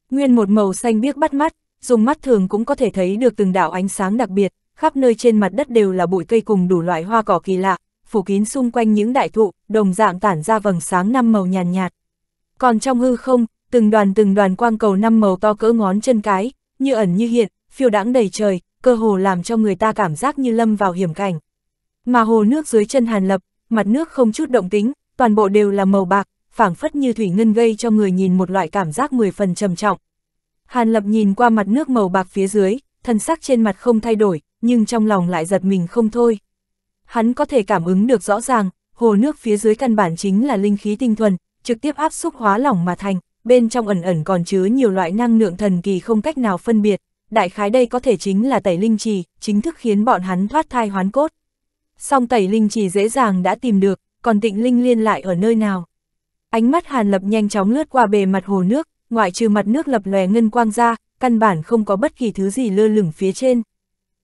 Nguyên một màu xanh biếc bắt mắt, dùng mắt thường cũng có thể thấy được từng đạo ánh sáng đặc biệt, khắp nơi trên mặt đất đều là bụi cây cùng đủ loại hoa cỏ kỳ lạ, phủ kín xung quanh những đại thụ, đồng dạng tản ra vầng sáng năm màu nhàn nhạt, nhạt. Còn trong hư không, từng đoàn từng đoàn quang cầu năm màu to cỡ ngón chân cái, như ẩn như hiện, phiêu đãng đầy trời, cơ hồ làm cho người ta cảm giác như lâm vào hiểm cảnh. Mà hồ nước dưới chân Hàn Lập, mặt nước không chút động tính, toàn bộ đều là màu bạc, phảng phất như thủy ngân gây cho người nhìn một loại cảm giác mười phần trầm trọng. Hàn Lập nhìn qua mặt nước màu bạc phía dưới, thân sắc trên mặt không thay đổi, nhưng trong lòng lại giật mình không thôi. Hắn có thể cảm ứng được rõ ràng, hồ nước phía dưới căn bản chính là linh khí tinh thuần, trực tiếp áp xúc hóa lỏng mà thành, bên trong ẩn ẩn còn chứa nhiều loại năng lượng thần kỳ không cách nào phân biệt, đại khái đây có thể chính là tẩy linh trì, chính thức khiến bọn hắn thoát thai hoán cốt. Song tẩy linh trì dễ dàng đã tìm được, còn tịnh linh liên lại ở nơi nào. Ánh mắt Hàn Lập nhanh chóng lướt qua bề mặt hồ nước, ngoại trừ mặt nước lập lòe ngân quang ra, căn bản không có bất kỳ thứ gì lơ lửng phía trên.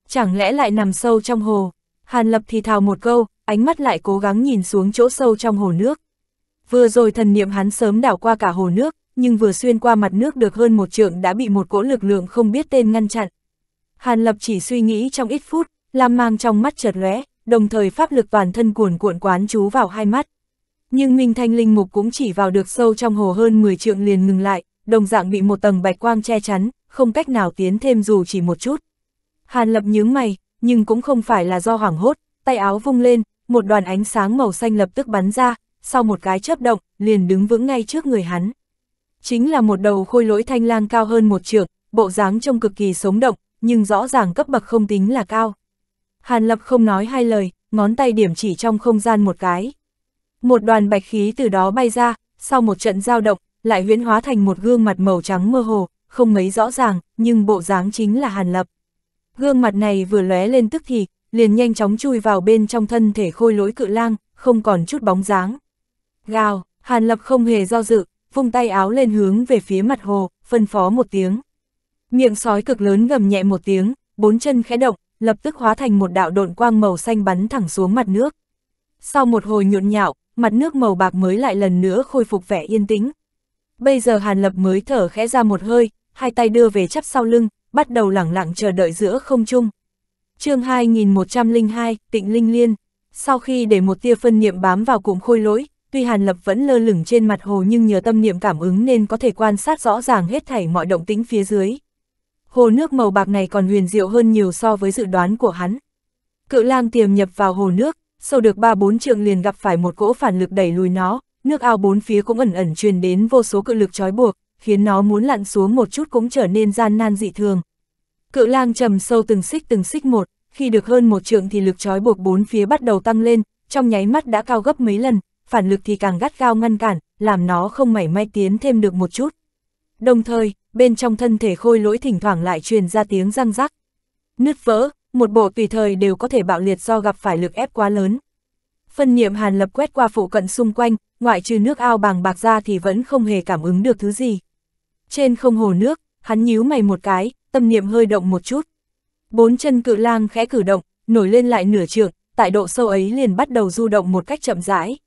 Chẳng lẽ lại nằm sâu trong hồ? Hàn Lập thì thào một câu, ánh mắt lại cố gắng nhìn xuống chỗ sâu trong hồ nước. Vừa rồi thần niệm hắn sớm đảo qua cả hồ nước, nhưng vừa xuyên qua mặt nước được hơn một trượng đã bị một cỗ lực lượng không biết tên ngăn chặn. Hàn Lập chỉ suy nghĩ trong ít phút, lam mang trong mắt chợt lóe, đồng thời pháp lực toàn thân cuồn cuộn quán chú vào hai mắt. Nhưng Minh Thanh Linh Mục cũng chỉ vào được sâu trong hồ hơn 10 trượng liền ngừng lại, đồng dạng bị một tầng bạch quang che chắn, không cách nào tiến thêm dù chỉ một chút. Hàn Lập nhướng mày, nhưng cũng không phải là do hoảng hốt, tay áo vung lên, một đoàn ánh sáng màu xanh lập tức bắn ra, sau một cái chớp động, liền đứng vững ngay trước người hắn. Chính là một đầu khôi lỗi thanh lang cao hơn một trượng, bộ dáng trông cực kỳ sống động, nhưng rõ ràng cấp bậc không tính là cao. Hàn Lập không nói hai lời, ngón tay điểm chỉ trong không gian một cái. Một đoàn bạch khí từ đó bay ra, sau một trận giao động, lại huyễn hóa thành một gương mặt màu trắng mơ hồ, không mấy rõ ràng, nhưng bộ dáng chính là Hàn Lập. Gương mặt này vừa lóe lên tức thì, liền nhanh chóng chui vào bên trong thân thể khôi lỗi cự lang, không còn chút bóng dáng. Gào, Hàn Lập không hề do dự, vung tay áo lên hướng về phía mặt hồ, phân phó một tiếng. Miệng sói cực lớn gầm nhẹ một tiếng, bốn chân khẽ động, lập tức hóa thành một đạo độn quang màu xanh bắn thẳng xuống mặt nước. Sau một hồi nhộn nhạo, mặt nước màu bạc mới lại lần nữa khôi phục vẻ yên tĩnh. Bây giờ Hàn Lập mới thở khẽ ra một hơi, hai tay đưa về chắp sau lưng, bắt đầu lẳng lặng chờ đợi giữa không trung. chương 2102, Tịnh Linh Liên. Sau khi để một tia phân niệm bám vào cụm khôi lỗi, Tuy Hàn Lập vẫn lơ lửng trên mặt hồ nhưng nhờ tâm niệm cảm ứng nên có thể quan sát rõ ràng hết thảy mọi động tĩnh phía dưới. Hồ nước màu bạc này còn huyền diệu hơn nhiều so với dự đoán của hắn. Cự lang tiềm nhập vào hồ nước, sâu được ba bốn trượng liền gặp phải một cỗ phản lực đẩy lùi nó, nước ao bốn phía cũng ẩn ẩn truyền đến vô số cự lực trói buộc, khiến nó muốn lặn xuống một chút cũng trở nên gian nan dị thường. Cự lang trầm sâu từng xích từng xích một, khi được hơn một trượng thì lực trói buộc bốn phía bắt đầu tăng lên, trong nháy mắt đã cao gấp mấy lần, phản lực thì càng gắt gao ngăn cản, làm nó không mảy may tiến thêm được một chút. Đồng thời, bên trong thân thể khôi lỗi thỉnh thoảng lại truyền ra tiếng răng rắc. Nứt vỡ, một bộ tùy thời đều có thể bạo liệt do gặp phải lực ép quá lớn. Phân niệm hàn lập quét qua phụ cận xung quanh, ngoại trừ nước ao bằng bạc ra thì vẫn không hề cảm ứng được thứ gì. Trên không hồ nước, hắn nhíu mày một cái, tâm niệm hơi động một chút. Bốn chân cự lang khẽ cử động, nổi lên lại nửa trượng, tại độ sâu ấy liền bắt đầu du động một cách chậm rãi.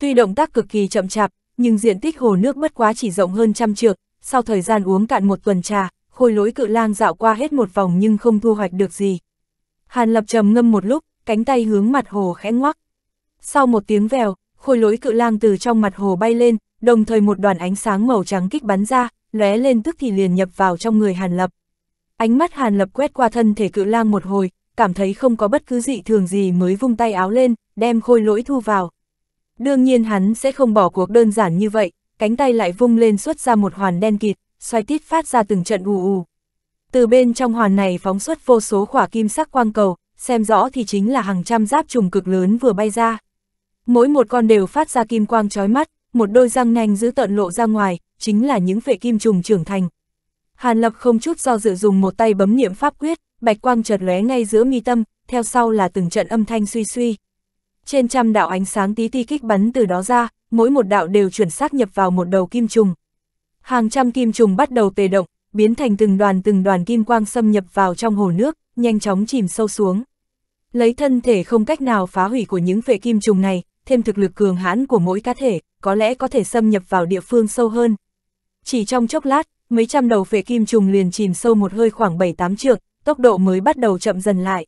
Tuy động tác cực kỳ chậm chạp, nhưng diện tích hồ nước bất quá chỉ rộng hơn trăm trượng, sau thời gian uống cạn một tuần trà, khôi lỗi cự lang dạo qua hết một vòng nhưng không thu hoạch được gì. Hàn lập trầm ngâm một lúc, cánh tay hướng mặt hồ khẽ ngoắc. Sau một tiếng vèo, khôi lỗi cự lang từ trong mặt hồ bay lên, đồng thời một đoàn ánh sáng màu trắng kích bắn ra, lóe lên tức thì liền nhập vào trong người Hàn Lập. Ánh mắt Hàn Lập quét qua thân thể cự lang một hồi, cảm thấy không có bất cứ dị thường gì mới vung tay áo lên, đem khôi lỗi thu vào. Đương nhiên hắn sẽ không bỏ cuộc đơn giản như vậy, cánh tay lại vung lên xuất ra một hoàn đen kịt, xoay tít phát ra từng trận ù ù. Từ bên trong hoàn này phóng xuất vô số khỏa kim sắc quang cầu, xem rõ thì chính là hàng trăm giáp trùng cực lớn vừa bay ra. Mỗi một con đều phát ra kim quang chói mắt, một đôi răng nanh giữ tợn lộ ra ngoài, chính là những vệ kim trùng trưởng thành. Hàn Lập không chút do dự dùng một tay bấm niệm pháp quyết, bạch quang chợt lóe ngay giữa mi tâm, theo sau là từng trận âm thanh suy suy, trên trăm đạo ánh sáng tí ti kích bắn từ đó ra, mỗi một đạo đều chuyển xác nhập vào một đầu kim trùng. Hàng trăm kim trùng bắt đầu tề động, biến thành từng đoàn từng đoàn kim quang xâm nhập vào trong hồ nước, nhanh chóng chìm sâu xuống. Lấy thân thể không cách nào phá hủy của những vệ kim trùng này, thêm thực lực cường hãn của mỗi cá thể, có lẽ có thể xâm nhập vào địa phương sâu hơn. Chỉ trong chốc lát, mấy trăm đầu phệ kim trùng liền chìm sâu một hơi khoảng 7-8 trượng, tốc độ mới bắt đầu chậm dần lại.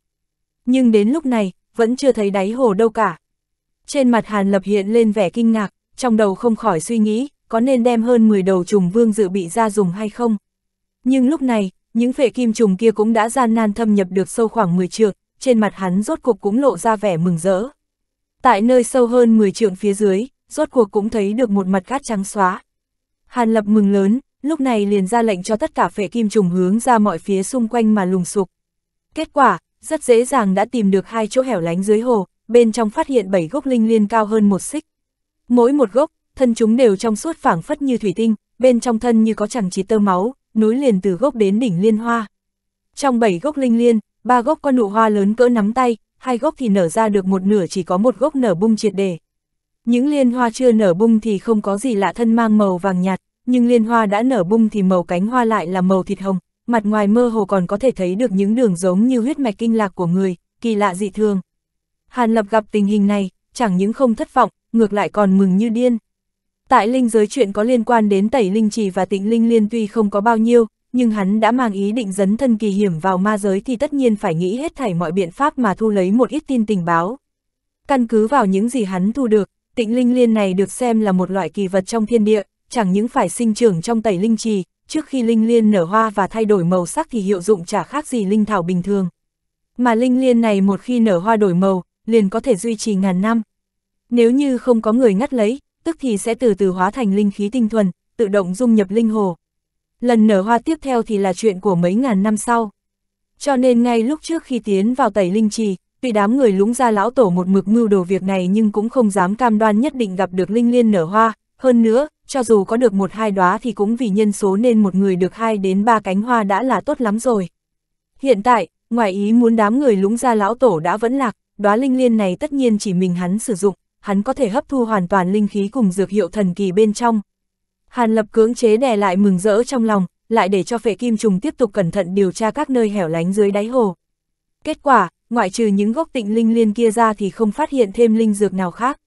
Nhưng đến lúc này, vẫn chưa thấy đáy hồ đâu cả. Trên mặt Hàn Lập hiện lên vẻ kinh ngạc, trong đầu không khỏi suy nghĩ, có nên đem hơn 10 đầu trùng vương dự bị ra dùng hay không. Nhưng lúc này, những vệ kim trùng kia cũng đã gian nan thâm nhập được sâu khoảng 10 trượng, trên mặt hắn rốt cuộc cũng lộ ra vẻ mừng rỡ. Tại nơi sâu hơn 10 trượng phía dưới, rốt cuộc cũng thấy được một mặt cát trắng xóa. Hàn Lập mừng lớn, lúc này liền ra lệnh cho tất cả phệ kim trùng hướng ra mọi phía xung quanh mà lùng sục. Kết quả, rất dễ dàng đã tìm được hai chỗ hẻo lánh dưới hồ, bên trong phát hiện bảy gốc linh liên cao hơn một xích. Mỗi một gốc, thân chúng đều trong suốt phảng phất như thủy tinh, bên trong thân như có chẳng chỉ tơ máu, núi liền từ gốc đến đỉnh liên hoa. Trong bảy gốc linh liên, ba gốc có nụ hoa lớn cỡ nắm tay, hai gốc thì nở ra được một nửa chỉ có một gốc nở bung triệt đề. Những liên hoa chưa nở bung thì không có gì lạ thân mang màu vàng nhạt, nhưng liên hoa đã nở bung thì màu cánh hoa lại là màu thịt hồng, mặt ngoài mơ hồ còn có thể thấy được những đường giống như huyết mạch kinh lạc của người, kỳ lạ dị thường. Hàn Lập gặp tình hình này, chẳng những không thất vọng, ngược lại còn mừng như điên. Tại linh giới chuyện có liên quan đến tẩy linh trì và tịnh linh liên tuy không có bao nhiêu, nhưng hắn đã mang ý định dấn thân kỳ hiểm vào ma giới thì tất nhiên phải nghĩ hết thảy mọi biện pháp mà thu lấy một ít tin tình báo. Căn cứ vào những gì hắn thu được, tịnh linh liên này được xem là một loại kỳ vật trong thiên địa, chẳng những phải sinh trưởng trong tẩy linh trì, trước khi linh liên nở hoa và thay đổi màu sắc thì hiệu dụng chả khác gì linh thảo bình thường. Mà linh liên này một khi nở hoa đổi màu, liền có thể duy trì ngàn năm. Nếu như không có người ngắt lấy, tức thì sẽ từ từ hóa thành linh khí tinh thuần, tự động dung nhập linh hồ. Lần nở hoa tiếp theo thì là chuyện của mấy ngàn năm sau. Cho nên ngay lúc trước khi tiến vào tẩy linh trì, tuy đám người lũng ra lão tổ một mực mưu đồ việc này nhưng cũng không dám cam đoan nhất định gặp được linh liên nở hoa, hơn nữa, cho dù có được một hai đóa thì cũng vì nhân số nên một người được hai đến ba cánh hoa đã là tốt lắm rồi. Hiện tại, ngoài ý muốn đám người lũng ra lão tổ đã vẫn lạc, đóa linh liên này tất nhiên chỉ mình hắn sử dụng, hắn có thể hấp thu hoàn toàn linh khí cùng dược hiệu thần kỳ bên trong. Hàn lập cưỡng chế đè lại mừng rỡ trong lòng, lại để cho phệ kim trùng tiếp tục cẩn thận điều tra các nơi hẻo lánh dưới đáy hồ. Kết quả, ngoại trừ những gốc tịnh linh liên kia ra thì không phát hiện thêm linh dược nào khác.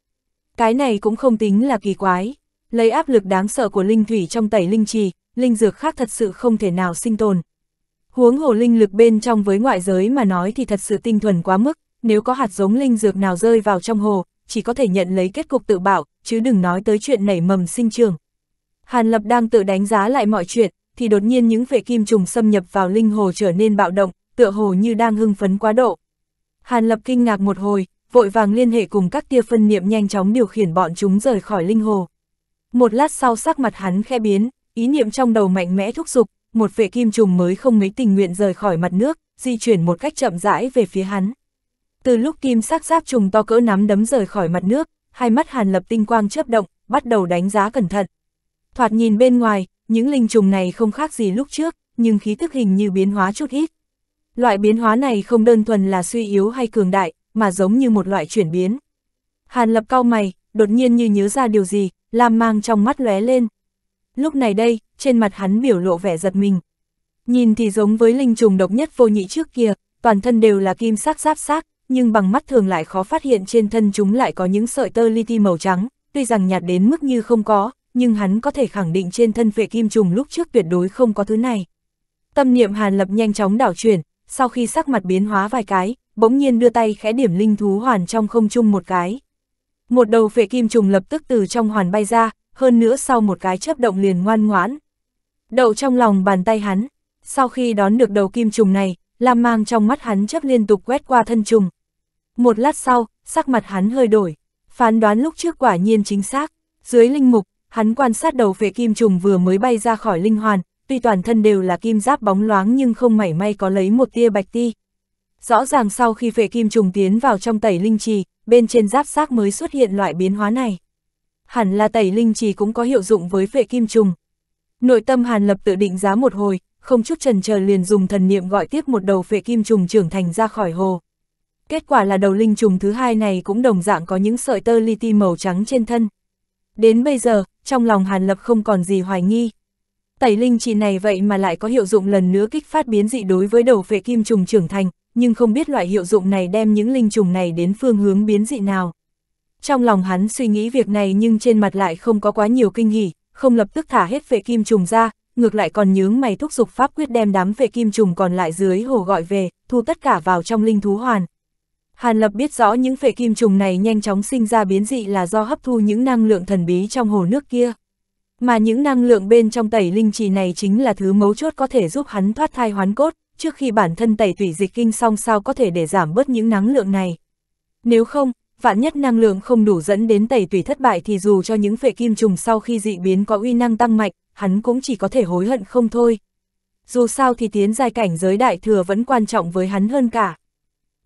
Cái này cũng không tính là kỳ quái, lấy áp lực đáng sợ của linh thủy trong tẩy linh trì, linh dược khác thật sự không thể nào sinh tồn. Huống hồ linh lực bên trong với ngoại giới mà nói thì thật sự tinh thuần quá mức, nếu có hạt giống linh dược nào rơi vào trong hồ, chỉ có thể nhận lấy kết cục tự bảo, chứ đừng nói tới chuyện nảy mầm sinh trường. Hàn Lập đang tự đánh giá lại mọi chuyện, thì đột nhiên những vệ kim trùng xâm nhập vào linh hồ trở nên bạo động, tựa hồ như đang hưng phấn quá độ. Hàn Lập kinh ngạc một hồi, vội vàng liên hệ cùng các tia phân niệm nhanh chóng điều khiển bọn chúng rời khỏi linh hồ. Một lát sau sắc mặt hắn khe biến, ý niệm trong đầu mạnh mẽ thúc giục, một vệ kim trùng mới không mấy tình nguyện rời khỏi mặt nước, di chuyển một cách chậm rãi về phía hắn. Từ lúc kim sắc giáp trùng to cỡ nắm đấm rời khỏi mặt nước, hai mắt Hàn Lập tinh quang chớp động, bắt đầu đánh giá cẩn thận. Thoạt nhìn bên ngoài, những linh trùng này không khác gì lúc trước, nhưng khí thức hình như biến hóa chút ít. Loại biến hóa này không đơn thuần là suy yếu hay cường đại, mà giống như một loại chuyển biến. Hàn Lập cau mày, đột nhiên như nhớ ra điều gì, Lam mang trong mắt lóe lên. Lúc này đây, trên mặt hắn biểu lộ vẻ giật mình. Nhìn thì giống với linh trùng độc nhất vô nhị trước kia, toàn thân đều là kim sắc giáp sắc, nhưng bằng mắt thường lại khó phát hiện trên thân chúng lại có những sợi tơ li ti màu trắng, tuy rằng nhạt đến mức như không có, nhưng hắn có thể khẳng định trên thân vệ kim trùng lúc trước tuyệt đối không có thứ này. Tâm niệm Hàn Lập nhanh chóng đảo chuyển, sau khi sắc mặt biến hóa vài cái, bỗng nhiên đưa tay khẽ điểm linh thú hoàn trong không trung một cái. Một đầu phệ kim trùng lập tức từ trong hoàn bay ra, hơn nữa sau một cái chớp động liền ngoan ngoãn. Đậu trong lòng bàn tay hắn, sau khi đón được đầu kim trùng này, Lam mang trong mắt hắn chấp liên tục quét qua thân trùng. Một lát sau, sắc mặt hắn hơi đổi, phán đoán lúc trước quả nhiên chính xác, dưới linh mục, hắn quan sát đầu phệ kim trùng vừa mới bay ra khỏi linh hoàn, tuy toàn thân đều là kim giáp bóng loáng nhưng không mảy may có lấy một tia bạch ti, Rõ ràng sau khi vệ kim trùng tiến vào trong tẩy linh trì, bên trên giáp xác mới xuất hiện loại biến hóa này. Hẳn là tẩy linh trì cũng có hiệu dụng với vệ kim trùng. Nội tâm Hàn Lập tự định giá một hồi, không chút trần chờ liền dùng thần niệm gọi tiếp một đầu vệ kim trùng trưởng thành ra khỏi hồ. Kết quả là đầu linh trùng thứ hai này cũng đồng dạng có những sợi tơ li ti màu trắng trên thân. Đến bây giờ, trong lòng Hàn Lập không còn gì hoài nghi. Tẩy linh trì này vậy mà lại có hiệu dụng lần nữa kích phát biến dị đối với đầu vệ kim trùng trưởng thành, nhưng không biết loại hiệu dụng này đem những linh trùng này đến phương hướng biến dị nào. Trong lòng hắn suy nghĩ việc này nhưng trên mặt lại không có quá nhiều kinh hỉ, không lập tức thả hết vệ kim trùng ra, ngược lại còn nhướng mày thúc giục pháp quyết đem đám vệ kim trùng còn lại dưới hồ gọi về, thu tất cả vào trong linh thú hoàn. Hàn Lập biết rõ những phệ kim trùng này nhanh chóng sinh ra biến dị là do hấp thu những năng lượng thần bí trong hồ nước kia. Mà những năng lượng bên trong tẩy linh trì này chính là thứ mấu chốt có thể giúp hắn thoát thai hoán cốt, trước khi bản thân tẩy tủy dịch kinh xong sao có thể để giảm bớt những năng lượng này. Nếu không, vạn nhất năng lượng không đủ dẫn đến tẩy tủy thất bại thì dù cho những phệ kim trùng sau khi dị biến có uy năng tăng mạnh, hắn cũng chỉ có thể hối hận không thôi. Dù sao thì tiến giai cảnh giới đại thừa vẫn quan trọng với hắn hơn cả.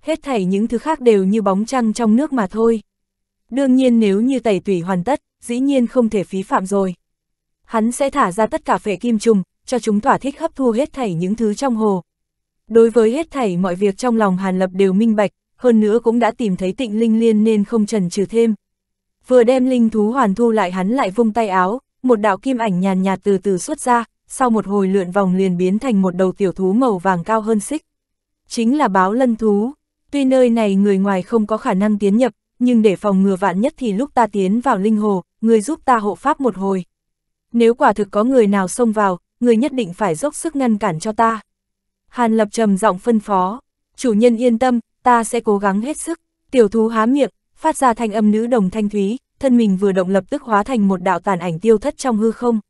Hết thảy những thứ khác đều như bóng trăng trong nước mà thôi. Đương nhiên nếu như tẩy tủy hoàn tất, dĩ nhiên không thể phí phạm rồi. Hắn sẽ thả ra tất cả phệ kim trùng, cho chúng thỏa thích hấp thu hết thảy những thứ trong hồ, Đối với hết thảy mọi việc trong lòng Hàn Lập đều minh bạch, hơn nữa cũng đã tìm thấy tịnh linh liên nên không trần trừ thêm. Vừa đem linh thú hoàn thu lại hắn lại vung tay áo, một đạo kim ảnh nhàn nhạt từ từ xuất ra, sau một hồi lượn vòng liền biến thành một đầu tiểu thú màu vàng cao hơn xích. Chính là báo lân thú, tuy nơi này người ngoài không có khả năng tiến nhập, nhưng để phòng ngừa vạn nhất thì lúc ta tiến vào linh hồ, người giúp ta hộ pháp một hồi. Nếu quả thực có người nào xông vào, người nhất định phải dốc sức ngăn cản cho ta. Hàn Lập trầm giọng phân phó, chủ nhân yên tâm, ta sẽ cố gắng hết sức, tiểu thú há miệng, phát ra thanh âm nữ đồng thanh thúy, thân mình vừa động lập tức hóa thành một đạo tàn ảnh tiêu thất trong hư không.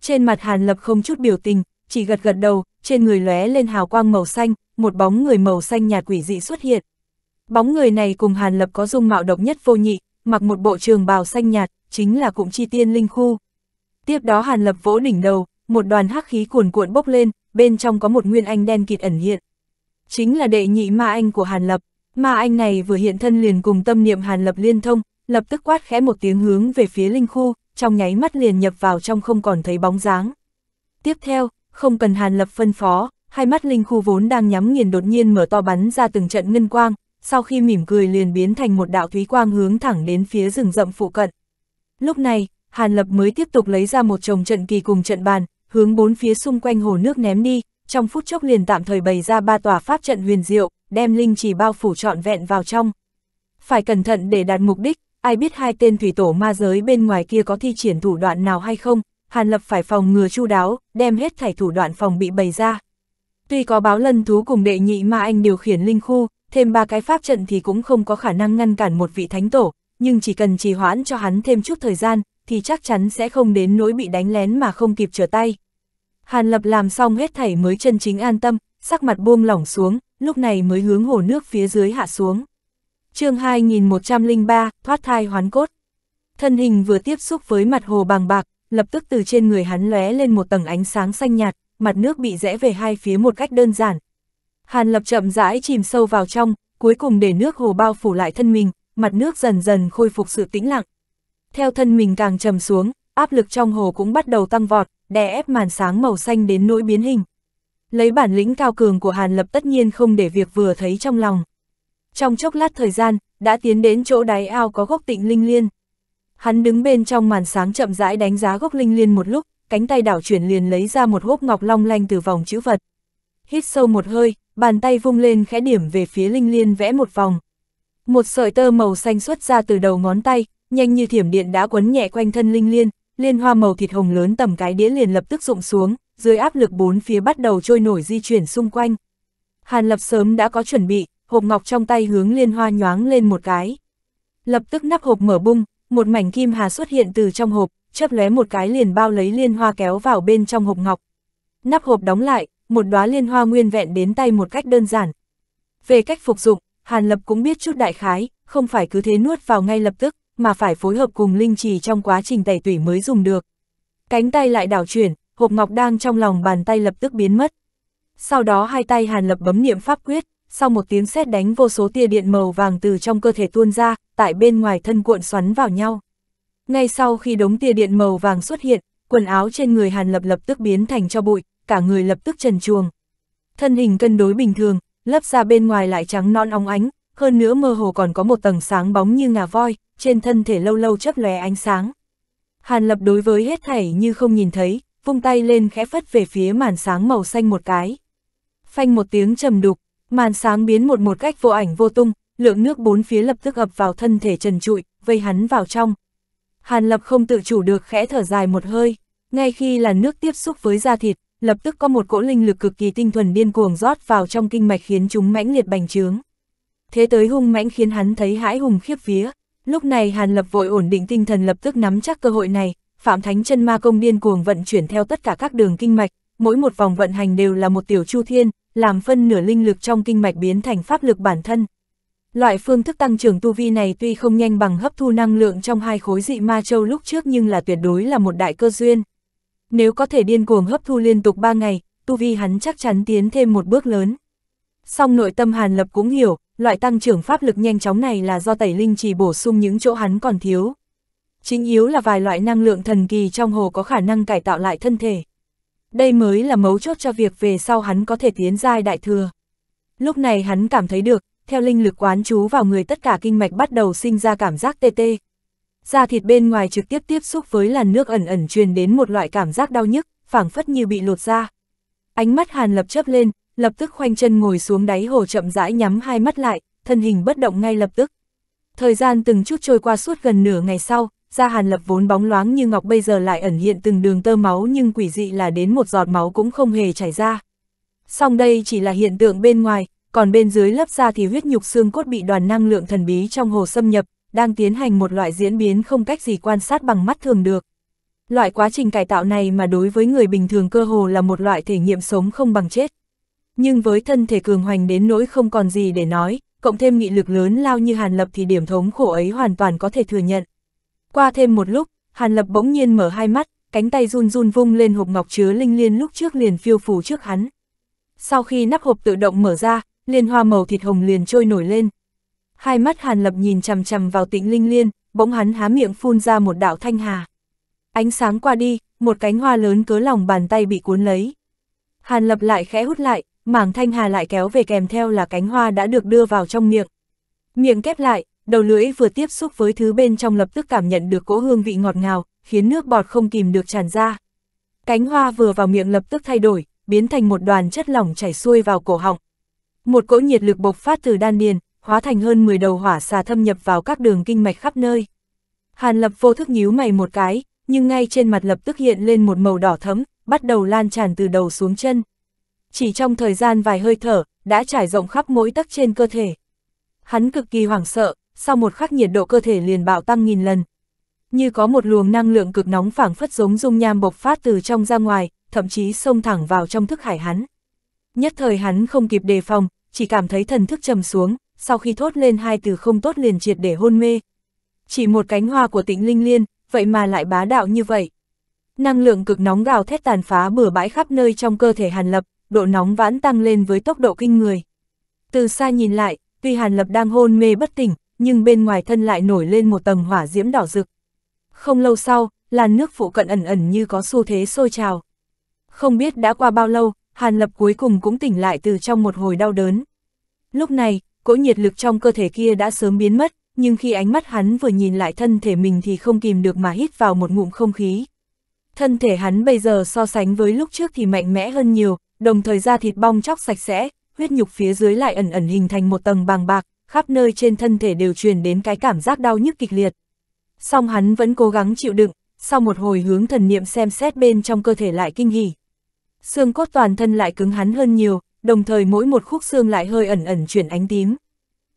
Trên mặt Hàn Lập không chút biểu tình, chỉ gật gật đầu, trên người lóe lên hào quang màu xanh, một bóng người màu xanh nhạt quỷ dị xuất hiện. Bóng người này cùng Hàn Lập có dung mạo độc nhất vô nhị, mặc một bộ trường bào xanh nhạt, chính là cụm chi tiên linh khu. Tiếp đó Hàn Lập vỗ đỉnh đầu, một đoàn hắc khí cuồn cuộn bốc lên, bên trong có một nguyên anh đen kịt ẩn hiện. Chính là đệ nhị ma anh của Hàn Lập, ma anh này vừa hiện thân liền cùng tâm niệm Hàn Lập liên thông, lập tức quát khẽ một tiếng hướng về phía linh khu, trong nháy mắt liền nhập vào trong không còn thấy bóng dáng. Tiếp theo, không cần Hàn Lập phân phó, hai mắt linh khu vốn đang nhắm nghiền đột nhiên mở to bắn ra từng trận ngân quang, sau khi mỉm cười liền biến thành một đạo thúy quang hướng thẳng đến phía rừng rậm phụ cận. Lúc này, Hàn Lập mới tiếp tục lấy ra một chồng trận kỳ cùng trận bàn, hướng bốn phía xung quanh hồ nước ném đi, trong phút chốc liền tạm thời bày ra ba tòa pháp trận huyền diệu, đem linh chỉ bao phủ trọn vẹn vào trong. Phải cẩn thận để đạt mục đích, ai biết hai tên thủy tổ ma giới bên ngoài kia có thi triển thủ đoạn nào hay không, Hàn Lập phải phòng ngừa chu đáo, đem hết thảy thủ đoạn phòng bị bày ra. Tuy có báo lân thú cùng đệ nhị mà anh điều khiển linh khu, thêm ba cái pháp trận thì cũng không có khả năng ngăn cản một vị thánh tổ, nhưng chỉ cần trì hoãn cho hắn thêm chút thời gian, thì chắc chắn sẽ không đến nỗi bị đánh lén mà không kịp trở tay. Hàn Lập làm xong hết thảy mới chân chính an tâm, sắc mặt buông lỏng xuống, lúc này mới hướng hồ nước phía dưới hạ xuống. chương 2103, thoát thai hoán cốt. Thân hình vừa tiếp xúc với mặt hồ bằng bạc, lập tức từ trên người hắn lóe lên một tầng ánh sáng xanh nhạt, mặt nước bị rẽ về hai phía một cách đơn giản. Hàn Lập chậm rãi chìm sâu vào trong, cuối cùng để nước hồ bao phủ lại thân mình, mặt nước dần dần khôi phục sự tĩnh lặng. Theo thân mình càng trầm xuống, áp lực trong hồ cũng bắt đầu tăng vọt, đè ép màn sáng màu xanh đến nỗi biến hình. Lấy bản lĩnh cao cường của Hàn Lập tất nhiên không để việc vừa thấy trong lòng. Trong chốc lát thời gian, đã tiến đến chỗ đáy ao có gốc tịnh linh liên. Hắn đứng bên trong màn sáng chậm rãi đánh giá gốc linh liên một lúc, cánh tay đảo chuyển liền lấy ra một hốp ngọc long lanh từ vòng chữ vật. Hít sâu một hơi, bàn tay vung lên khẽ điểm về phía linh liên vẽ một vòng. Một sợi tơ màu xanh xuất ra từ đầu ngón tay, nhanh như thiểm điện đã quấn nhẹ quanh thân linh liên, liên hoa màu thịt hồng lớn tầm cái đĩa liền lập tức rụng xuống, dưới áp lực bốn phía bắt đầu trôi nổi di chuyển xung quanh. Hàn Lập sớm đã có chuẩn bị, hộp ngọc trong tay hướng liên hoa nhoáng lên một cái. Lập tức nắp hộp mở bung, một mảnh kim hà xuất hiện từ trong hộp, chớp lóe một cái liền bao lấy liên hoa kéo vào bên trong hộp ngọc. Nắp hộp đóng lại, một đóa liên hoa nguyên vẹn đến tay một cách đơn giản. Về cách phục dụng, Hàn Lập cũng biết chút đại khái, không phải cứ thế nuốt vào ngay lập tức, mà phải phối hợp cùng linh trì trong quá trình tẩy tủy mới dùng được. Cánh tay lại đảo chuyển, hộp ngọc đang trong lòng bàn tay lập tức biến mất. Sau đó hai tay Hàn Lập bấm niệm pháp quyết, sau một tiếng sét đánh vô số tia điện màu vàng từ trong cơ thể tuôn ra, tại bên ngoài thân cuộn xoắn vào nhau. Ngay sau khi đống tia điện màu vàng xuất hiện, quần áo trên người Hàn Lập lập tức biến thành cho bụi, cả người lập tức trần chuồng. Thân hình cân đối bình thường, lớp da bên ngoài lại trắng non óng ánh, hơn nữa mơ hồ còn có một tầng sáng bóng như ngà voi, trên thân thể lâu lâu chấp lóe ánh sáng. Hàn lập đối với hết thảy như không nhìn thấy, vung tay lên khẽ phất về phía màn sáng màu xanh một cái. Phanh một tiếng trầm đục, màn sáng biến một một cách vô ảnh vô tung, lượng nước bốn phía lập tức ập vào thân thể trần trụi, vây hắn vào trong. Hàn lập không tự chủ được khẽ thở dài một hơi, ngay khi là nước tiếp xúc với da thịt, lập tức có một cỗ linh lực cực kỳ tinh thuần điên cuồng rót vào trong kinh mạch khiến chúng mãnh liệt bành trướng thế tới hung mãnh khiến hắn thấy hãi hùng khiếp vía. Lúc này Hàn Lập vội ổn định tinh thần lập tức nắm chắc cơ hội này, Phạm Thánh chân ma công điên cuồng vận chuyển theo tất cả các đường kinh mạch, mỗi một vòng vận hành đều là một tiểu chu thiên, làm phân nửa linh lực trong kinh mạch biến thành pháp lực bản thân. Loại phương thức tăng trưởng tu vi này tuy không nhanh bằng hấp thu năng lượng trong hai khối dị ma châu lúc trước nhưng là tuyệt đối là một đại cơ duyên. Nếu có thể điên cuồng hấp thu liên tục 3 ngày, tu vi hắn chắc chắn tiến thêm một bước lớn. Song nội tâm Hàn Lập cũng hiểu, loại tăng trưởng pháp lực nhanh chóng này là do tẩy linh chỉ bổ sung những chỗ hắn còn thiếu. Chính yếu là vài loại năng lượng thần kỳ trong hồ có khả năng cải tạo lại thân thể. Đây mới là mấu chốt cho việc về sau hắn có thể tiến giai đại thừa. Lúc này hắn cảm thấy được, theo linh lực quán chú vào người tất cả kinh mạch bắt đầu sinh ra cảm giác tê tê. Da thịt bên ngoài trực tiếp tiếp xúc với làn nước ẩn ẩn truyền đến một loại cảm giác đau nhức, phảng phất như bị lột da. Ánh mắt Hàn Lập chớp lên, lập tức khoanh chân ngồi xuống đáy hồ chậm rãi nhắm hai mắt lại, thân hình bất động ngay lập tức. Thời gian từng chút trôi qua suốt gần nửa ngày sau, da hàn lập vốn bóng loáng như ngọc bây giờ lại ẩn hiện từng đường tơ máu nhưng quỷ dị là đến một giọt máu cũng không hề chảy ra. Song đây chỉ là hiện tượng bên ngoài, còn bên dưới lớp da thì huyết nhục xương cốt bị đoàn năng lượng thần bí trong hồ xâm nhập, đang tiến hành một loại diễn biến không cách gì quan sát bằng mắt thường được. Loại quá trình cải tạo này mà đối với người bình thường cơ hồ là một loại thể nghiệm sống không bằng chết nhưng với thân thể cường hoành đến nỗi không còn gì để nói, cộng thêm nghị lực lớn lao như Hàn Lập thì điểm thống khổ ấy hoàn toàn có thể thừa nhận. Qua thêm một lúc, Hàn Lập bỗng nhiên mở hai mắt, cánh tay run run vung lên hộp ngọc chứa linh liên lúc trước liền phiêu phù trước hắn. Sau khi nắp hộp tự động mở ra, liên hoa màu thịt hồng liền trôi nổi lên. Hai mắt Hàn Lập nhìn chằm chằm vào Tĩnh linh liên, bỗng hắn há miệng phun ra một đạo thanh hà. Ánh sáng qua đi, một cánh hoa lớn cớ lòng bàn tay bị cuốn lấy. Hàn Lập lại khẽ hút lại, mảng thanh hà lại kéo về kèm theo là cánh hoa đã được đưa vào trong miệng. Miệng kép lại, đầu lưỡi vừa tiếp xúc với thứ bên trong lập tức cảm nhận được cỗ hương vị ngọt ngào, khiến nước bọt không kìm được tràn ra. Cánh hoa vừa vào miệng lập tức thay đổi, biến thành một đoàn chất lỏng chảy xuôi vào cổ họng. Một cỗ nhiệt lực bộc phát từ đan điền, hóa thành hơn 10 đầu hỏa xà thâm nhập vào các đường kinh mạch khắp nơi. Hàn Lập vô thức nhíu mày một cái, nhưng ngay trên mặt lập tức hiện lên một màu đỏ thẫm, bắt đầu lan tràn từ đầu xuống chân chỉ trong thời gian vài hơi thở, đã trải rộng khắp mỗi tấc trên cơ thể. Hắn cực kỳ hoảng sợ, sau một khắc nhiệt độ cơ thể liền bạo tăng nghìn lần. Như có một luồng năng lượng cực nóng phảng phất giống dung nham bộc phát từ trong ra ngoài, thậm chí xông thẳng vào trong thức hải hắn. Nhất thời hắn không kịp đề phòng, chỉ cảm thấy thần thức trầm xuống, sau khi thốt lên hai từ không tốt liền triệt để hôn mê. Chỉ một cánh hoa của tịnh linh liên, vậy mà lại bá đạo như vậy. Năng lượng cực nóng gào thét tàn phá bừa bãi khắp nơi trong cơ thể Hàn Lập, độ nóng vãn tăng lên với tốc độ kinh người. Từ xa nhìn lại, tuy Hàn Lập đang hôn mê bất tỉnh, nhưng bên ngoài thân lại nổi lên một tầng hỏa diễm đỏ rực. Không lâu sau, làn nước phụ cận ẩn ẩn như có xu thế sôi trào. Không biết đã qua bao lâu, Hàn Lập cuối cùng cũng tỉnh lại từ trong một hồi đau đớn. Lúc này, cỗ nhiệt lực trong cơ thể kia đã sớm biến mất, nhưng khi ánh mắt hắn vừa nhìn lại thân thể mình thì không kìm được mà hít vào một ngụm không khí. Thân thể hắn bây giờ so sánh với lúc trước thì mạnh mẽ hơn nhiều, đồng thời da thịt bong chóc sạch sẽ, huyết nhục phía dưới lại ẩn ẩn hình thành một tầng bàng bạc, khắp nơi trên thân thể đều truyền đến cái cảm giác đau nhức kịch liệt. Song hắn vẫn cố gắng chịu đựng, sau một hồi hướng thần niệm xem xét bên trong cơ thể lại kinh hỉ. Xương cốt toàn thân lại cứng hắn hơn nhiều, đồng thời mỗi một khúc xương lại hơi ẩn ẩn chuyển ánh tím.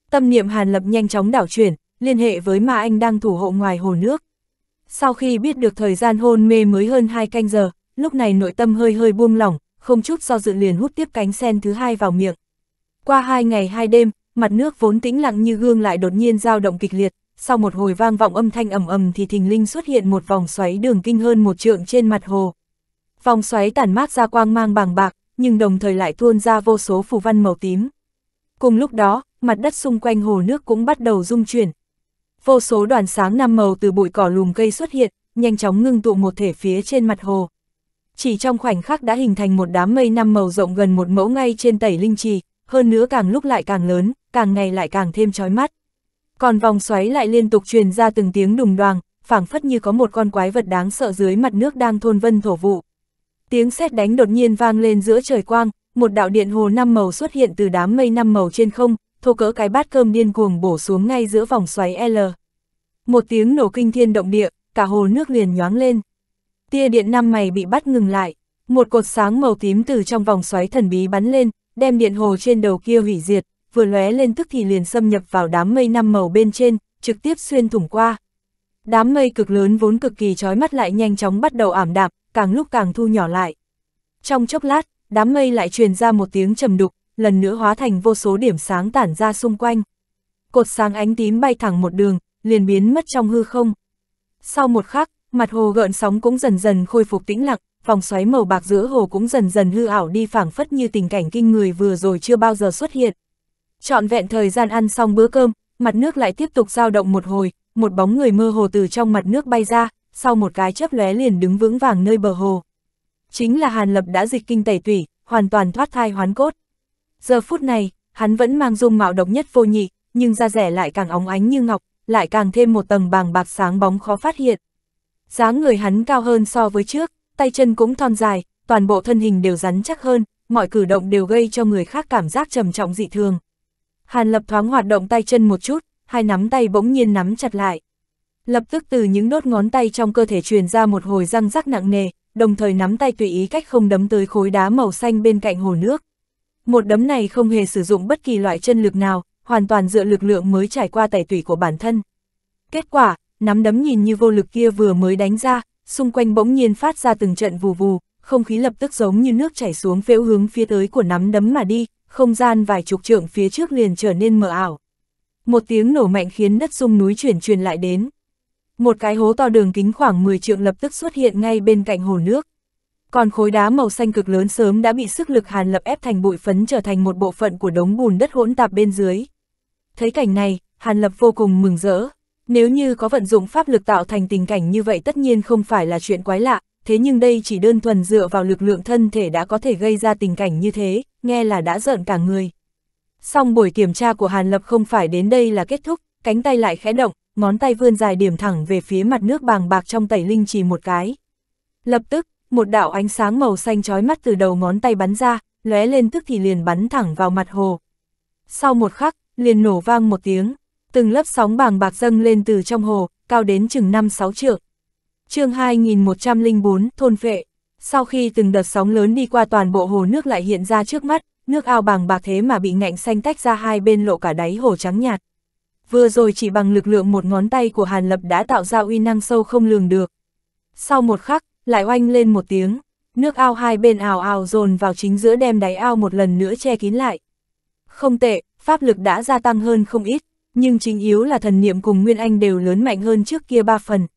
Tâm niệm Hàn Lập nhanh chóng đảo chuyển, liên hệ với mà anh đang thủ hộ ngoài hồ nước. Sau khi biết được thời gian hôn mê mới hơn 2 canh giờ, lúc này nội tâm hơi hơi buông lỏng, không chút do dự liền hút tiếp cánh sen thứ hai vào miệng. Qua hai ngày hai đêm, mặt nước vốn tĩnh lặng như gương lại đột nhiên dao động kịch liệt, sau một hồi vang vọng âm thanh ầm ầm thì thình linh xuất hiện một vòng xoáy đường kinh hơn một trượng trên mặt hồ. Vòng xoáy tản mát ra quang mang bàng bạc, nhưng đồng thời lại tuôn ra vô số phù văn màu tím. Cùng lúc đó, mặt đất xung quanh hồ nước cũng bắt đầu rung chuyển. Vô số đoàn sáng năm màu từ bụi cỏ lùm cây xuất hiện, nhanh chóng ngưng tụ một thể phía trên mặt hồ chỉ trong khoảnh khắc đã hình thành một đám mây năm màu rộng gần một mẫu ngay trên tẩy linh trì, hơn nữa càng lúc lại càng lớn, càng ngày lại càng thêm chói mắt. Còn vòng xoáy lại liên tục truyền ra từng tiếng đùng đoàng, phảng phất như có một con quái vật đáng sợ dưới mặt nước đang thôn vân thổ vụ. Tiếng sét đánh đột nhiên vang lên giữa trời quang, một đạo điện hồ năm màu xuất hiện từ đám mây năm màu trên không, thô cỡ cái bát cơm điên cuồng bổ xuống ngay giữa vòng xoáy L. Một tiếng nổ kinh thiên động địa, cả hồ nước liền nhoáng lên tia điện năm mày bị bắt ngừng lại, một cột sáng màu tím từ trong vòng xoáy thần bí bắn lên, đem điện hồ trên đầu kia hủy diệt, vừa lóe lên tức thì liền xâm nhập vào đám mây năm màu bên trên, trực tiếp xuyên thủng qua. Đám mây cực lớn vốn cực kỳ chói mắt lại nhanh chóng bắt đầu ảm đạm, càng lúc càng thu nhỏ lại. Trong chốc lát, đám mây lại truyền ra một tiếng trầm đục, lần nữa hóa thành vô số điểm sáng tản ra xung quanh. Cột sáng ánh tím bay thẳng một đường, liền biến mất trong hư không. Sau một khắc, mặt hồ gợn sóng cũng dần dần khôi phục tĩnh lặng, vòng xoáy màu bạc giữa hồ cũng dần dần hư ảo đi phảng phất như tình cảnh kinh người vừa rồi chưa bao giờ xuất hiện. Trọn vẹn thời gian ăn xong bữa cơm, mặt nước lại tiếp tục dao động một hồi, một bóng người mơ hồ từ trong mặt nước bay ra, sau một cái chớp lóe liền đứng vững vàng nơi bờ hồ. Chính là Hàn Lập đã dịch kinh tẩy tủy, hoàn toàn thoát thai hoán cốt. Giờ phút này, hắn vẫn mang dung mạo độc nhất vô nhị, nhưng da rẻ lại càng óng ánh như ngọc, lại càng thêm một tầng bàng bạc sáng bóng khó phát hiện dáng người hắn cao hơn so với trước, tay chân cũng thon dài, toàn bộ thân hình đều rắn chắc hơn, mọi cử động đều gây cho người khác cảm giác trầm trọng dị thường. Hàn Lập thoáng hoạt động tay chân một chút, hai nắm tay bỗng nhiên nắm chặt lại. Lập tức từ những nốt ngón tay trong cơ thể truyền ra một hồi răng rắc nặng nề, đồng thời nắm tay tùy ý cách không đấm tới khối đá màu xanh bên cạnh hồ nước. Một đấm này không hề sử dụng bất kỳ loại chân lực nào, hoàn toàn dựa lực lượng mới trải qua tẩy tủy của bản thân. Kết quả, nắm đấm nhìn như vô lực kia vừa mới đánh ra, xung quanh bỗng nhiên phát ra từng trận vù vù, không khí lập tức giống như nước chảy xuống phễu hướng phía tới của nắm đấm mà đi, không gian vài chục trượng phía trước liền trở nên mờ ảo. Một tiếng nổ mạnh khiến đất rung núi chuyển truyền lại đến. Một cái hố to đường kính khoảng 10 trượng lập tức xuất hiện ngay bên cạnh hồ nước. Còn khối đá màu xanh cực lớn sớm đã bị sức lực hàn lập ép thành bụi phấn trở thành một bộ phận của đống bùn đất hỗn tạp bên dưới. Thấy cảnh này, Hàn Lập vô cùng mừng rỡ, nếu như có vận dụng pháp lực tạo thành tình cảnh như vậy tất nhiên không phải là chuyện quái lạ, thế nhưng đây chỉ đơn thuần dựa vào lực lượng thân thể đã có thể gây ra tình cảnh như thế, nghe là đã giận cả người. Xong buổi kiểm tra của Hàn Lập không phải đến đây là kết thúc, cánh tay lại khẽ động, ngón tay vươn dài điểm thẳng về phía mặt nước bàng bạc trong tẩy linh chỉ một cái. Lập tức, một đạo ánh sáng màu xanh chói mắt từ đầu ngón tay bắn ra, lóe lên tức thì liền bắn thẳng vào mặt hồ. Sau một khắc, liền nổ vang một tiếng, từng lớp sóng bàng bạc dâng lên từ trong hồ, cao đến chừng 5-6 trượng. chương 2104, thôn vệ. Sau khi từng đợt sóng lớn đi qua toàn bộ hồ nước lại hiện ra trước mắt, nước ao bàng bạc thế mà bị ngạnh xanh tách ra hai bên lộ cả đáy hồ trắng nhạt. Vừa rồi chỉ bằng lực lượng một ngón tay của Hàn Lập đã tạo ra uy năng sâu không lường được. Sau một khắc, lại oanh lên một tiếng, nước ao hai bên ào ào dồn vào chính giữa đem đáy ao một lần nữa che kín lại. Không tệ, pháp lực đã gia tăng hơn không ít nhưng chính yếu là thần niệm cùng Nguyên Anh đều lớn mạnh hơn trước kia ba phần.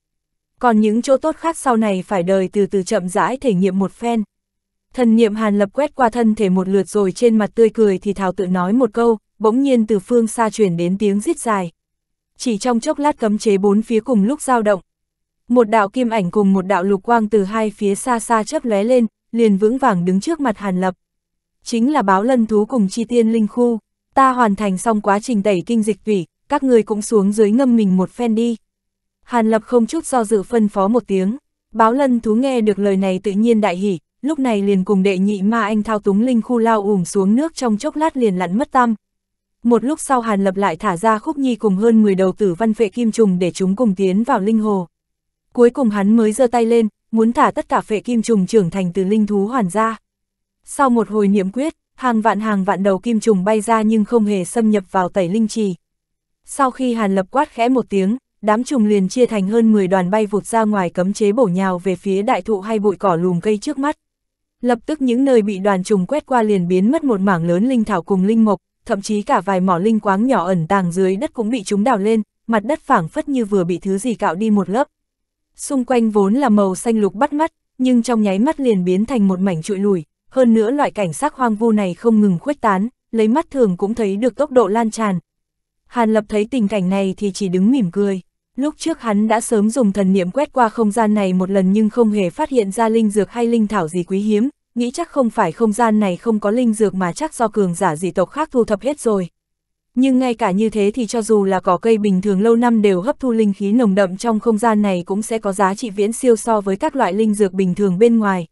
Còn những chỗ tốt khác sau này phải đời từ từ chậm rãi thể nghiệm một phen. Thần niệm hàn lập quét qua thân thể một lượt rồi trên mặt tươi cười thì thảo tự nói một câu, bỗng nhiên từ phương xa chuyển đến tiếng rít dài. Chỉ trong chốc lát cấm chế bốn phía cùng lúc dao động. Một đạo kim ảnh cùng một đạo lục quang từ hai phía xa xa chớp lóe lên, liền vững vàng đứng trước mặt hàn lập. Chính là báo lân thú cùng chi tiên linh khu. Ta hoàn thành xong quá trình đẩy kinh dịch tủy, các người cũng xuống dưới ngâm mình một phen đi. Hàn Lập không chút do dự phân phó một tiếng. Báo lân thú nghe được lời này tự nhiên đại hỉ, lúc này liền cùng đệ nhị ma anh thao túng linh khu lao ủng xuống nước trong chốc lát liền lặn mất tăm. Một lúc sau Hàn Lập lại thả ra khúc nhi cùng hơn 10 đầu tử văn phệ kim trùng để chúng cùng tiến vào linh hồ. Cuối cùng hắn mới giơ tay lên, muốn thả tất cả phệ kim trùng trưởng thành từ linh thú hoàn ra. Sau một hồi niệm quyết, hàng vạn hàng vạn đầu kim trùng bay ra nhưng không hề xâm nhập vào tẩy linh trì. Sau khi Hàn Lập quát khẽ một tiếng, đám trùng liền chia thành hơn 10 đoàn bay vụt ra ngoài cấm chế bổ nhào về phía đại thụ hay bụi cỏ lùm cây trước mắt. Lập tức những nơi bị đoàn trùng quét qua liền biến mất một mảng lớn linh thảo cùng linh mộc, thậm chí cả vài mỏ linh quáng nhỏ ẩn tàng dưới đất cũng bị chúng đào lên, mặt đất phảng phất như vừa bị thứ gì cạo đi một lớp. Xung quanh vốn là màu xanh lục bắt mắt, nhưng trong nháy mắt liền biến thành một mảnh trụi lùi hơn nữa loại cảnh sắc hoang vu này không ngừng khuếch tán, lấy mắt thường cũng thấy được tốc độ lan tràn. Hàn Lập thấy tình cảnh này thì chỉ đứng mỉm cười. Lúc trước hắn đã sớm dùng thần niệm quét qua không gian này một lần nhưng không hề phát hiện ra linh dược hay linh thảo gì quý hiếm, nghĩ chắc không phải không gian này không có linh dược mà chắc do cường giả dị tộc khác thu thập hết rồi. Nhưng ngay cả như thế thì cho dù là cỏ cây bình thường lâu năm đều hấp thu linh khí nồng đậm trong không gian này cũng sẽ có giá trị viễn siêu so với các loại linh dược bình thường bên ngoài.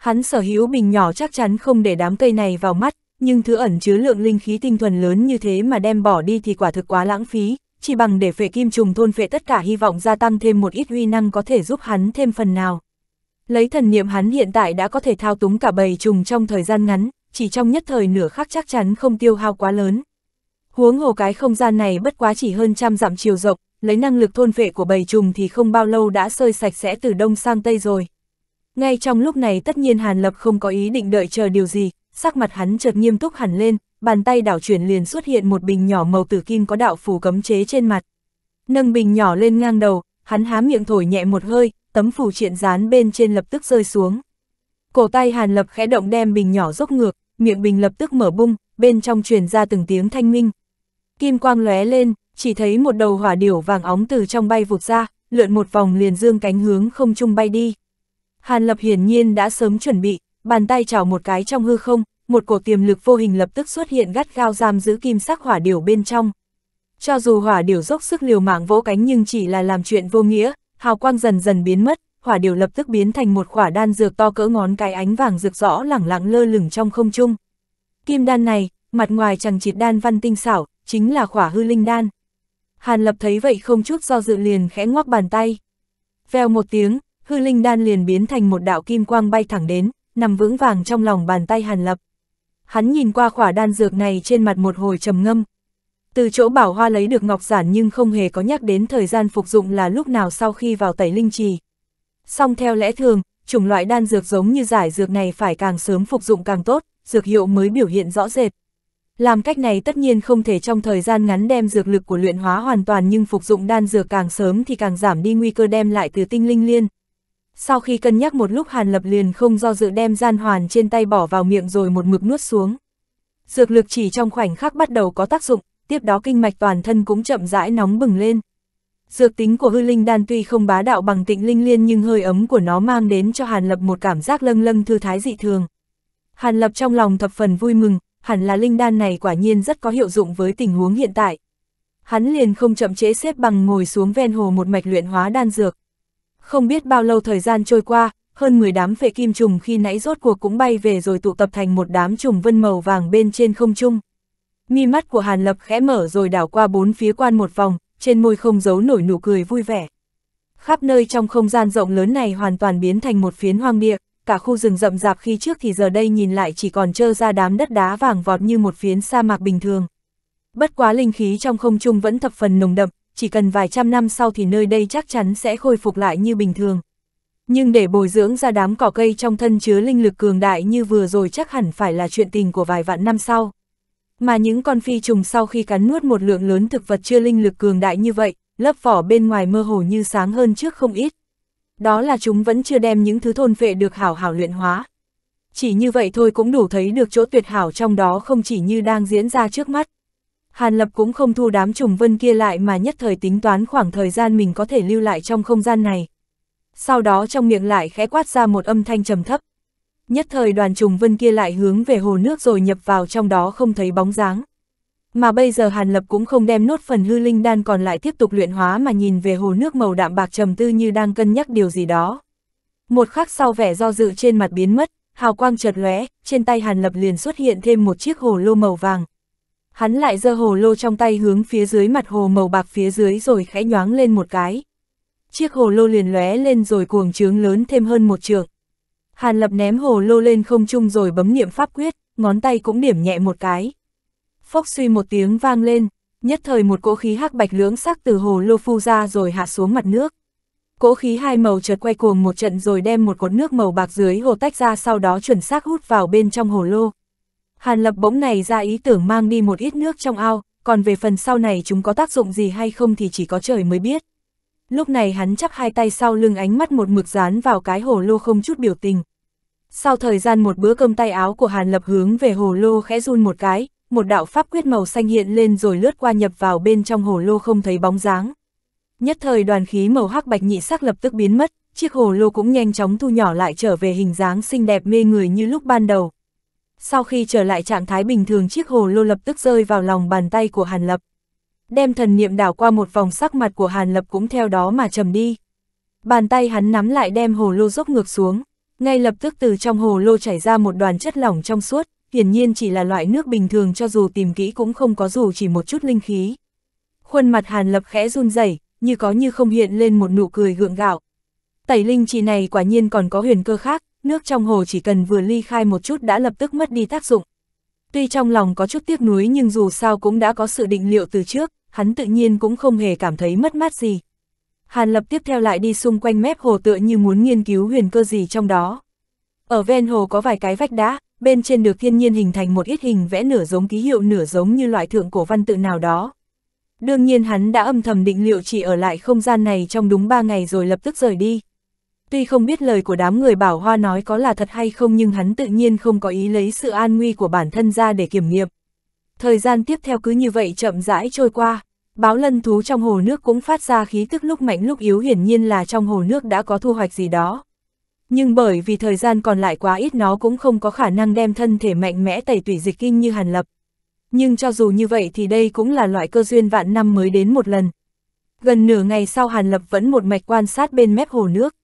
Hắn sở hữu bình nhỏ chắc chắn không để đám cây này vào mắt, nhưng thứ ẩn chứa lượng linh khí tinh thuần lớn như thế mà đem bỏ đi thì quả thực quá lãng phí, chỉ bằng để phệ kim trùng thôn phệ tất cả hy vọng gia tăng thêm một ít uy năng có thể giúp hắn thêm phần nào. Lấy thần niệm hắn hiện tại đã có thể thao túng cả bầy trùng trong thời gian ngắn, chỉ trong nhất thời nửa khắc chắc chắn không tiêu hao quá lớn. Huống hồ cái không gian này bất quá chỉ hơn trăm dặm chiều rộng, lấy năng lực thôn phệ của bầy trùng thì không bao lâu đã sơi sạch sẽ từ đông sang tây rồi. Ngay trong lúc này tất nhiên Hàn Lập không có ý định đợi chờ điều gì, sắc mặt hắn chợt nghiêm túc hẳn lên, bàn tay đảo chuyển liền xuất hiện một bình nhỏ màu tử kim có đạo phù cấm chế trên mặt. Nâng bình nhỏ lên ngang đầu, hắn há miệng thổi nhẹ một hơi, tấm phù triện dán bên trên lập tức rơi xuống. Cổ tay Hàn Lập khẽ động đem bình nhỏ dốc ngược, miệng bình lập tức mở bung, bên trong truyền ra từng tiếng thanh minh. Kim quang lóe lên, chỉ thấy một đầu hỏa điểu vàng óng từ trong bay vụt ra, lượn một vòng liền dương cánh hướng không trung bay đi. Hàn Lập hiển nhiên đã sớm chuẩn bị, bàn tay chảo một cái trong hư không, một cổ tiềm lực vô hình lập tức xuất hiện gắt gao giam giữ kim sắc hỏa điểu bên trong. Cho dù hỏa điểu dốc sức liều mạng vỗ cánh nhưng chỉ là làm chuyện vô nghĩa, hào quang dần dần biến mất, hỏa điểu lập tức biến thành một quả đan dược to cỡ ngón cái ánh vàng rực rõ lẳng lặng lơ lửng trong không trung. Kim đan này, mặt ngoài chẳng chịt đan văn tinh xảo, chính là khỏa hư linh đan. Hàn Lập thấy vậy không chút do dự liền khẽ ngoắc bàn tay. Vèo một tiếng, hư linh đan liền biến thành một đạo kim quang bay thẳng đến, nằm vững vàng trong lòng bàn tay Hàn Lập. Hắn nhìn qua khỏa đan dược này trên mặt một hồi trầm ngâm. Từ chỗ bảo hoa lấy được ngọc giản nhưng không hề có nhắc đến thời gian phục dụng là lúc nào sau khi vào tẩy linh trì. Song theo lẽ thường, chủng loại đan dược giống như giải dược này phải càng sớm phục dụng càng tốt, dược hiệu mới biểu hiện rõ rệt. Làm cách này tất nhiên không thể trong thời gian ngắn đem dược lực của luyện hóa hoàn toàn nhưng phục dụng đan dược càng sớm thì càng giảm đi nguy cơ đem lại từ tinh linh liên sau khi cân nhắc một lúc Hàn Lập liền không do dự đem gian hoàn trên tay bỏ vào miệng rồi một mực nuốt xuống. Dược lực chỉ trong khoảnh khắc bắt đầu có tác dụng, tiếp đó kinh mạch toàn thân cũng chậm rãi nóng bừng lên. Dược tính của hư linh đan tuy không bá đạo bằng tịnh linh liên nhưng hơi ấm của nó mang đến cho Hàn Lập một cảm giác lâng lâng thư thái dị thường. Hàn Lập trong lòng thập phần vui mừng, hẳn là linh đan này quả nhiên rất có hiệu dụng với tình huống hiện tại. Hắn liền không chậm chế xếp bằng ngồi xuống ven hồ một mạch luyện hóa đan dược. Không biết bao lâu thời gian trôi qua, hơn 10 đám phệ kim trùng khi nãy rốt cuộc cũng bay về rồi tụ tập thành một đám trùng vân màu vàng bên trên không trung. Mi mắt của Hàn Lập khẽ mở rồi đảo qua bốn phía quan một vòng, trên môi không giấu nổi nụ cười vui vẻ. Khắp nơi trong không gian rộng lớn này hoàn toàn biến thành một phiến hoang địa, cả khu rừng rậm rạp khi trước thì giờ đây nhìn lại chỉ còn trơ ra đám đất đá vàng vọt như một phiến sa mạc bình thường. Bất quá linh khí trong không trung vẫn thập phần nồng đậm, chỉ cần vài trăm năm sau thì nơi đây chắc chắn sẽ khôi phục lại như bình thường. Nhưng để bồi dưỡng ra đám cỏ cây trong thân chứa linh lực cường đại như vừa rồi chắc hẳn phải là chuyện tình của vài vạn năm sau. Mà những con phi trùng sau khi cắn nuốt một lượng lớn thực vật chưa linh lực cường đại như vậy, lớp vỏ bên ngoài mơ hồ như sáng hơn trước không ít. Đó là chúng vẫn chưa đem những thứ thôn vệ được hảo hảo luyện hóa. Chỉ như vậy thôi cũng đủ thấy được chỗ tuyệt hảo trong đó không chỉ như đang diễn ra trước mắt. Hàn Lập cũng không thu đám trùng vân kia lại mà nhất thời tính toán khoảng thời gian mình có thể lưu lại trong không gian này. Sau đó trong miệng lại khẽ quát ra một âm thanh trầm thấp. Nhất thời đoàn trùng vân kia lại hướng về hồ nước rồi nhập vào trong đó không thấy bóng dáng. Mà bây giờ Hàn Lập cũng không đem nốt phần hư linh đan còn lại tiếp tục luyện hóa mà nhìn về hồ nước màu đạm bạc trầm tư như đang cân nhắc điều gì đó. Một khắc sau vẻ do dự trên mặt biến mất, hào quang chợt lóe, trên tay Hàn Lập liền xuất hiện thêm một chiếc hồ lô màu vàng, hắn lại giơ hồ lô trong tay hướng phía dưới mặt hồ màu bạc phía dưới rồi khẽ nhoáng lên một cái. Chiếc hồ lô liền lóe lên rồi cuồng trướng lớn thêm hơn một trường. Hàn lập ném hồ lô lên không trung rồi bấm niệm pháp quyết, ngón tay cũng điểm nhẹ một cái. Phốc suy một tiếng vang lên, nhất thời một cỗ khí hắc bạch lưỡng sắc từ hồ lô phu ra rồi hạ xuống mặt nước. Cỗ khí hai màu chợt quay cuồng một trận rồi đem một cột nước màu bạc dưới hồ tách ra sau đó chuẩn xác hút vào bên trong hồ lô. Hàn Lập bỗng này ra ý tưởng mang đi một ít nước trong ao, còn về phần sau này chúng có tác dụng gì hay không thì chỉ có trời mới biết. Lúc này hắn chắp hai tay sau lưng ánh mắt một mực dán vào cái hồ lô không chút biểu tình. Sau thời gian một bữa cơm tay áo của Hàn Lập hướng về hồ lô khẽ run một cái, một đạo pháp quyết màu xanh hiện lên rồi lướt qua nhập vào bên trong hồ lô không thấy bóng dáng. Nhất thời đoàn khí màu hắc bạch nhị sắc lập tức biến mất, chiếc hồ lô cũng nhanh chóng thu nhỏ lại trở về hình dáng xinh đẹp mê người như lúc ban đầu sau khi trở lại trạng thái bình thường chiếc hồ lô lập tức rơi vào lòng bàn tay của Hàn Lập. Đem thần niệm đảo qua một vòng sắc mặt của Hàn Lập cũng theo đó mà trầm đi. Bàn tay hắn nắm lại đem hồ lô dốc ngược xuống, ngay lập tức từ trong hồ lô chảy ra một đoàn chất lỏng trong suốt, hiển nhiên chỉ là loại nước bình thường cho dù tìm kỹ cũng không có dù chỉ một chút linh khí. Khuôn mặt Hàn Lập khẽ run rẩy, như có như không hiện lên một nụ cười gượng gạo. Tẩy linh chỉ này quả nhiên còn có huyền cơ khác, nước trong hồ chỉ cần vừa ly khai một chút đã lập tức mất đi tác dụng. Tuy trong lòng có chút tiếc nuối nhưng dù sao cũng đã có sự định liệu từ trước, hắn tự nhiên cũng không hề cảm thấy mất mát gì. Hàn lập tiếp theo lại đi xung quanh mép hồ tựa như muốn nghiên cứu huyền cơ gì trong đó. Ở ven hồ có vài cái vách đá, bên trên được thiên nhiên hình thành một ít hình vẽ nửa giống ký hiệu nửa giống như loại thượng cổ văn tự nào đó. Đương nhiên hắn đã âm thầm định liệu chỉ ở lại không gian này trong đúng ba ngày rồi lập tức rời đi. Tuy không biết lời của đám người bảo hoa nói có là thật hay không nhưng hắn tự nhiên không có ý lấy sự an nguy của bản thân ra để kiểm nghiệm. Thời gian tiếp theo cứ như vậy chậm rãi trôi qua, báo lân thú trong hồ nước cũng phát ra khí tức lúc mạnh lúc yếu hiển nhiên là trong hồ nước đã có thu hoạch gì đó. Nhưng bởi vì thời gian còn lại quá ít nó cũng không có khả năng đem thân thể mạnh mẽ tẩy tủy dịch kinh như hàn lập. Nhưng cho dù như vậy thì đây cũng là loại cơ duyên vạn năm mới đến một lần. Gần nửa ngày sau hàn lập vẫn một mạch quan sát bên mép hồ nước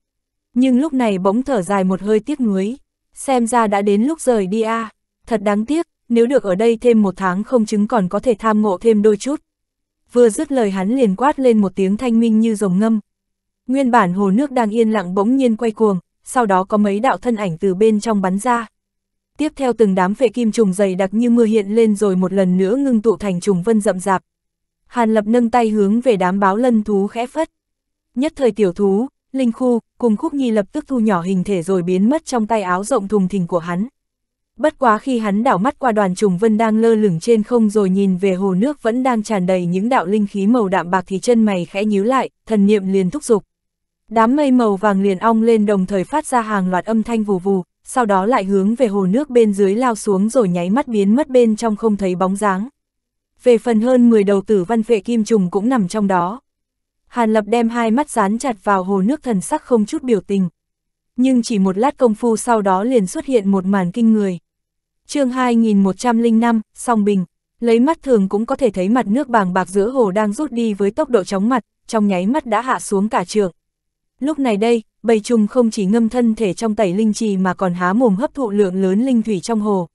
nhưng lúc này bỗng thở dài một hơi tiếc nuối. Xem ra đã đến lúc rời đi a à. thật đáng tiếc, nếu được ở đây thêm một tháng không chứng còn có thể tham ngộ thêm đôi chút. Vừa dứt lời hắn liền quát lên một tiếng thanh minh như rồng ngâm. Nguyên bản hồ nước đang yên lặng bỗng nhiên quay cuồng, sau đó có mấy đạo thân ảnh từ bên trong bắn ra. Tiếp theo từng đám phệ kim trùng dày đặc như mưa hiện lên rồi một lần nữa ngưng tụ thành trùng vân rậm rạp. Hàn lập nâng tay hướng về đám báo lân thú khẽ phất. Nhất thời tiểu thú, Linh Khu, cùng Khúc Nhi lập tức thu nhỏ hình thể rồi biến mất trong tay áo rộng thùng thình của hắn. Bất quá khi hắn đảo mắt qua đoàn trùng vân đang lơ lửng trên không rồi nhìn về hồ nước vẫn đang tràn đầy những đạo linh khí màu đạm bạc thì chân mày khẽ nhíu lại, thần niệm liền thúc giục. Đám mây màu vàng liền ong lên đồng thời phát ra hàng loạt âm thanh vù vù, sau đó lại hướng về hồ nước bên dưới lao xuống rồi nháy mắt biến mất bên trong không thấy bóng dáng. Về phần hơn 10 đầu tử văn vệ kim trùng cũng nằm trong đó. Hàn Lập đem hai mắt dán chặt vào hồ nước thần sắc không chút biểu tình. Nhưng chỉ một lát công phu sau đó liền xuất hiện một màn kinh người. chương 2105, song bình, lấy mắt thường cũng có thể thấy mặt nước bàng bạc giữa hồ đang rút đi với tốc độ chóng mặt, trong nháy mắt đã hạ xuống cả trường. Lúc này đây, bầy trùng không chỉ ngâm thân thể trong tẩy linh trì mà còn há mồm hấp thụ lượng lớn linh thủy trong hồ.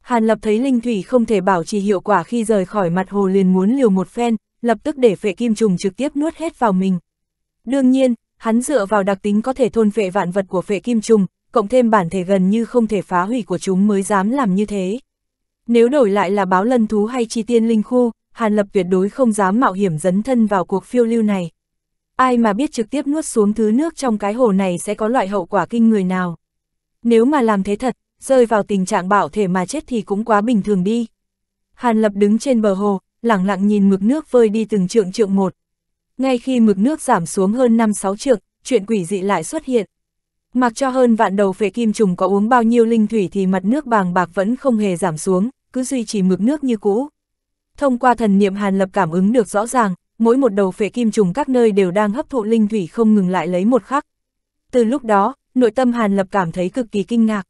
Hàn Lập thấy linh thủy không thể bảo trì hiệu quả khi rời khỏi mặt hồ liền muốn liều một phen, lập tức để phệ kim trùng trực tiếp nuốt hết vào mình. Đương nhiên, hắn dựa vào đặc tính có thể thôn phệ vạn vật của phệ kim trùng, cộng thêm bản thể gần như không thể phá hủy của chúng mới dám làm như thế. Nếu đổi lại là báo lân thú hay chi tiên linh khu, Hàn Lập tuyệt đối không dám mạo hiểm dấn thân vào cuộc phiêu lưu này. Ai mà biết trực tiếp nuốt xuống thứ nước trong cái hồ này sẽ có loại hậu quả kinh người nào. Nếu mà làm thế thật, rơi vào tình trạng bảo thể mà chết thì cũng quá bình thường đi. Hàn Lập đứng trên bờ hồ, lẳng lặng nhìn mực nước vơi đi từng trượng trượng một. Ngay khi mực nước giảm xuống hơn 5-6 trượng, chuyện quỷ dị lại xuất hiện. Mặc cho hơn vạn đầu phệ kim trùng có uống bao nhiêu linh thủy thì mặt nước bàng bạc vẫn không hề giảm xuống, cứ duy trì mực nước như cũ. Thông qua thần niệm Hàn Lập cảm ứng được rõ ràng, mỗi một đầu phệ kim trùng các nơi đều đang hấp thụ linh thủy không ngừng lại lấy một khắc. Từ lúc đó, nội tâm Hàn Lập cảm thấy cực kỳ kinh ngạc.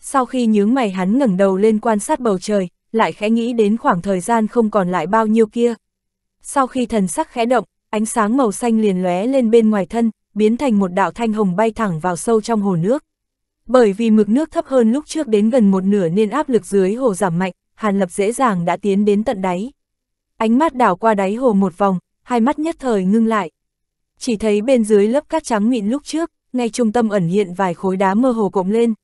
Sau khi nhướng mày hắn ngẩng đầu lên quan sát bầu trời, lại khẽ nghĩ đến khoảng thời gian không còn lại bao nhiêu kia. Sau khi thần sắc khẽ động, ánh sáng màu xanh liền lóe lên bên ngoài thân, biến thành một đạo thanh hồng bay thẳng vào sâu trong hồ nước. Bởi vì mực nước thấp hơn lúc trước đến gần một nửa nên áp lực dưới hồ giảm mạnh, Hàn Lập dễ dàng đã tiến đến tận đáy. Ánh mắt đảo qua đáy hồ một vòng, hai mắt nhất thời ngưng lại. Chỉ thấy bên dưới lớp cát trắng mịn lúc trước, ngay trung tâm ẩn hiện vài khối đá mơ hồ cộng lên,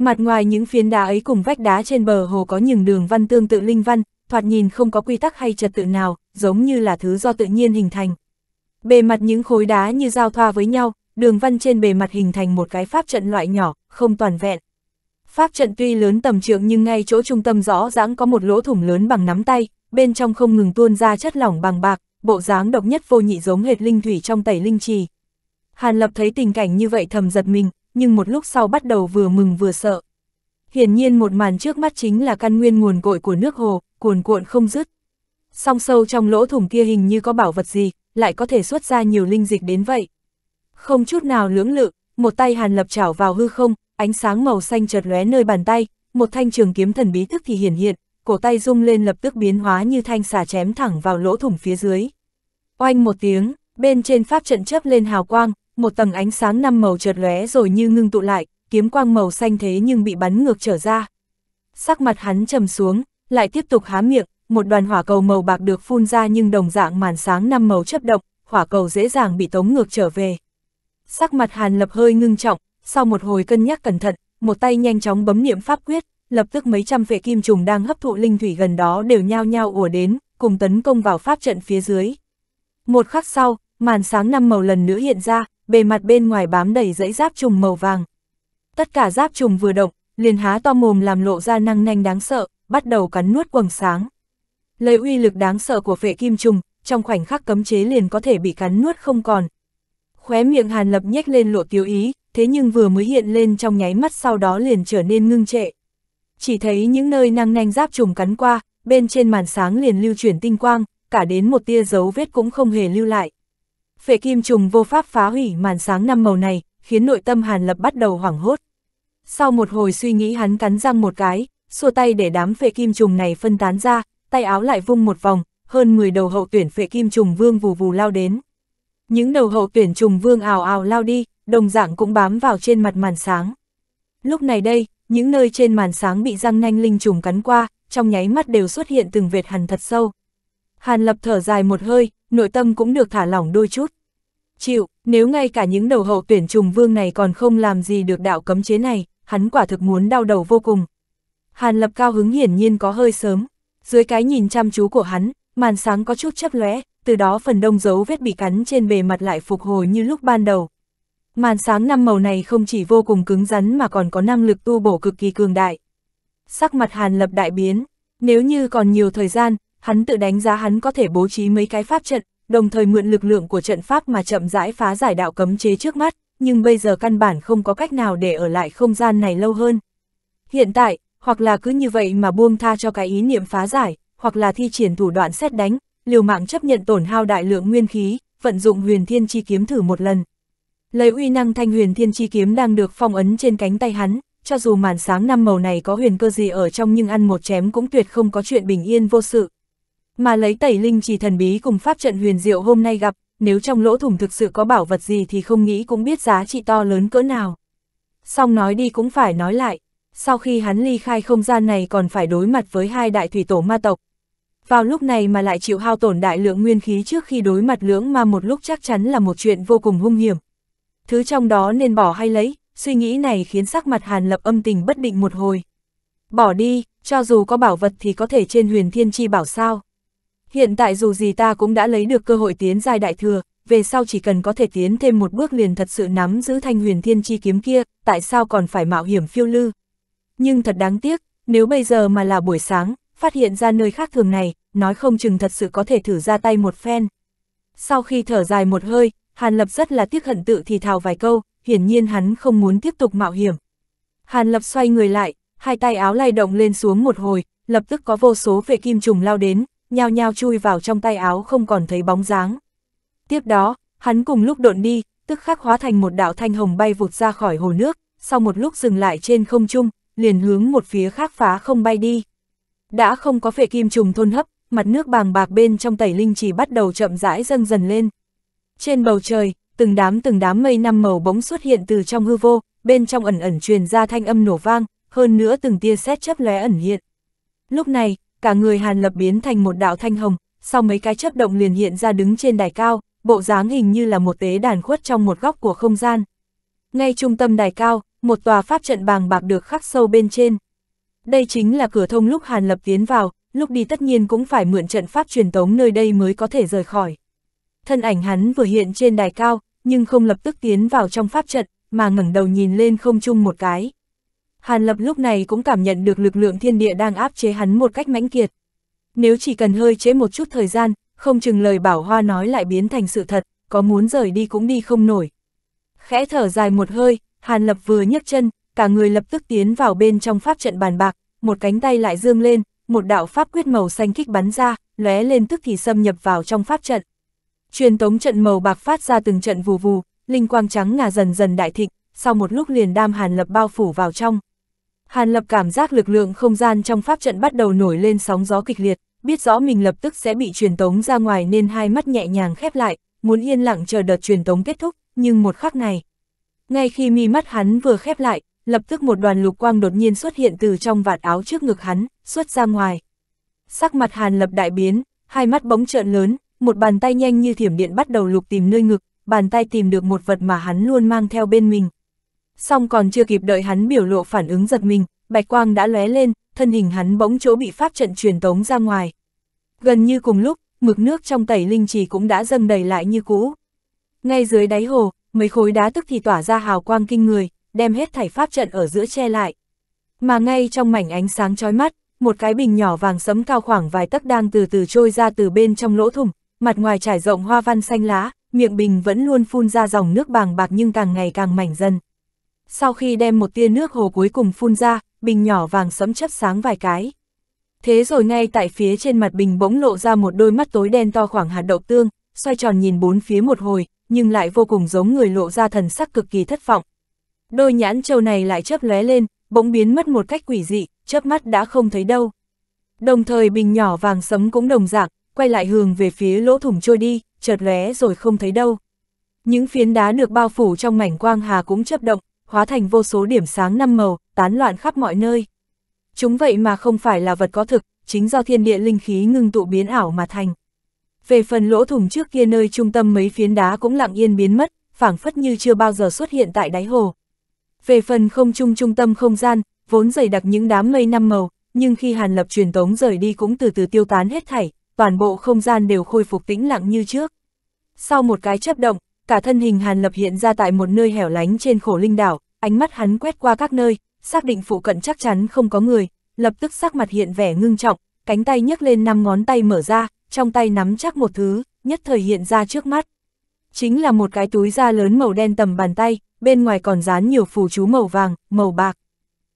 Mặt ngoài những phiến đá ấy cùng vách đá trên bờ hồ có những đường văn tương tự linh văn, thoạt nhìn không có quy tắc hay trật tự nào, giống như là thứ do tự nhiên hình thành. Bề mặt những khối đá như giao thoa với nhau, đường văn trên bề mặt hình thành một cái pháp trận loại nhỏ, không toàn vẹn. Pháp trận tuy lớn tầm trượng nhưng ngay chỗ trung tâm rõ ràng có một lỗ thủng lớn bằng nắm tay, bên trong không ngừng tuôn ra chất lỏng bằng bạc, bộ dáng độc nhất vô nhị giống hệt linh thủy trong tẩy linh trì. Hàn Lập thấy tình cảnh như vậy thầm giật mình, nhưng một lúc sau bắt đầu vừa mừng vừa sợ. Hiển nhiên một màn trước mắt chính là căn nguyên nguồn cội của nước hồ, cuồn cuộn không dứt. Song sâu trong lỗ thủng kia hình như có bảo vật gì, lại có thể xuất ra nhiều linh dịch đến vậy. Không chút nào lưỡng lự, một tay Hàn Lập chảo vào hư không, ánh sáng màu xanh chợt lóe nơi bàn tay, một thanh trường kiếm thần bí thức thì hiển hiện, cổ tay rung lên lập tức biến hóa như thanh xà chém thẳng vào lỗ thủng phía dưới. Oanh một tiếng, bên trên pháp trận chớp lên hào quang, một tầng ánh sáng năm màu chợt lóe rồi như ngưng tụ lại, kiếm quang màu xanh thế nhưng bị bắn ngược trở ra. Sắc mặt hắn trầm xuống, lại tiếp tục há miệng, một đoàn hỏa cầu màu bạc được phun ra nhưng đồng dạng màn sáng năm màu chấp động, hỏa cầu dễ dàng bị tống ngược trở về. Sắc mặt Hàn Lập hơi ngưng trọng, sau một hồi cân nhắc cẩn thận, một tay nhanh chóng bấm niệm pháp quyết, lập tức mấy trăm vệ kim trùng đang hấp thụ linh thủy gần đó đều nhao nhao ùa đến, cùng tấn công vào pháp trận phía dưới. Một khắc sau, màn sáng năm màu lần nữa hiện ra, bề mặt bên ngoài bám đầy dãy giáp trùng màu vàng. Tất cả giáp trùng vừa động, liền há to mồm làm lộ ra năng nanh đáng sợ, bắt đầu cắn nuốt quầng sáng. lời uy lực đáng sợ của phệ kim trùng, trong khoảnh khắc cấm chế liền có thể bị cắn nuốt không còn. Khóe miệng Hàn Lập nhếch lên lộ tiêu ý, thế nhưng vừa mới hiện lên trong nháy mắt sau đó liền trở nên ngưng trệ. Chỉ thấy những nơi năng nanh giáp trùng cắn qua, bên trên màn sáng liền lưu chuyển tinh quang, cả đến một tia dấu vết cũng không hề lưu lại phệ kim trùng vô pháp phá hủy màn sáng năm màu này, khiến nội tâm Hàn Lập bắt đầu hoảng hốt. Sau một hồi suy nghĩ hắn cắn răng một cái, xua tay để đám phệ kim trùng này phân tán ra, tay áo lại vung một vòng, hơn 10 đầu hậu tuyển phệ kim trùng vương vù vù lao đến. Những đầu hậu tuyển trùng vương ào ào lao đi, đồng dạng cũng bám vào trên mặt màn sáng. Lúc này đây, những nơi trên màn sáng bị răng nanh linh trùng cắn qua, trong nháy mắt đều xuất hiện từng vệt hằn thật sâu. Hàn Lập thở dài một hơi, nội tâm cũng được thả lỏng đôi chút. Chịu, nếu ngay cả những đầu hậu tuyển trùng vương này còn không làm gì được đạo cấm chế này, hắn quả thực muốn đau đầu vô cùng. Hàn Lập cao hứng hiển nhiên có hơi sớm, dưới cái nhìn chăm chú của hắn, màn sáng có chút chấp lóe, từ đó phần đông dấu vết bị cắn trên bề mặt lại phục hồi như lúc ban đầu. Màn sáng năm màu này không chỉ vô cùng cứng rắn mà còn có năng lực tu bổ cực kỳ cường đại. Sắc mặt Hàn Lập đại biến, nếu như còn nhiều thời gian, hắn tự đánh giá hắn có thể bố trí mấy cái pháp trận, đồng thời mượn lực lượng của trận pháp mà chậm rãi phá giải đạo cấm chế trước mắt, nhưng bây giờ căn bản không có cách nào để ở lại không gian này lâu hơn. Hiện tại, hoặc là cứ như vậy mà buông tha cho cái ý niệm phá giải, hoặc là thi triển thủ đoạn xét đánh, liều mạng chấp nhận tổn hao đại lượng nguyên khí, vận dụng huyền thiên chi kiếm thử một lần. Lấy uy năng thanh huyền thiên chi kiếm đang được phong ấn trên cánh tay hắn, cho dù màn sáng năm màu này có huyền cơ gì ở trong nhưng ăn một chém cũng tuyệt không có chuyện bình yên vô sự, mà lấy tẩy linh trì thần bí cùng pháp trận huyền diệu hôm nay gặp, nếu trong lỗ thủng thực sự có bảo vật gì thì không nghĩ cũng biết giá trị to lớn cỡ nào. Xong nói đi cũng phải nói lại, sau khi hắn ly khai không gian này còn phải đối mặt với hai đại thủy tổ ma tộc. Vào lúc này mà lại chịu hao tổn đại lượng nguyên khí trước khi đối mặt lưỡng ma một lúc chắc chắn là một chuyện vô cùng hung hiểm. Thứ trong đó nên bỏ hay lấy, suy nghĩ này khiến sắc mặt Hàn Lập âm tình bất định một hồi. Bỏ đi, cho dù có bảo vật thì có thể trên huyền thiên chi bảo sao. Hiện tại dù gì ta cũng đã lấy được cơ hội tiến giai đại thừa, về sau chỉ cần có thể tiến thêm một bước liền thật sự nắm giữ thanh huyền thiên chi kiếm kia, tại sao còn phải mạo hiểm phiêu lư. Nhưng thật đáng tiếc, nếu bây giờ mà là buổi sáng, phát hiện ra nơi khác thường này, nói không chừng thật sự có thể thử ra tay một phen. Sau khi thở dài một hơi, Hàn Lập rất là tiếc hận tự thì thào vài câu, hiển nhiên hắn không muốn tiếp tục mạo hiểm. Hàn Lập xoay người lại, hai tay áo lay động lên xuống một hồi, lập tức có vô số vệ kim trùng lao đến, nhao nhao chui vào trong tay áo không còn thấy bóng dáng. Tiếp đó, hắn cùng lúc độn đi, tức khắc hóa thành một đạo thanh hồng bay vụt ra khỏi hồ nước, sau một lúc dừng lại trên không trung, liền hướng một phía khác phá không bay đi. Đã không có phệ kim trùng thôn hấp, mặt nước bàng bạc bên trong tẩy linh chỉ bắt đầu chậm rãi dâng dần lên. Trên bầu trời, từng đám từng đám mây năm màu bóng xuất hiện từ trong hư vô, bên trong ẩn ẩn truyền ra thanh âm nổ vang, hơn nữa từng tia sét chấp lóe ẩn hiện. Lúc này, cả người Hàn Lập biến thành một đạo thanh hồng, sau mấy cái chấp động liền hiện ra đứng trên đài cao, bộ dáng hình như là một tế đàn khuất trong một góc của không gian. Ngay trung tâm đài cao, một tòa pháp trận bàng bạc được khắc sâu bên trên. Đây chính là cửa thông lúc Hàn Lập tiến vào, lúc đi tất nhiên cũng phải mượn trận pháp truyền tống nơi đây mới có thể rời khỏi. Thân ảnh hắn vừa hiện trên đài cao, nhưng không lập tức tiến vào trong pháp trận, mà ngẩng đầu nhìn lên không chung một cái. Hàn Lập lúc này cũng cảm nhận được lực lượng thiên địa đang áp chế hắn một cách mãnh kiệt. Nếu chỉ cần hơi chế một chút thời gian, không chừng lời bảo hoa nói lại biến thành sự thật, có muốn rời đi cũng đi không nổi. Khẽ thở dài một hơi, Hàn Lập vừa nhấc chân, cả người lập tức tiến vào bên trong pháp trận bàn bạc, một cánh tay lại dương lên, một đạo pháp quyết màu xanh kích bắn ra, lóe lên tức thì xâm nhập vào trong pháp trận. Truyền tống trận màu bạc phát ra từng trận vù vù, linh quang trắng ngà dần dần đại thịnh, sau một lúc liền đam Hàn Lập bao phủ vào trong. Hàn Lập cảm giác lực lượng không gian trong pháp trận bắt đầu nổi lên sóng gió kịch liệt, biết rõ mình lập tức sẽ bị truyền tống ra ngoài nên hai mắt nhẹ nhàng khép lại, muốn yên lặng chờ đợt truyền tống kết thúc, nhưng một khắc này. Ngay khi mi mắt hắn vừa khép lại, lập tức một đoàn lục quang đột nhiên xuất hiện từ trong vạt áo trước ngực hắn, xuất ra ngoài. Sắc mặt Hàn Lập đại biến, hai mắt bóng trợn lớn, một bàn tay nhanh như thiểm điện bắt đầu lục tìm nơi ngực, bàn tay tìm được một vật mà hắn luôn mang theo bên mình, song còn chưa kịp đợi hắn biểu lộ phản ứng giật mình, bạch quang đã lóe lên, thân hình hắn bỗng chỗ bị pháp trận truyền tống ra ngoài. Gần như cùng lúc, mực nước trong tẩy linh trì cũng đã dâng đầy lại như cũ. Ngay dưới đáy hồ, mấy khối đá tức thì tỏa ra hào quang kinh người, đem hết thảy pháp trận ở giữa che lại. Mà ngay trong mảnh ánh sáng chói mắt, một cái bình nhỏ vàng sẫm cao khoảng vài tấc đang từ từ trôi ra từ bên trong lỗ thủng, mặt ngoài trải rộng hoa văn xanh lá, miệng bình vẫn luôn phun ra dòng nước bàng bạc nhưng càng ngày càng mảnh dần sau khi đem một tia nước hồ cuối cùng phun ra, bình nhỏ vàng sẫm chấp sáng vài cái. Thế rồi ngay tại phía trên mặt bình bỗng lộ ra một đôi mắt tối đen to khoảng hạt đậu tương, xoay tròn nhìn bốn phía một hồi, nhưng lại vô cùng giống người lộ ra thần sắc cực kỳ thất vọng. Đôi nhãn châu này lại chớp lóe lên, bỗng biến mất một cách quỷ dị, chớp mắt đã không thấy đâu. Đồng thời bình nhỏ vàng sấm cũng đồng dạng, quay lại hướng về phía lỗ thủng trôi đi, chợt lóe rồi không thấy đâu. Những phiến đá được bao phủ trong mảnh quang hà cũng chấp động, hóa thành vô số điểm sáng năm màu, tán loạn khắp mọi nơi. Chúng vậy mà không phải là vật có thực, chính do thiên địa linh khí ngưng tụ biến ảo mà thành. Về phần lỗ thủng trước kia nơi trung tâm mấy phiến đá cũng lặng yên biến mất, phảng phất như chưa bao giờ xuất hiện tại đáy hồ. Về phần không trung trung tâm không gian, vốn dày đặc những đám mây năm màu, nhưng khi Hàn Lập truyền tống rời đi cũng từ từ tiêu tán hết thảy, toàn bộ không gian đều khôi phục tĩnh lặng như trước. Sau một cái chấp động, cả thân hình Hàn Lập hiện ra tại một nơi hẻo lánh trên khổ linh đảo, ánh mắt hắn quét qua các nơi, xác định phụ cận chắc chắn không có người, lập tức sắc mặt hiện vẻ ngưng trọng, cánh tay nhấc lên năm ngón tay mở ra, trong tay nắm chắc một thứ, nhất thời hiện ra trước mắt. Chính là một cái túi da lớn màu đen tầm bàn tay, bên ngoài còn dán nhiều phù chú màu vàng, màu bạc.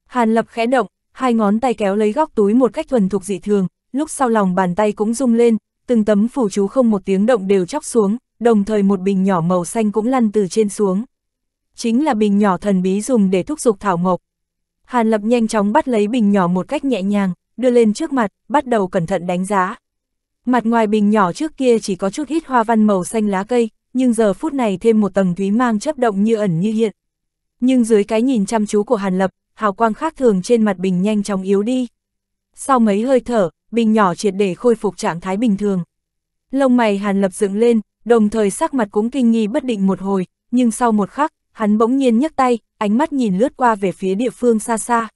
Hàn Lập khẽ động, hai ngón tay kéo lấy góc túi một cách thuần thục dị thường, lúc sau lòng bàn tay cũng rung lên, từng tấm phù chú không một tiếng động đều chóc xuống, đồng thời một bình nhỏ màu xanh cũng lăn từ trên xuống. Chính là bình nhỏ thần bí dùng để thúc giục thảo mộc. Hàn Lập nhanh chóng bắt lấy bình nhỏ một cách nhẹ nhàng, đưa lên trước mặt, bắt đầu cẩn thận đánh giá. Mặt ngoài bình nhỏ trước kia chỉ có chút hít hoa văn màu xanh lá cây, nhưng giờ phút này thêm một tầng thúy mang chấp động như ẩn như hiện. Nhưng dưới cái nhìn chăm chú của Hàn Lập, hào quang khác thường trên mặt bình nhanh chóng yếu đi. Sau mấy hơi thở, bình nhỏ triệt để khôi phục trạng thái bình thường. Lông mày Hàn Lập dựng lên, đồng thời sắc mặt cũng kinh nghi bất định một hồi, nhưng sau một khắc, hắn bỗng nhiên nhấc tay, ánh mắt nhìn lướt qua về phía địa phương xa xa.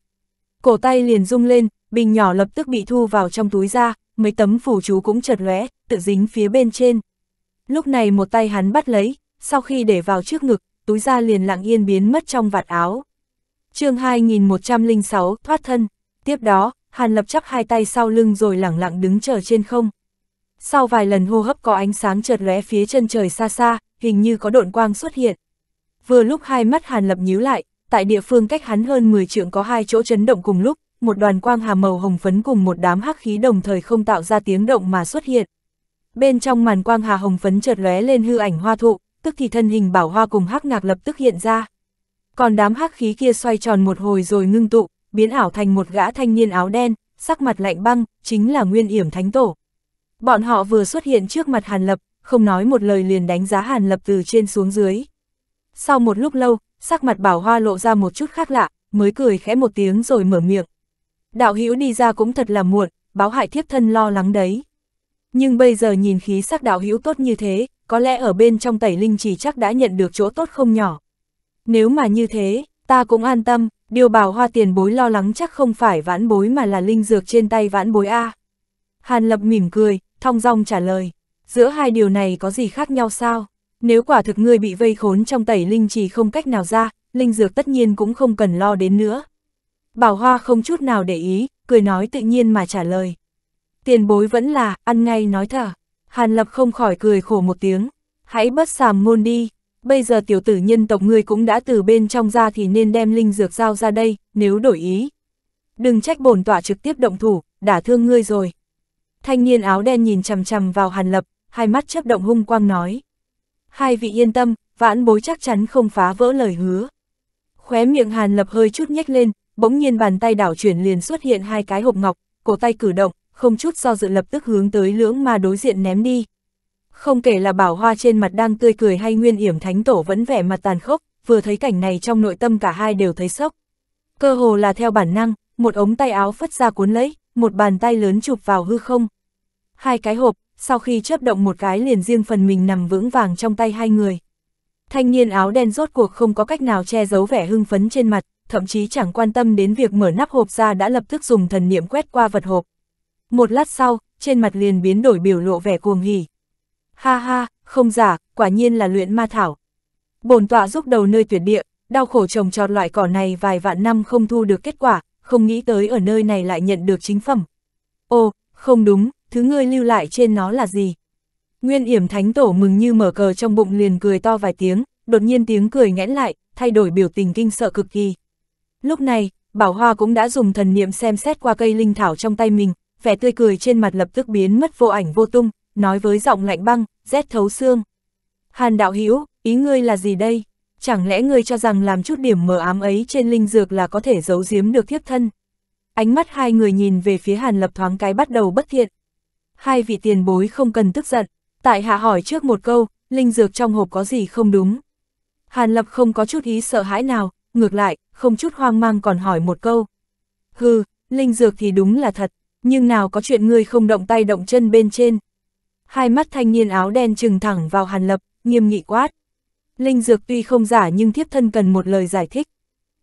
Cổ tay liền rung lên, bình nhỏ lập tức bị thu vào trong túi ra, mấy tấm phủ chú cũng chợt lóe, tự dính phía bên trên. Lúc này một tay hắn bắt lấy, sau khi để vào trước ngực, túi ra liền lặng yên biến mất trong vạt áo. chương 2106 thoát thân, tiếp đó, Hàn lập chấp hai tay sau lưng rồi lẳng lặng đứng chờ trên không. Sau vài lần hô hấp có ánh sáng chợt lóe phía chân trời xa xa, hình như có độn quang xuất hiện. Vừa lúc hai mắt Hàn Lập nhíu lại, tại địa phương cách hắn hơn 10 trượng có hai chỗ chấn động cùng lúc, một đoàn quang hà màu hồng phấn cùng một đám hắc khí đồng thời không tạo ra tiếng động mà xuất hiện. Bên trong màn quang hà hồng phấn chợt lóe lên hư ảnh hoa thụ, tức thì thân hình bảo hoa cùng hắc ngạc lập tức hiện ra. Còn đám hắc khí kia xoay tròn một hồi rồi ngưng tụ, biến ảo thành một gã thanh niên áo đen, sắc mặt lạnh băng, chính là Nguyên Yểm Thánh Tổ. Bọn họ vừa xuất hiện trước mặt Hàn Lập, không nói một lời liền đánh giá Hàn Lập từ trên xuống dưới. Sau một lúc lâu, sắc mặt Bảo Hoa lộ ra một chút khác lạ, mới cười khẽ một tiếng rồi mở miệng. Đạo hữu đi ra cũng thật là muộn, báo hại thiếp thân lo lắng đấy. Nhưng bây giờ nhìn khí sắc đạo hữu tốt như thế, có lẽ ở bên trong tẩy linh chỉ chắc đã nhận được chỗ tốt không nhỏ. Nếu mà như thế, ta cũng an tâm, điều bảo hoa tiền bối lo lắng chắc không phải vãn bối mà là linh dược trên tay vãn bối A. Hàn Lập mỉm cười, thong dong trả lời, giữa hai điều này có gì khác nhau sao? Nếu quả thực ngươi bị vây khốn trong tẩy linh chỉ không cách nào ra, linh dược tất nhiên cũng không cần lo đến nữa. Bảo Hoa không chút nào để ý, cười nói tự nhiên mà trả lời. Tiền bối vẫn là, ăn ngay nói thở. Hàn Lập không khỏi cười khổ một tiếng. Hãy bớt sàm ngôn đi, bây giờ tiểu tử nhân tộc ngươi cũng đã từ bên trong ra thì nên đem linh dược giao ra đây, nếu đổi ý. Đừng trách bổn tọa trực tiếp động thủ, đã thương ngươi rồi. Thanh niên áo đen nhìn chằm chằm vào Hàn Lập, hai mắt chấp động hung quang nói. Hai vị yên tâm, vãn bối chắc chắn không phá vỡ lời hứa. Khóe miệng Hàn Lập hơi chút nhếch lên, bỗng nhiên bàn tay đảo chuyển liền xuất hiện hai cái hộp ngọc, cổ tay cử động, không chút do dự lập tức hướng tới lưỡng mà đối diện ném đi. Không kể là bảo hoa trên mặt đang tươi cười hay nguyên yểm thánh tổ vẫn vẻ mặt tàn khốc, vừa thấy cảnh này trong nội tâm cả hai đều thấy sốc. Cơ hồ là theo bản năng, một ống tay áo phất ra cuốn lấy, một bàn tay lớn chụp vào hư không hai cái hộp, sau khi chớp động một cái liền riêng phần mình nằm vững vàng trong tay hai người. Thanh niên áo đen rốt cuộc không có cách nào che giấu vẻ hưng phấn trên mặt, thậm chí chẳng quan tâm đến việc mở nắp hộp ra đã lập tức dùng thần niệm quét qua vật hộp. Một lát sau, trên mặt liền biến đổi biểu lộ vẻ cuồng hỉ. Ha ha, không giả, quả nhiên là luyện ma thảo. Bồn tọa giúp đầu nơi tuyệt địa, đau khổ trồng trọt loại cỏ này vài vạn năm không thu được kết quả, không nghĩ tới ở nơi này lại nhận được chính phẩm. ô không đúng, thứ ngươi lưu lại trên nó là gì? Nguyên yểm thánh tổ mừng như mở cờ trong bụng liền cười to vài tiếng, đột nhiên tiếng cười nghẽn lại, thay đổi biểu tình kinh sợ cực kỳ. Lúc này, Bảo Hoa cũng đã dùng thần niệm xem xét qua cây linh thảo trong tay mình, vẻ tươi cười trên mặt lập tức biến mất vô ảnh vô tung, nói với giọng lạnh băng, rét thấu xương. Hàn đạo hữu ý ngươi là gì đây? Chẳng lẽ ngươi cho rằng làm chút điểm mờ ám ấy trên linh dược là có thể giấu giếm được thiếp thân? Ánh mắt hai người nhìn về phía Hàn Lập thoáng cái bắt đầu bất thiện, hai vị tiền bối không cần tức giận, tại hạ hỏi trước một câu, linh dược trong hộp có gì không đúng. Hàn Lập không có chút ý sợ hãi nào, ngược lại, không chút hoang mang còn hỏi một câu. Hừ, linh dược thì đúng là thật, nhưng nào có chuyện ngươi không động tay động chân bên trên. Hai mắt thanh niên áo đen trừng thẳng vào Hàn Lập, nghiêm nghị quát. Linh dược tuy không giả nhưng thiếp thân cần một lời giải thích.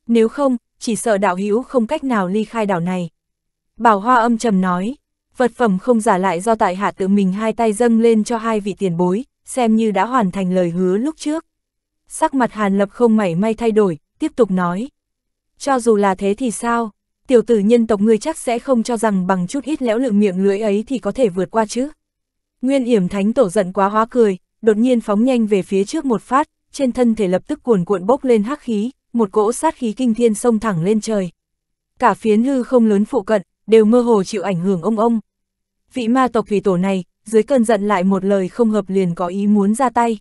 Nếu không, chỉ sợ đạo hữu không cách nào ly khai đảo này. Bảo Hoa âm trầm nói vật phẩm không giả lại do tại hạ tự mình hai tay dâng lên cho hai vị tiền bối, xem như đã hoàn thành lời hứa lúc trước. Sắc mặt Hàn Lập không mảy may thay đổi, tiếp tục nói. Cho dù là thế thì sao, tiểu tử nhân tộc ngươi chắc sẽ không cho rằng bằng chút ít lẽo lượng miệng lưỡi ấy thì có thể vượt qua chứ. Nguyên yểm thánh tổ giận quá hóa cười, đột nhiên phóng nhanh về phía trước một phát, trên thân thể lập tức cuồn cuộn bốc lên hắc khí, một cỗ sát khí kinh thiên sông thẳng lên trời. Cả phiến hư không lớn phụ cận, đều mơ hồ chịu ảnh hưởng ông ông. Vị ma tộc thủy tổ này, dưới cơn giận lại một lời không hợp liền có ý muốn ra tay.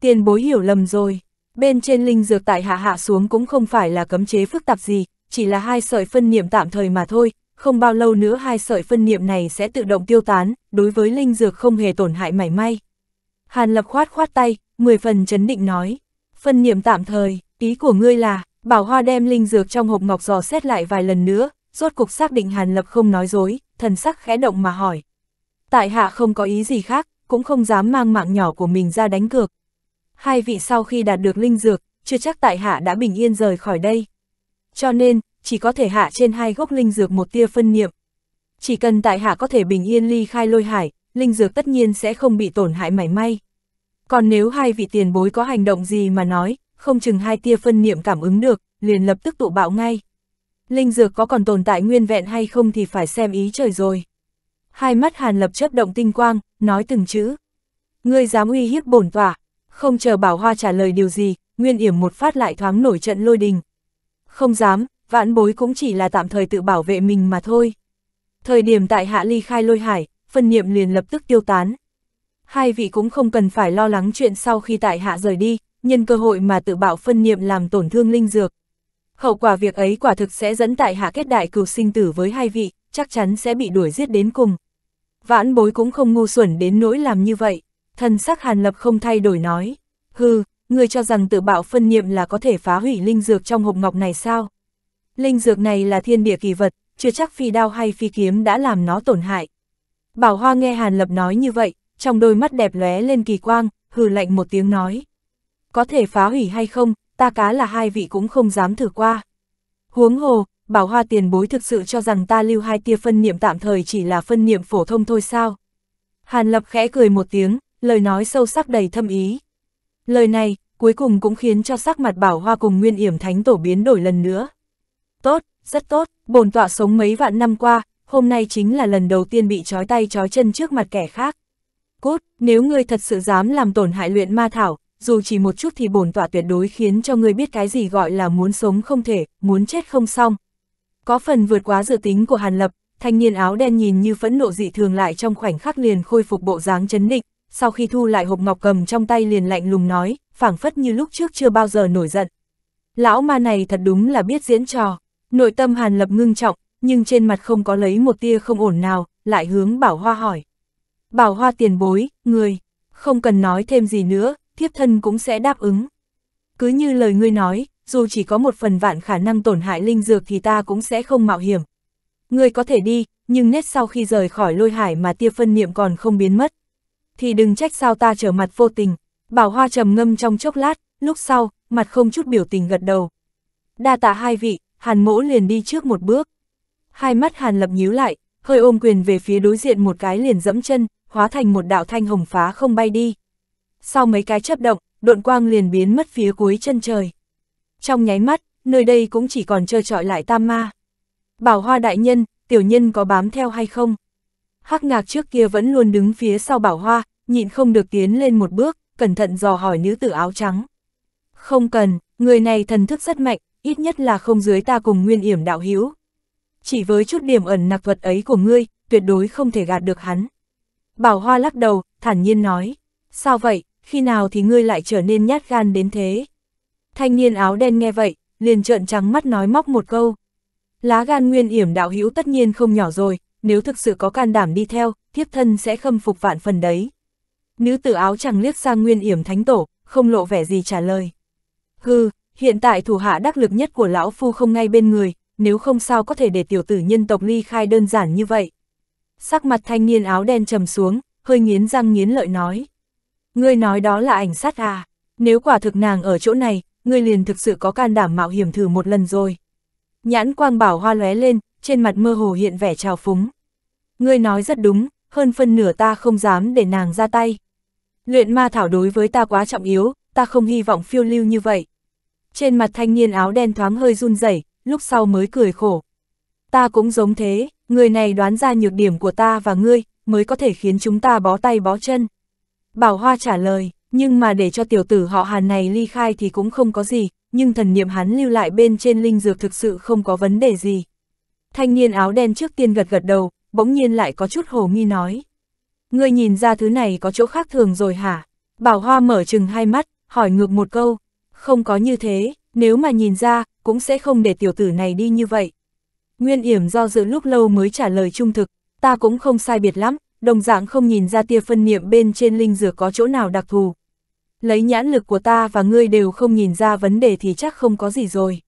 Tiền bối hiểu lầm rồi, bên trên linh dược tại hạ hạ xuống cũng không phải là cấm chế phức tạp gì, chỉ là hai sợi phân niệm tạm thời mà thôi, không bao lâu nữa hai sợi phân niệm này sẽ tự động tiêu tán, đối với linh dược không hề tổn hại mảy may. Hàn lập khoát khoát tay, mười phần chấn định nói, phân niệm tạm thời, ý của ngươi là, bảo hoa đem linh dược trong hộp ngọc giò xét lại vài lần nữa, rốt cục xác định Hàn Lập không nói dối, thần sắc khẽ động mà hỏi. Tại hạ không có ý gì khác, cũng không dám mang mạng nhỏ của mình ra đánh cược. Hai vị sau khi đạt được linh dược, chưa chắc tại hạ đã bình yên rời khỏi đây. Cho nên, chỉ có thể hạ trên hai gốc linh dược một tia phân niệm. Chỉ cần tại hạ có thể bình yên ly khai lôi hải, linh dược tất nhiên sẽ không bị tổn hại mảy may. Còn nếu hai vị tiền bối có hành động gì mà nói, không chừng hai tia phân niệm cảm ứng được, liền lập tức tụ bạo ngay linh dược có còn tồn tại nguyên vẹn hay không thì phải xem ý trời rồi. Hai mắt Hàn Lập chấp động tinh quang, nói từng chữ. Ngươi dám uy hiếp bổn tỏa, không chờ Bảo Hoa trả lời điều gì, Nguyên Yểm một phát lại thoáng nổi trận lôi đình. Không dám, vãn bối cũng chỉ là tạm thời tự bảo vệ mình mà thôi. Thời điểm tại hạ ly khai lôi hải, phân niệm liền lập tức tiêu tán. Hai vị cũng không cần phải lo lắng chuyện sau khi tại hạ rời đi, nhân cơ hội mà tự bảo phân niệm làm tổn thương linh dược, Hậu quả việc ấy quả thực sẽ dẫn tại hạ kết đại cừu sinh tử với hai vị, chắc chắn sẽ bị đuổi giết đến cùng. Vãn bối cũng không ngu xuẩn đến nỗi làm như vậy, thần sắc hàn lập không thay đổi nói. Hừ, người cho rằng tự bạo phân niệm là có thể phá hủy linh dược trong hộp ngọc này sao? Linh dược này là thiên địa kỳ vật, chưa chắc phi đao hay phi kiếm đã làm nó tổn hại. Bảo Hoa nghe Hàn Lập nói như vậy, trong đôi mắt đẹp lóe lên kỳ quang, hừ lạnh một tiếng nói. Có thể phá hủy hay không, ta cá là hai vị cũng không dám thử qua. Huống hồ, bảo hoa tiền bối thực sự cho rằng ta lưu hai tia phân niệm tạm thời chỉ là phân niệm phổ thông thôi sao. Hàn Lập khẽ cười một tiếng, lời nói sâu sắc đầy thâm ý. Lời này, cuối cùng cũng khiến cho sắc mặt bảo hoa cùng nguyên yểm thánh tổ biến đổi lần nữa. Tốt, rất tốt, bồn tọa sống mấy vạn năm qua, hôm nay chính là lần đầu tiên bị trói tay trói chân trước mặt kẻ khác. Cốt, nếu ngươi thật sự dám làm tổn hại luyện ma thảo, dù chỉ một chút thì bổn tọa tuyệt đối khiến cho ngươi biết cái gì gọi là muốn sống không thể, muốn chết không xong. Có phần vượt quá dự tính của Hàn Lập, thanh niên áo đen nhìn như phẫn nộ dị thường lại trong khoảnh khắc liền khôi phục bộ dáng chấn định, sau khi thu lại hộp ngọc cầm trong tay liền lạnh lùng nói, phảng phất như lúc trước chưa bao giờ nổi giận. Lão ma này thật đúng là biết diễn trò, nội tâm Hàn Lập ngưng trọng, nhưng trên mặt không có lấy một tia không ổn nào, lại hướng Bảo Hoa hỏi. Bảo Hoa tiền bối, người, không cần nói thêm gì nữa, thiếp thân cũng sẽ đáp ứng. Cứ như lời ngươi nói, dù chỉ có một phần vạn khả năng tổn hại linh dược thì ta cũng sẽ không mạo hiểm. Ngươi có thể đi, nhưng nét sau khi rời khỏi lôi hải mà tia phân niệm còn không biến mất. Thì đừng trách sao ta trở mặt vô tình, bảo hoa trầm ngâm trong chốc lát, lúc sau, mặt không chút biểu tình gật đầu. Đa tạ hai vị, hàn mỗ liền đi trước một bước. Hai mắt hàn lập nhíu lại, hơi ôm quyền về phía đối diện một cái liền dẫm chân, hóa thành một đạo thanh hồng phá không bay đi sau mấy cái chớp động, độn quang liền biến mất phía cuối chân trời. Trong nháy mắt, nơi đây cũng chỉ còn trơ trọi lại tam ma. Bảo hoa đại nhân, tiểu nhân có bám theo hay không? Hắc ngạc trước kia vẫn luôn đứng phía sau bảo hoa, nhịn không được tiến lên một bước, cẩn thận dò hỏi nữ tử áo trắng. Không cần, người này thần thức rất mạnh, ít nhất là không dưới ta cùng nguyên yểm đạo hữu Chỉ với chút điểm ẩn nặc vật ấy của ngươi, tuyệt đối không thể gạt được hắn. Bảo hoa lắc đầu, thản nhiên nói. Sao vậy, khi nào thì ngươi lại trở nên nhát gan đến thế. Thanh niên áo đen nghe vậy, liền trợn trắng mắt nói móc một câu. Lá gan nguyên yểm đạo hữu tất nhiên không nhỏ rồi, nếu thực sự có can đảm đi theo, thiếp thân sẽ khâm phục vạn phần đấy. Nữ tử áo chẳng liếc sang nguyên yểm thánh tổ, không lộ vẻ gì trả lời. Hừ, hiện tại thủ hạ đắc lực nhất của lão phu không ngay bên người, nếu không sao có thể để tiểu tử nhân tộc ly khai đơn giản như vậy. Sắc mặt thanh niên áo đen trầm xuống, hơi nghiến răng nghiến lợi nói. Ngươi nói đó là ảnh sát à? Nếu quả thực nàng ở chỗ này, ngươi liền thực sự có can đảm mạo hiểm thử một lần rồi. Nhãn quang bảo hoa lóe lên, trên mặt mơ hồ hiện vẻ trào phúng. Ngươi nói rất đúng, hơn phân nửa ta không dám để nàng ra tay. Luyện ma thảo đối với ta quá trọng yếu, ta không hy vọng phiêu lưu như vậy. Trên mặt thanh niên áo đen thoáng hơi run rẩy, lúc sau mới cười khổ. Ta cũng giống thế, người này đoán ra nhược điểm của ta và ngươi, mới có thể khiến chúng ta bó tay bó chân. Bảo Hoa trả lời, nhưng mà để cho tiểu tử họ Hàn này ly khai thì cũng không có gì, nhưng thần niệm hắn lưu lại bên trên linh dược thực sự không có vấn đề gì. Thanh niên áo đen trước tiên gật gật đầu, bỗng nhiên lại có chút hồ nghi nói. Ngươi nhìn ra thứ này có chỗ khác thường rồi hả? Bảo Hoa mở chừng hai mắt, hỏi ngược một câu. Không có như thế, nếu mà nhìn ra, cũng sẽ không để tiểu tử này đi như vậy. Nguyên yểm do dự lúc lâu mới trả lời trung thực, ta cũng không sai biệt lắm, đồng dạng không nhìn ra tia phân niệm bên trên linh dược có chỗ nào đặc thù. Lấy nhãn lực của ta và ngươi đều không nhìn ra vấn đề thì chắc không có gì rồi.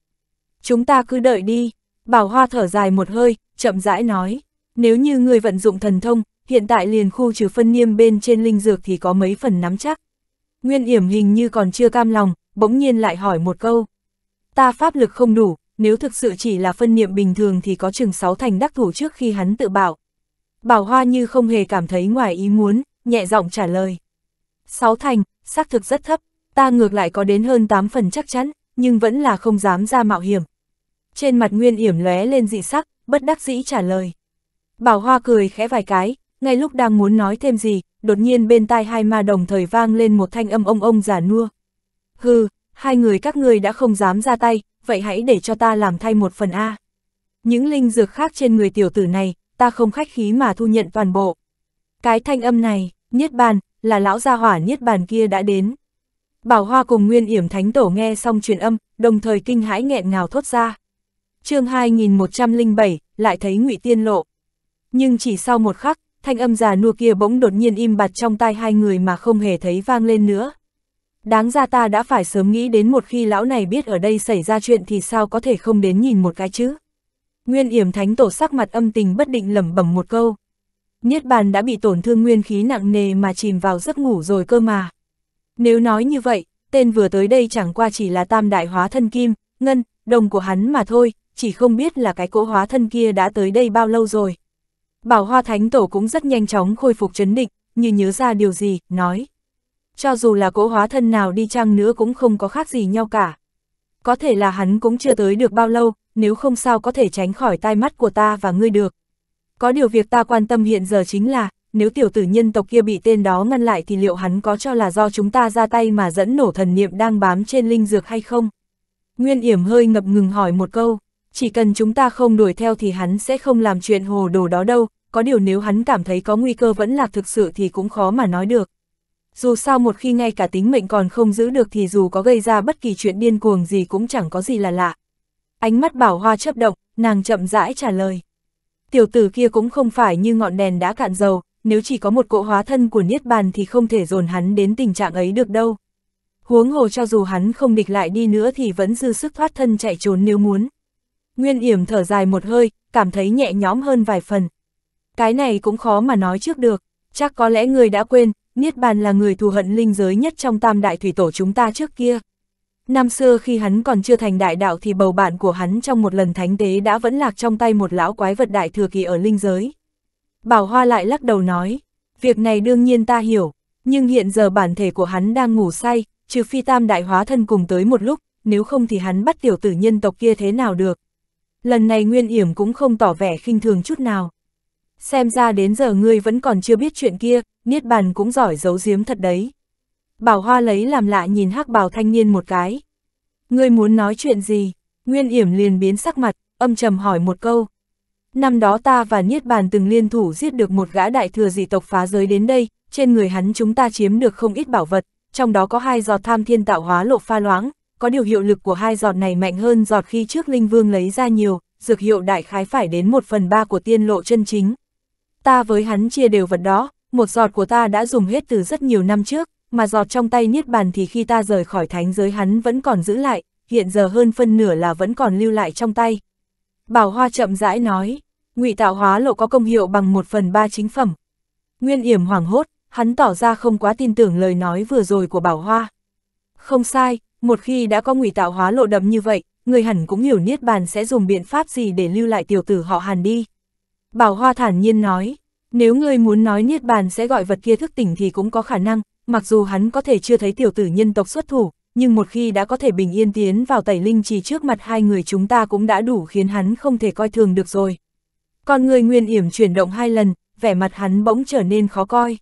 Chúng ta cứ đợi đi, bảo hoa thở dài một hơi, chậm rãi nói, nếu như ngươi vận dụng thần thông, hiện tại liền khu trừ phân niêm bên trên linh dược thì có mấy phần nắm chắc. Nguyên yểm hình như còn chưa cam lòng, bỗng nhiên lại hỏi một câu. Ta pháp lực không đủ, nếu thực sự chỉ là phân niệm bình thường thì có chừng sáu thành đắc thủ trước khi hắn tự bảo, Bảo Hoa như không hề cảm thấy ngoài ý muốn, nhẹ giọng trả lời. Sáu thành, xác thực rất thấp, ta ngược lại có đến hơn 8 phần chắc chắn, nhưng vẫn là không dám ra mạo hiểm. Trên mặt Nguyên Yểm lóe lên dị sắc, bất đắc dĩ trả lời. Bảo Hoa cười khẽ vài cái, ngay lúc đang muốn nói thêm gì, đột nhiên bên tai hai ma đồng thời vang lên một thanh âm ông ông giả nua. Hừ, hai người các ngươi đã không dám ra tay, vậy hãy để cho ta làm thay một phần A. Những linh dược khác trên người tiểu tử này, ta không khách khí mà thu nhận toàn bộ. Cái thanh âm này, Niết Bàn, là lão gia hỏa Niết Bàn kia đã đến. Bảo Hoa cùng Nguyên Yểm Thánh Tổ nghe xong truyền âm, đồng thời kinh hãi nghẹn ngào thốt ra. chương 2107, lại thấy ngụy Tiên lộ. Nhưng chỉ sau một khắc, thanh âm già nua kia bỗng đột nhiên im bặt trong tai hai người mà không hề thấy vang lên nữa. Đáng ra ta đã phải sớm nghĩ đến một khi lão này biết ở đây xảy ra chuyện thì sao có thể không đến nhìn một cái chứ. Nguyên yểm thánh tổ sắc mặt âm tình bất định lẩm bẩm một câu. Niết bàn đã bị tổn thương nguyên khí nặng nề mà chìm vào giấc ngủ rồi cơ mà. Nếu nói như vậy, tên vừa tới đây chẳng qua chỉ là tam đại hóa thân kim, ngân, đồng của hắn mà thôi, chỉ không biết là cái cỗ hóa thân kia đã tới đây bao lâu rồi. Bảo hoa thánh tổ cũng rất nhanh chóng khôi phục chấn định, như nhớ ra điều gì, nói. Cho dù là cỗ hóa thân nào đi chăng nữa cũng không có khác gì nhau cả. Có thể là hắn cũng chưa tới được bao lâu, nếu không sao có thể tránh khỏi tai mắt của ta và ngươi được. Có điều việc ta quan tâm hiện giờ chính là, nếu tiểu tử nhân tộc kia bị tên đó ngăn lại thì liệu hắn có cho là do chúng ta ra tay mà dẫn nổ thần niệm đang bám trên linh dược hay không? Nguyên yểm hơi ngập ngừng hỏi một câu, chỉ cần chúng ta không đuổi theo thì hắn sẽ không làm chuyện hồ đồ đó đâu, có điều nếu hắn cảm thấy có nguy cơ vẫn là thực sự thì cũng khó mà nói được. Dù sao một khi ngay cả tính mệnh còn không giữ được thì dù có gây ra bất kỳ chuyện điên cuồng gì cũng chẳng có gì là lạ. Ánh mắt bảo hoa chớp động, nàng chậm rãi trả lời. Tiểu tử kia cũng không phải như ngọn đèn đã cạn dầu, nếu chỉ có một cỗ hóa thân của Niết Bàn thì không thể dồn hắn đến tình trạng ấy được đâu. Huống hồ cho dù hắn không địch lại đi nữa thì vẫn dư sức thoát thân chạy trốn nếu muốn. Nguyên yểm thở dài một hơi, cảm thấy nhẹ nhõm hơn vài phần. Cái này cũng khó mà nói trước được, chắc có lẽ người đã quên, Niết Bàn là người thù hận linh giới nhất trong tam đại thủy tổ chúng ta trước kia. Năm xưa khi hắn còn chưa thành đại đạo thì bầu bạn của hắn trong một lần thánh tế đã vẫn lạc trong tay một lão quái vật đại thừa kỳ ở linh giới. Bảo Hoa lại lắc đầu nói, việc này đương nhiên ta hiểu, nhưng hiện giờ bản thể của hắn đang ngủ say, trừ phi tam đại hóa thân cùng tới một lúc, nếu không thì hắn bắt tiểu tử nhân tộc kia thế nào được. Lần này Nguyên Yểm cũng không tỏ vẻ khinh thường chút nào. Xem ra đến giờ ngươi vẫn còn chưa biết chuyện kia, Niết Bàn cũng giỏi giấu giếm thật đấy. Bảo Hoa lấy làm lạ nhìn hắc bào thanh niên một cái. Ngươi muốn nói chuyện gì? Nguyên Yểm liền biến sắc mặt, âm trầm hỏi một câu. Năm đó ta và Niết Bàn từng liên thủ giết được một gã đại thừa dị tộc phá giới đến đây, trên người hắn chúng ta chiếm được không ít bảo vật, trong đó có hai giọt tham thiên tạo hóa lộ pha loáng, có điều hiệu lực của hai giọt này mạnh hơn giọt khi trước Linh Vương lấy ra nhiều, dược hiệu đại khái phải đến một phần ba của tiên lộ chân chính. Ta với hắn chia đều vật đó, một giọt của ta đã dùng hết từ rất nhiều năm trước, mà giọt trong tay niết bàn thì khi ta rời khỏi thánh giới hắn vẫn còn giữ lại, hiện giờ hơn phân nửa là vẫn còn lưu lại trong tay. Bảo Hoa chậm rãi nói, ngụy tạo hóa lộ có công hiệu bằng một phần ba chính phẩm. Nguyên yểm hoảng hốt, hắn tỏ ra không quá tin tưởng lời nói vừa rồi của Bảo Hoa. Không sai, một khi đã có ngụy tạo hóa lộ đậm như vậy, người hẳn cũng hiểu Niết Bàn sẽ dùng biện pháp gì để lưu lại tiểu tử họ Hàn đi. Bảo Hoa thản nhiên nói, nếu ngươi muốn nói Niết Bàn sẽ gọi vật kia thức tỉnh thì cũng có khả năng, mặc dù hắn có thể chưa thấy tiểu tử nhân tộc xuất thủ, nhưng một khi đã có thể bình yên tiến vào tẩy linh trì trước mặt hai người chúng ta cũng đã đủ khiến hắn không thể coi thường được rồi. Còn người nguyên yểm chuyển động hai lần, vẻ mặt hắn bỗng trở nên khó coi.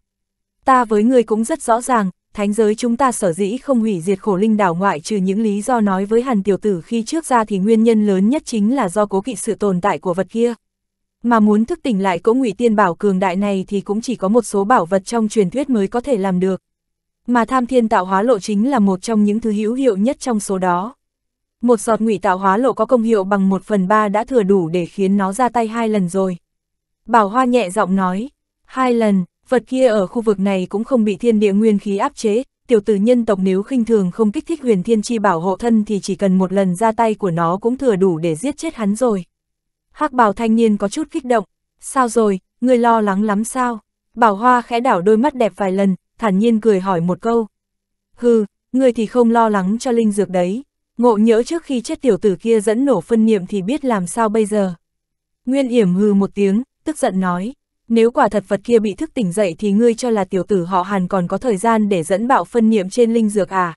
Ta với người cũng rất rõ ràng, thánh giới chúng ta sở dĩ không hủy diệt khổ linh đảo ngoại trừ những lý do nói với hàn tiểu tử khi trước ra thì nguyên nhân lớn nhất chính là do cố kỵ sự tồn tại của vật kia. Mà muốn thức tỉnh lại cỗ ngụy tiên bảo cường đại này thì cũng chỉ có một số bảo vật trong truyền thuyết mới có thể làm được mà tham thiên tạo hóa lộ chính là một trong những thứ hữu hiệu nhất trong số đó. Một giọt ngụy tạo hóa lộ có công hiệu bằng một phần ba đã thừa đủ để khiến nó ra tay hai lần rồi. Bảo Hoa nhẹ giọng nói, hai lần, vật kia ở khu vực này cũng không bị thiên địa nguyên khí áp chế, tiểu tử nhân tộc nếu khinh thường không kích thích huyền thiên chi bảo hộ thân thì chỉ cần một lần ra tay của nó cũng thừa đủ để giết chết hắn rồi. hắc Bảo thanh niên có chút kích động, sao rồi, người lo lắng lắm sao? Bảo Hoa khẽ đảo đôi mắt đẹp vài lần, thản nhiên cười hỏi một câu. Hừ, ngươi thì không lo lắng cho linh dược đấy. Ngộ nhỡ trước khi chết tiểu tử kia dẫn nổ phân niệm thì biết làm sao bây giờ. Nguyên yểm hừ một tiếng, tức giận nói. Nếu quả thật vật kia bị thức tỉnh dậy thì ngươi cho là tiểu tử họ hàn còn có thời gian để dẫn bạo phân niệm trên linh dược à.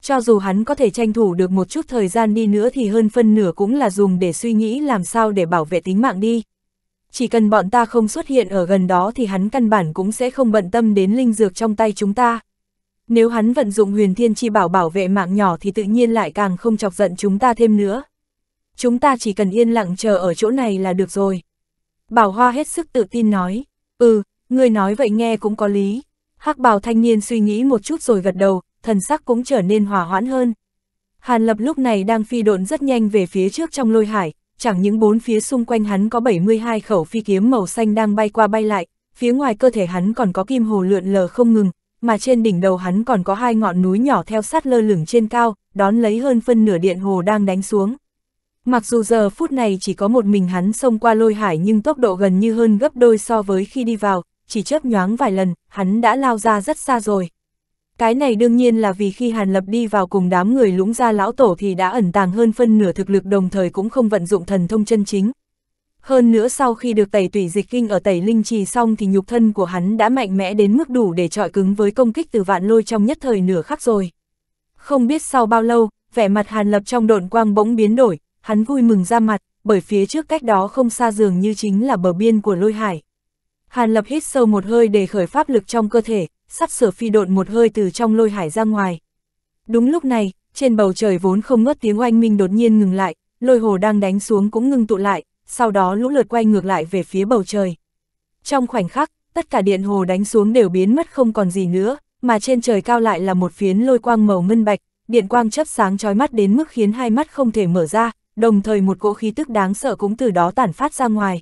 Cho dù hắn có thể tranh thủ được một chút thời gian đi nữa thì hơn phân nửa cũng là dùng để suy nghĩ làm sao để bảo vệ tính mạng đi chỉ cần bọn ta không xuất hiện ở gần đó thì hắn căn bản cũng sẽ không bận tâm đến linh dược trong tay chúng ta. Nếu hắn vận dụng huyền thiên chi bảo bảo vệ mạng nhỏ thì tự nhiên lại càng không chọc giận chúng ta thêm nữa. Chúng ta chỉ cần yên lặng chờ ở chỗ này là được rồi. Bảo Hoa hết sức tự tin nói, ừ, người nói vậy nghe cũng có lý. hắc bào thanh niên suy nghĩ một chút rồi gật đầu, thần sắc cũng trở nên hòa hoãn hơn. Hàn Lập lúc này đang phi độn rất nhanh về phía trước trong lôi hải, chẳng những bốn phía xung quanh hắn có 72 khẩu phi kiếm màu xanh đang bay qua bay lại, phía ngoài cơ thể hắn còn có kim hồ lượn lờ không ngừng, mà trên đỉnh đầu hắn còn có hai ngọn núi nhỏ theo sát lơ lửng trên cao, đón lấy hơn phân nửa điện hồ đang đánh xuống. Mặc dù giờ phút này chỉ có một mình hắn xông qua lôi hải nhưng tốc độ gần như hơn gấp đôi so với khi đi vào, chỉ chớp nhoáng vài lần, hắn đã lao ra rất xa rồi. Cái này đương nhiên là vì khi Hàn Lập đi vào cùng đám người lũng gia lão tổ thì đã ẩn tàng hơn phân nửa thực lực đồng thời cũng không vận dụng thần thông chân chính. Hơn nữa sau khi được tẩy tủy dịch kinh ở tẩy linh trì xong thì nhục thân của hắn đã mạnh mẽ đến mức đủ để trọi cứng với công kích từ vạn lôi trong nhất thời nửa khắc rồi. Không biết sau bao lâu, vẻ mặt Hàn Lập trong độn quang bỗng biến đổi, hắn vui mừng ra mặt, bởi phía trước cách đó không xa dường như chính là bờ biên của lôi hải. Hàn Lập hít sâu một hơi để khởi pháp lực trong cơ thể, sắp sửa phi độn một hơi từ trong lôi hải ra ngoài. Đúng lúc này, trên bầu trời vốn không ngớt tiếng oanh minh đột nhiên ngừng lại, lôi hồ đang đánh xuống cũng ngừng tụ lại, sau đó lũ lượt quay ngược lại về phía bầu trời. Trong khoảnh khắc, tất cả điện hồ đánh xuống đều biến mất không còn gì nữa, mà trên trời cao lại là một phiến lôi quang màu ngân bạch, điện quang chấp sáng chói mắt đến mức khiến hai mắt không thể mở ra, đồng thời một cỗ khí tức đáng sợ cũng từ đó tản phát ra ngoài.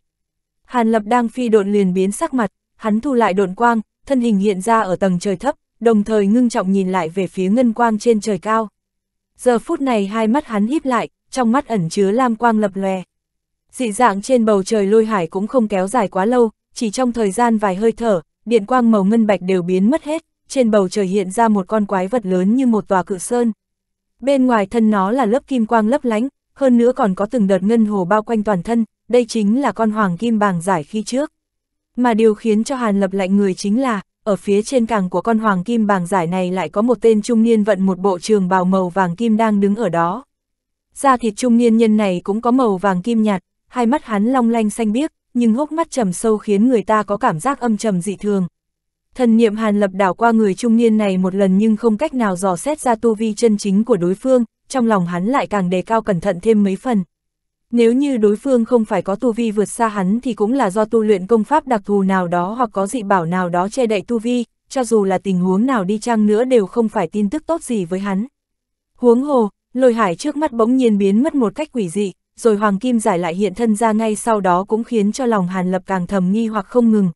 Hàn Lập đang phi độn liền biến sắc mặt, hắn thu lại độn quang, thân hình hiện ra ở tầng trời thấp, đồng thời ngưng trọng nhìn lại về phía ngân quang trên trời cao. Giờ phút này hai mắt hắn híp lại, trong mắt ẩn chứa lam quang lập lòe. Dị dạng trên bầu trời lôi hải cũng không kéo dài quá lâu, chỉ trong thời gian vài hơi thở, điện quang màu ngân bạch đều biến mất hết, trên bầu trời hiện ra một con quái vật lớn như một tòa cự sơn. Bên ngoài thân nó là lớp kim quang lấp lánh, hơn nữa còn có từng đợt ngân hồ bao quanh toàn thân, đây chính là con hoàng kim bàng giải khi trước. Mà điều khiến cho Hàn Lập lạnh người chính là, ở phía trên càng của con hoàng kim bàng giải này lại có một tên trung niên vận một bộ trường bào màu vàng kim đang đứng ở đó. Da thịt trung niên nhân này cũng có màu vàng kim nhạt, hai mắt hắn long lanh xanh biếc, nhưng hốc mắt trầm sâu khiến người ta có cảm giác âm trầm dị thường. Thần niệm Hàn Lập đảo qua người trung niên này một lần nhưng không cách nào dò xét ra tu vi chân chính của đối phương, trong lòng hắn lại càng đề cao cẩn thận thêm mấy phần. Nếu như đối phương không phải có tu vi vượt xa hắn thì cũng là do tu luyện công pháp đặc thù nào đó hoặc có dị bảo nào đó che đậy tu vi, cho dù là tình huống nào đi chăng nữa đều không phải tin tức tốt gì với hắn. Huống hồ, lôi hải trước mắt bỗng nhiên biến mất một cách quỷ dị, rồi hoàng kim giải lại hiện thân ra ngay sau đó cũng khiến cho lòng hàn lập càng thầm nghi hoặc không ngừng.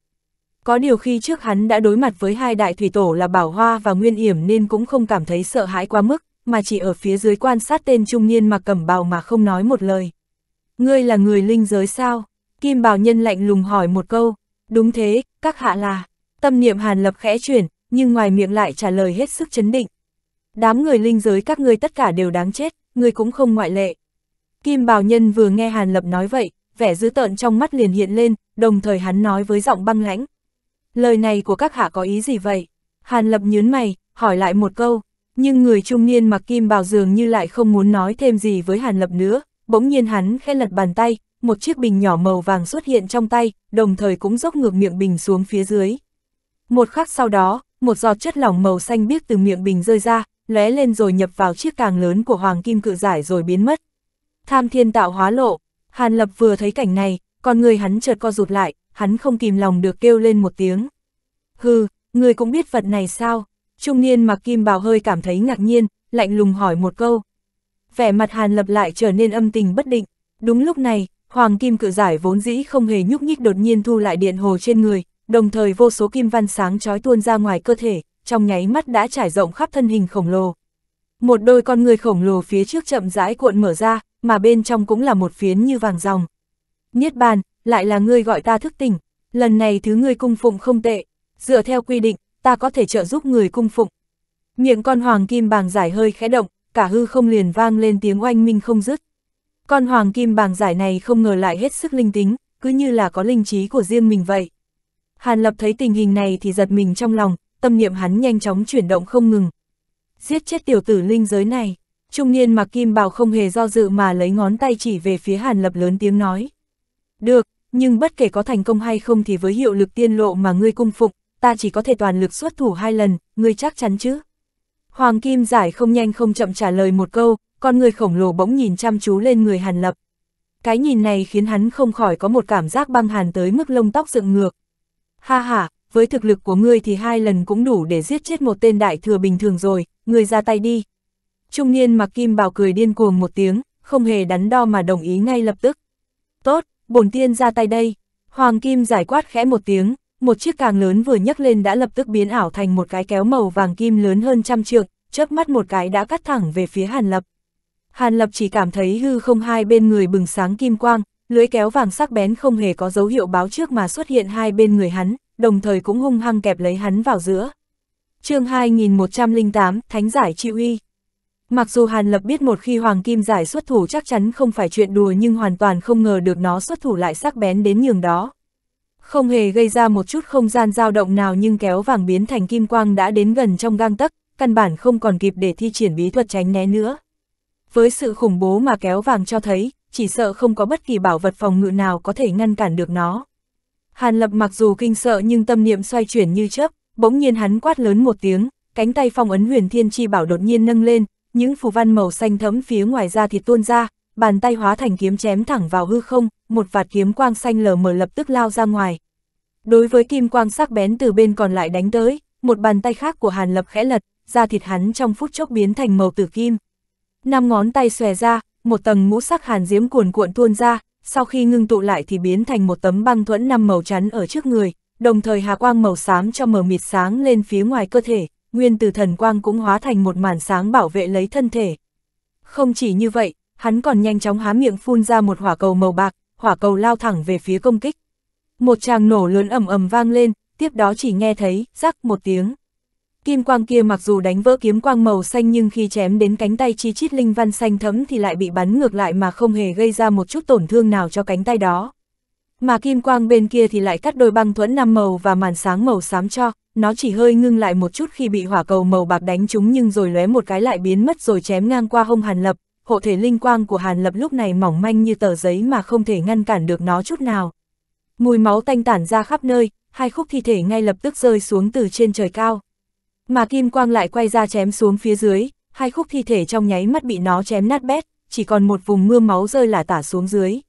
Có điều khi trước hắn đã đối mặt với hai đại thủy tổ là Bảo Hoa và Nguyên Yểm nên cũng không cảm thấy sợ hãi quá mức, mà chỉ ở phía dưới quan sát tên trung niên mà cầm bào mà không nói một lời. Ngươi là người linh giới sao? Kim Bảo Nhân lạnh lùng hỏi một câu. Đúng thế, các hạ là. Tâm niệm Hàn Lập khẽ chuyển, nhưng ngoài miệng lại trả lời hết sức chấn định. Đám người linh giới các ngươi tất cả đều đáng chết, ngươi cũng không ngoại lệ. Kim Bảo Nhân vừa nghe Hàn Lập nói vậy, vẻ dữ tợn trong mắt liền hiện lên, đồng thời hắn nói với giọng băng lãnh. Lời này của các hạ có ý gì vậy? Hàn Lập nhướn mày, hỏi lại một câu, nhưng người trung niên mà kim Bảo dường như lại không muốn nói thêm gì với Hàn Lập nữa, bỗng nhiên hắn khẽ lật bàn tay, một chiếc bình nhỏ màu vàng xuất hiện trong tay, đồng thời cũng dốc ngược miệng bình xuống phía dưới. Một khắc sau đó, một giọt chất lỏng màu xanh biếc từ miệng bình rơi ra, lóe lên rồi nhập vào chiếc càng lớn của Hoàng Kim Cự Giải rồi biến mất. Tham thiên tạo hóa lộ, Hàn Lập vừa thấy cảnh này, con người hắn chợt co rụt lại, hắn không kìm lòng được kêu lên một tiếng. Hừ, người cũng biết vật này sao? Trung niên mặc kim bào hơi cảm thấy ngạc nhiên, lạnh lùng hỏi một câu, vẻ mặt Hàn Lập lại trở nên âm tình bất định. Đúng lúc này, Hoàng Kim Cự Giải vốn dĩ không hề nhúc nhích đột nhiên thu lại điện hồ trên người, đồng thời vô số kim văn sáng chói tuôn ra ngoài cơ thể, trong nháy mắt đã trải rộng khắp thân hình khổng lồ. Một đôi con người khổng lồ phía trước chậm rãi cuộn mở ra, mà bên trong cũng là một phiến như vàng ròng Niết bàn, lại là ngươi gọi ta thức tỉnh, lần này thứ ngươi cung phụng không tệ, dựa theo quy định, ta có thể trợ giúp người cung phụng. Miệng con hoàng kim bàng giải hơi khẽ động, cả hư không liền vang lên tiếng oanh minh không dứt. Con hoàng kim bàng giải này không ngờ lại hết sức linh tính, cứ như là có linh trí của riêng mình vậy. Hàn Lập thấy tình hình này thì giật mình trong lòng, tâm niệm hắn nhanh chóng chuyển động không ngừng. Giết chết tiểu tử linh giới này, trung niên mặc kim bào không hề do dự mà lấy ngón tay chỉ về phía Hàn Lập lớn tiếng nói. Được, nhưng bất kể có thành công hay không thì với hiệu lực tiên lộ mà ngươi cung phục, ta chỉ có thể toàn lực xuất thủ hai lần, ngươi chắc chắn chứ? Hoàng Kim Giải không nhanh không chậm trả lời một câu, con người khổng lồ bỗng nhìn chăm chú lên người Hàn Lập. Cái nhìn này khiến hắn không khỏi có một cảm giác băng hàn tới mức lông tóc dựng ngược. Ha ha, với thực lực của ngươi thì hai lần cũng đủ để giết chết một tên đại thừa bình thường rồi, ngươi ra tay đi. Trung niên mặc kim bào cười điên cuồng một tiếng, không hề đắn đo mà đồng ý ngay lập tức. Tốt, bổn tiên ra tay đây. Hoàng Kim giải quát khẽ một tiếng, một chiếc càng lớn vừa nhấc lên đã lập tức biến ảo thành một cái kéo màu vàng kim lớn hơn trăm trượng, chớp mắt một cái đã cắt thẳng về phía Hàn Lập. Hàn Lập chỉ cảm thấy hư không hai bên người bừng sáng kim quang, lưới kéo vàng sắc bén không hề có dấu hiệu báo trước mà xuất hiện hai bên người hắn, đồng thời cũng hung hăng kẹp lấy hắn vào giữa. chương 2108, Thánh giải chịu uy. Mặc dù Hàn Lập biết một khi Hoàng Kim giải xuất thủ chắc chắn không phải chuyện đùa nhưng hoàn toàn không ngờ được nó xuất thủ lại sắc bén đến nhường đó không hề gây ra một chút không gian dao động nào nhưng kéo vàng biến thành kim quang đã đến gần trong gang tấc, căn bản không còn kịp để thi triển bí thuật tránh né nữa. Với sự khủng bố mà kéo vàng cho thấy, chỉ sợ không có bất kỳ bảo vật phòng ngự nào có thể ngăn cản được nó. Hàn Lập mặc dù kinh sợ nhưng tâm niệm xoay chuyển như chớp, bỗng nhiên hắn quát lớn một tiếng, cánh tay phong ấn huyền thiên chi bảo đột nhiên nâng lên, những phù văn màu xanh thấm phía ngoài da thịt tuôn ra, bàn tay hóa thành kiếm chém thẳng vào hư không, một vạt kiếm quang xanh lờ mờ lập tức lao ra ngoài. Đối với kim quang sắc bén từ bên còn lại đánh tới, một bàn tay khác của Hàn Lập khẽ lật, da thịt hắn trong phút chốc biến thành màu tử kim. Năm ngón tay xòe ra, một tầng ngũ sắc hàn diễm cuồn cuộn tuôn ra, sau khi ngưng tụ lại thì biến thành một tấm băng thuẫn năm màu chắn ở trước người, đồng thời hà quang màu xám cho mờ mịt sáng lên phía ngoài cơ thể, nguyên từ thần quang cũng hóa thành một màn sáng bảo vệ lấy thân thể. Không chỉ như vậy, hắn còn nhanh chóng há miệng phun ra một hỏa cầu màu bạc, hỏa cầu lao thẳng về phía công kích. Một tràng nổ lớn ầm ầm vang lên, tiếp đó chỉ nghe thấy, rắc một tiếng. Kim quang kia mặc dù đánh vỡ kiếm quang màu xanh nhưng khi chém đến cánh tay chi chít linh văn xanh thấm thì lại bị bắn ngược lại mà không hề gây ra một chút tổn thương nào cho cánh tay đó. Mà kim quang bên kia thì lại cắt đôi băng thuẫn năm màu và màn sáng màu xám cho, nó chỉ hơi ngưng lại một chút khi bị hỏa cầu màu bạc đánh trúng nhưng rồi lóe một cái lại biến mất rồi chém ngang qua hông Hàn Lập, hộ thể linh quang của Hàn Lập lúc này mỏng manh như tờ giấy mà không thể ngăn cản được nó chút nào. Mùi máu tanh tản ra khắp nơi, hai khúc thi thể ngay lập tức rơi xuống từ trên trời cao. Mà kim quang lại quay ra chém xuống phía dưới, hai khúc thi thể trong nháy mắt bị nó chém nát bét, chỉ còn một vùng mưa máu rơi lả tả xuống dưới.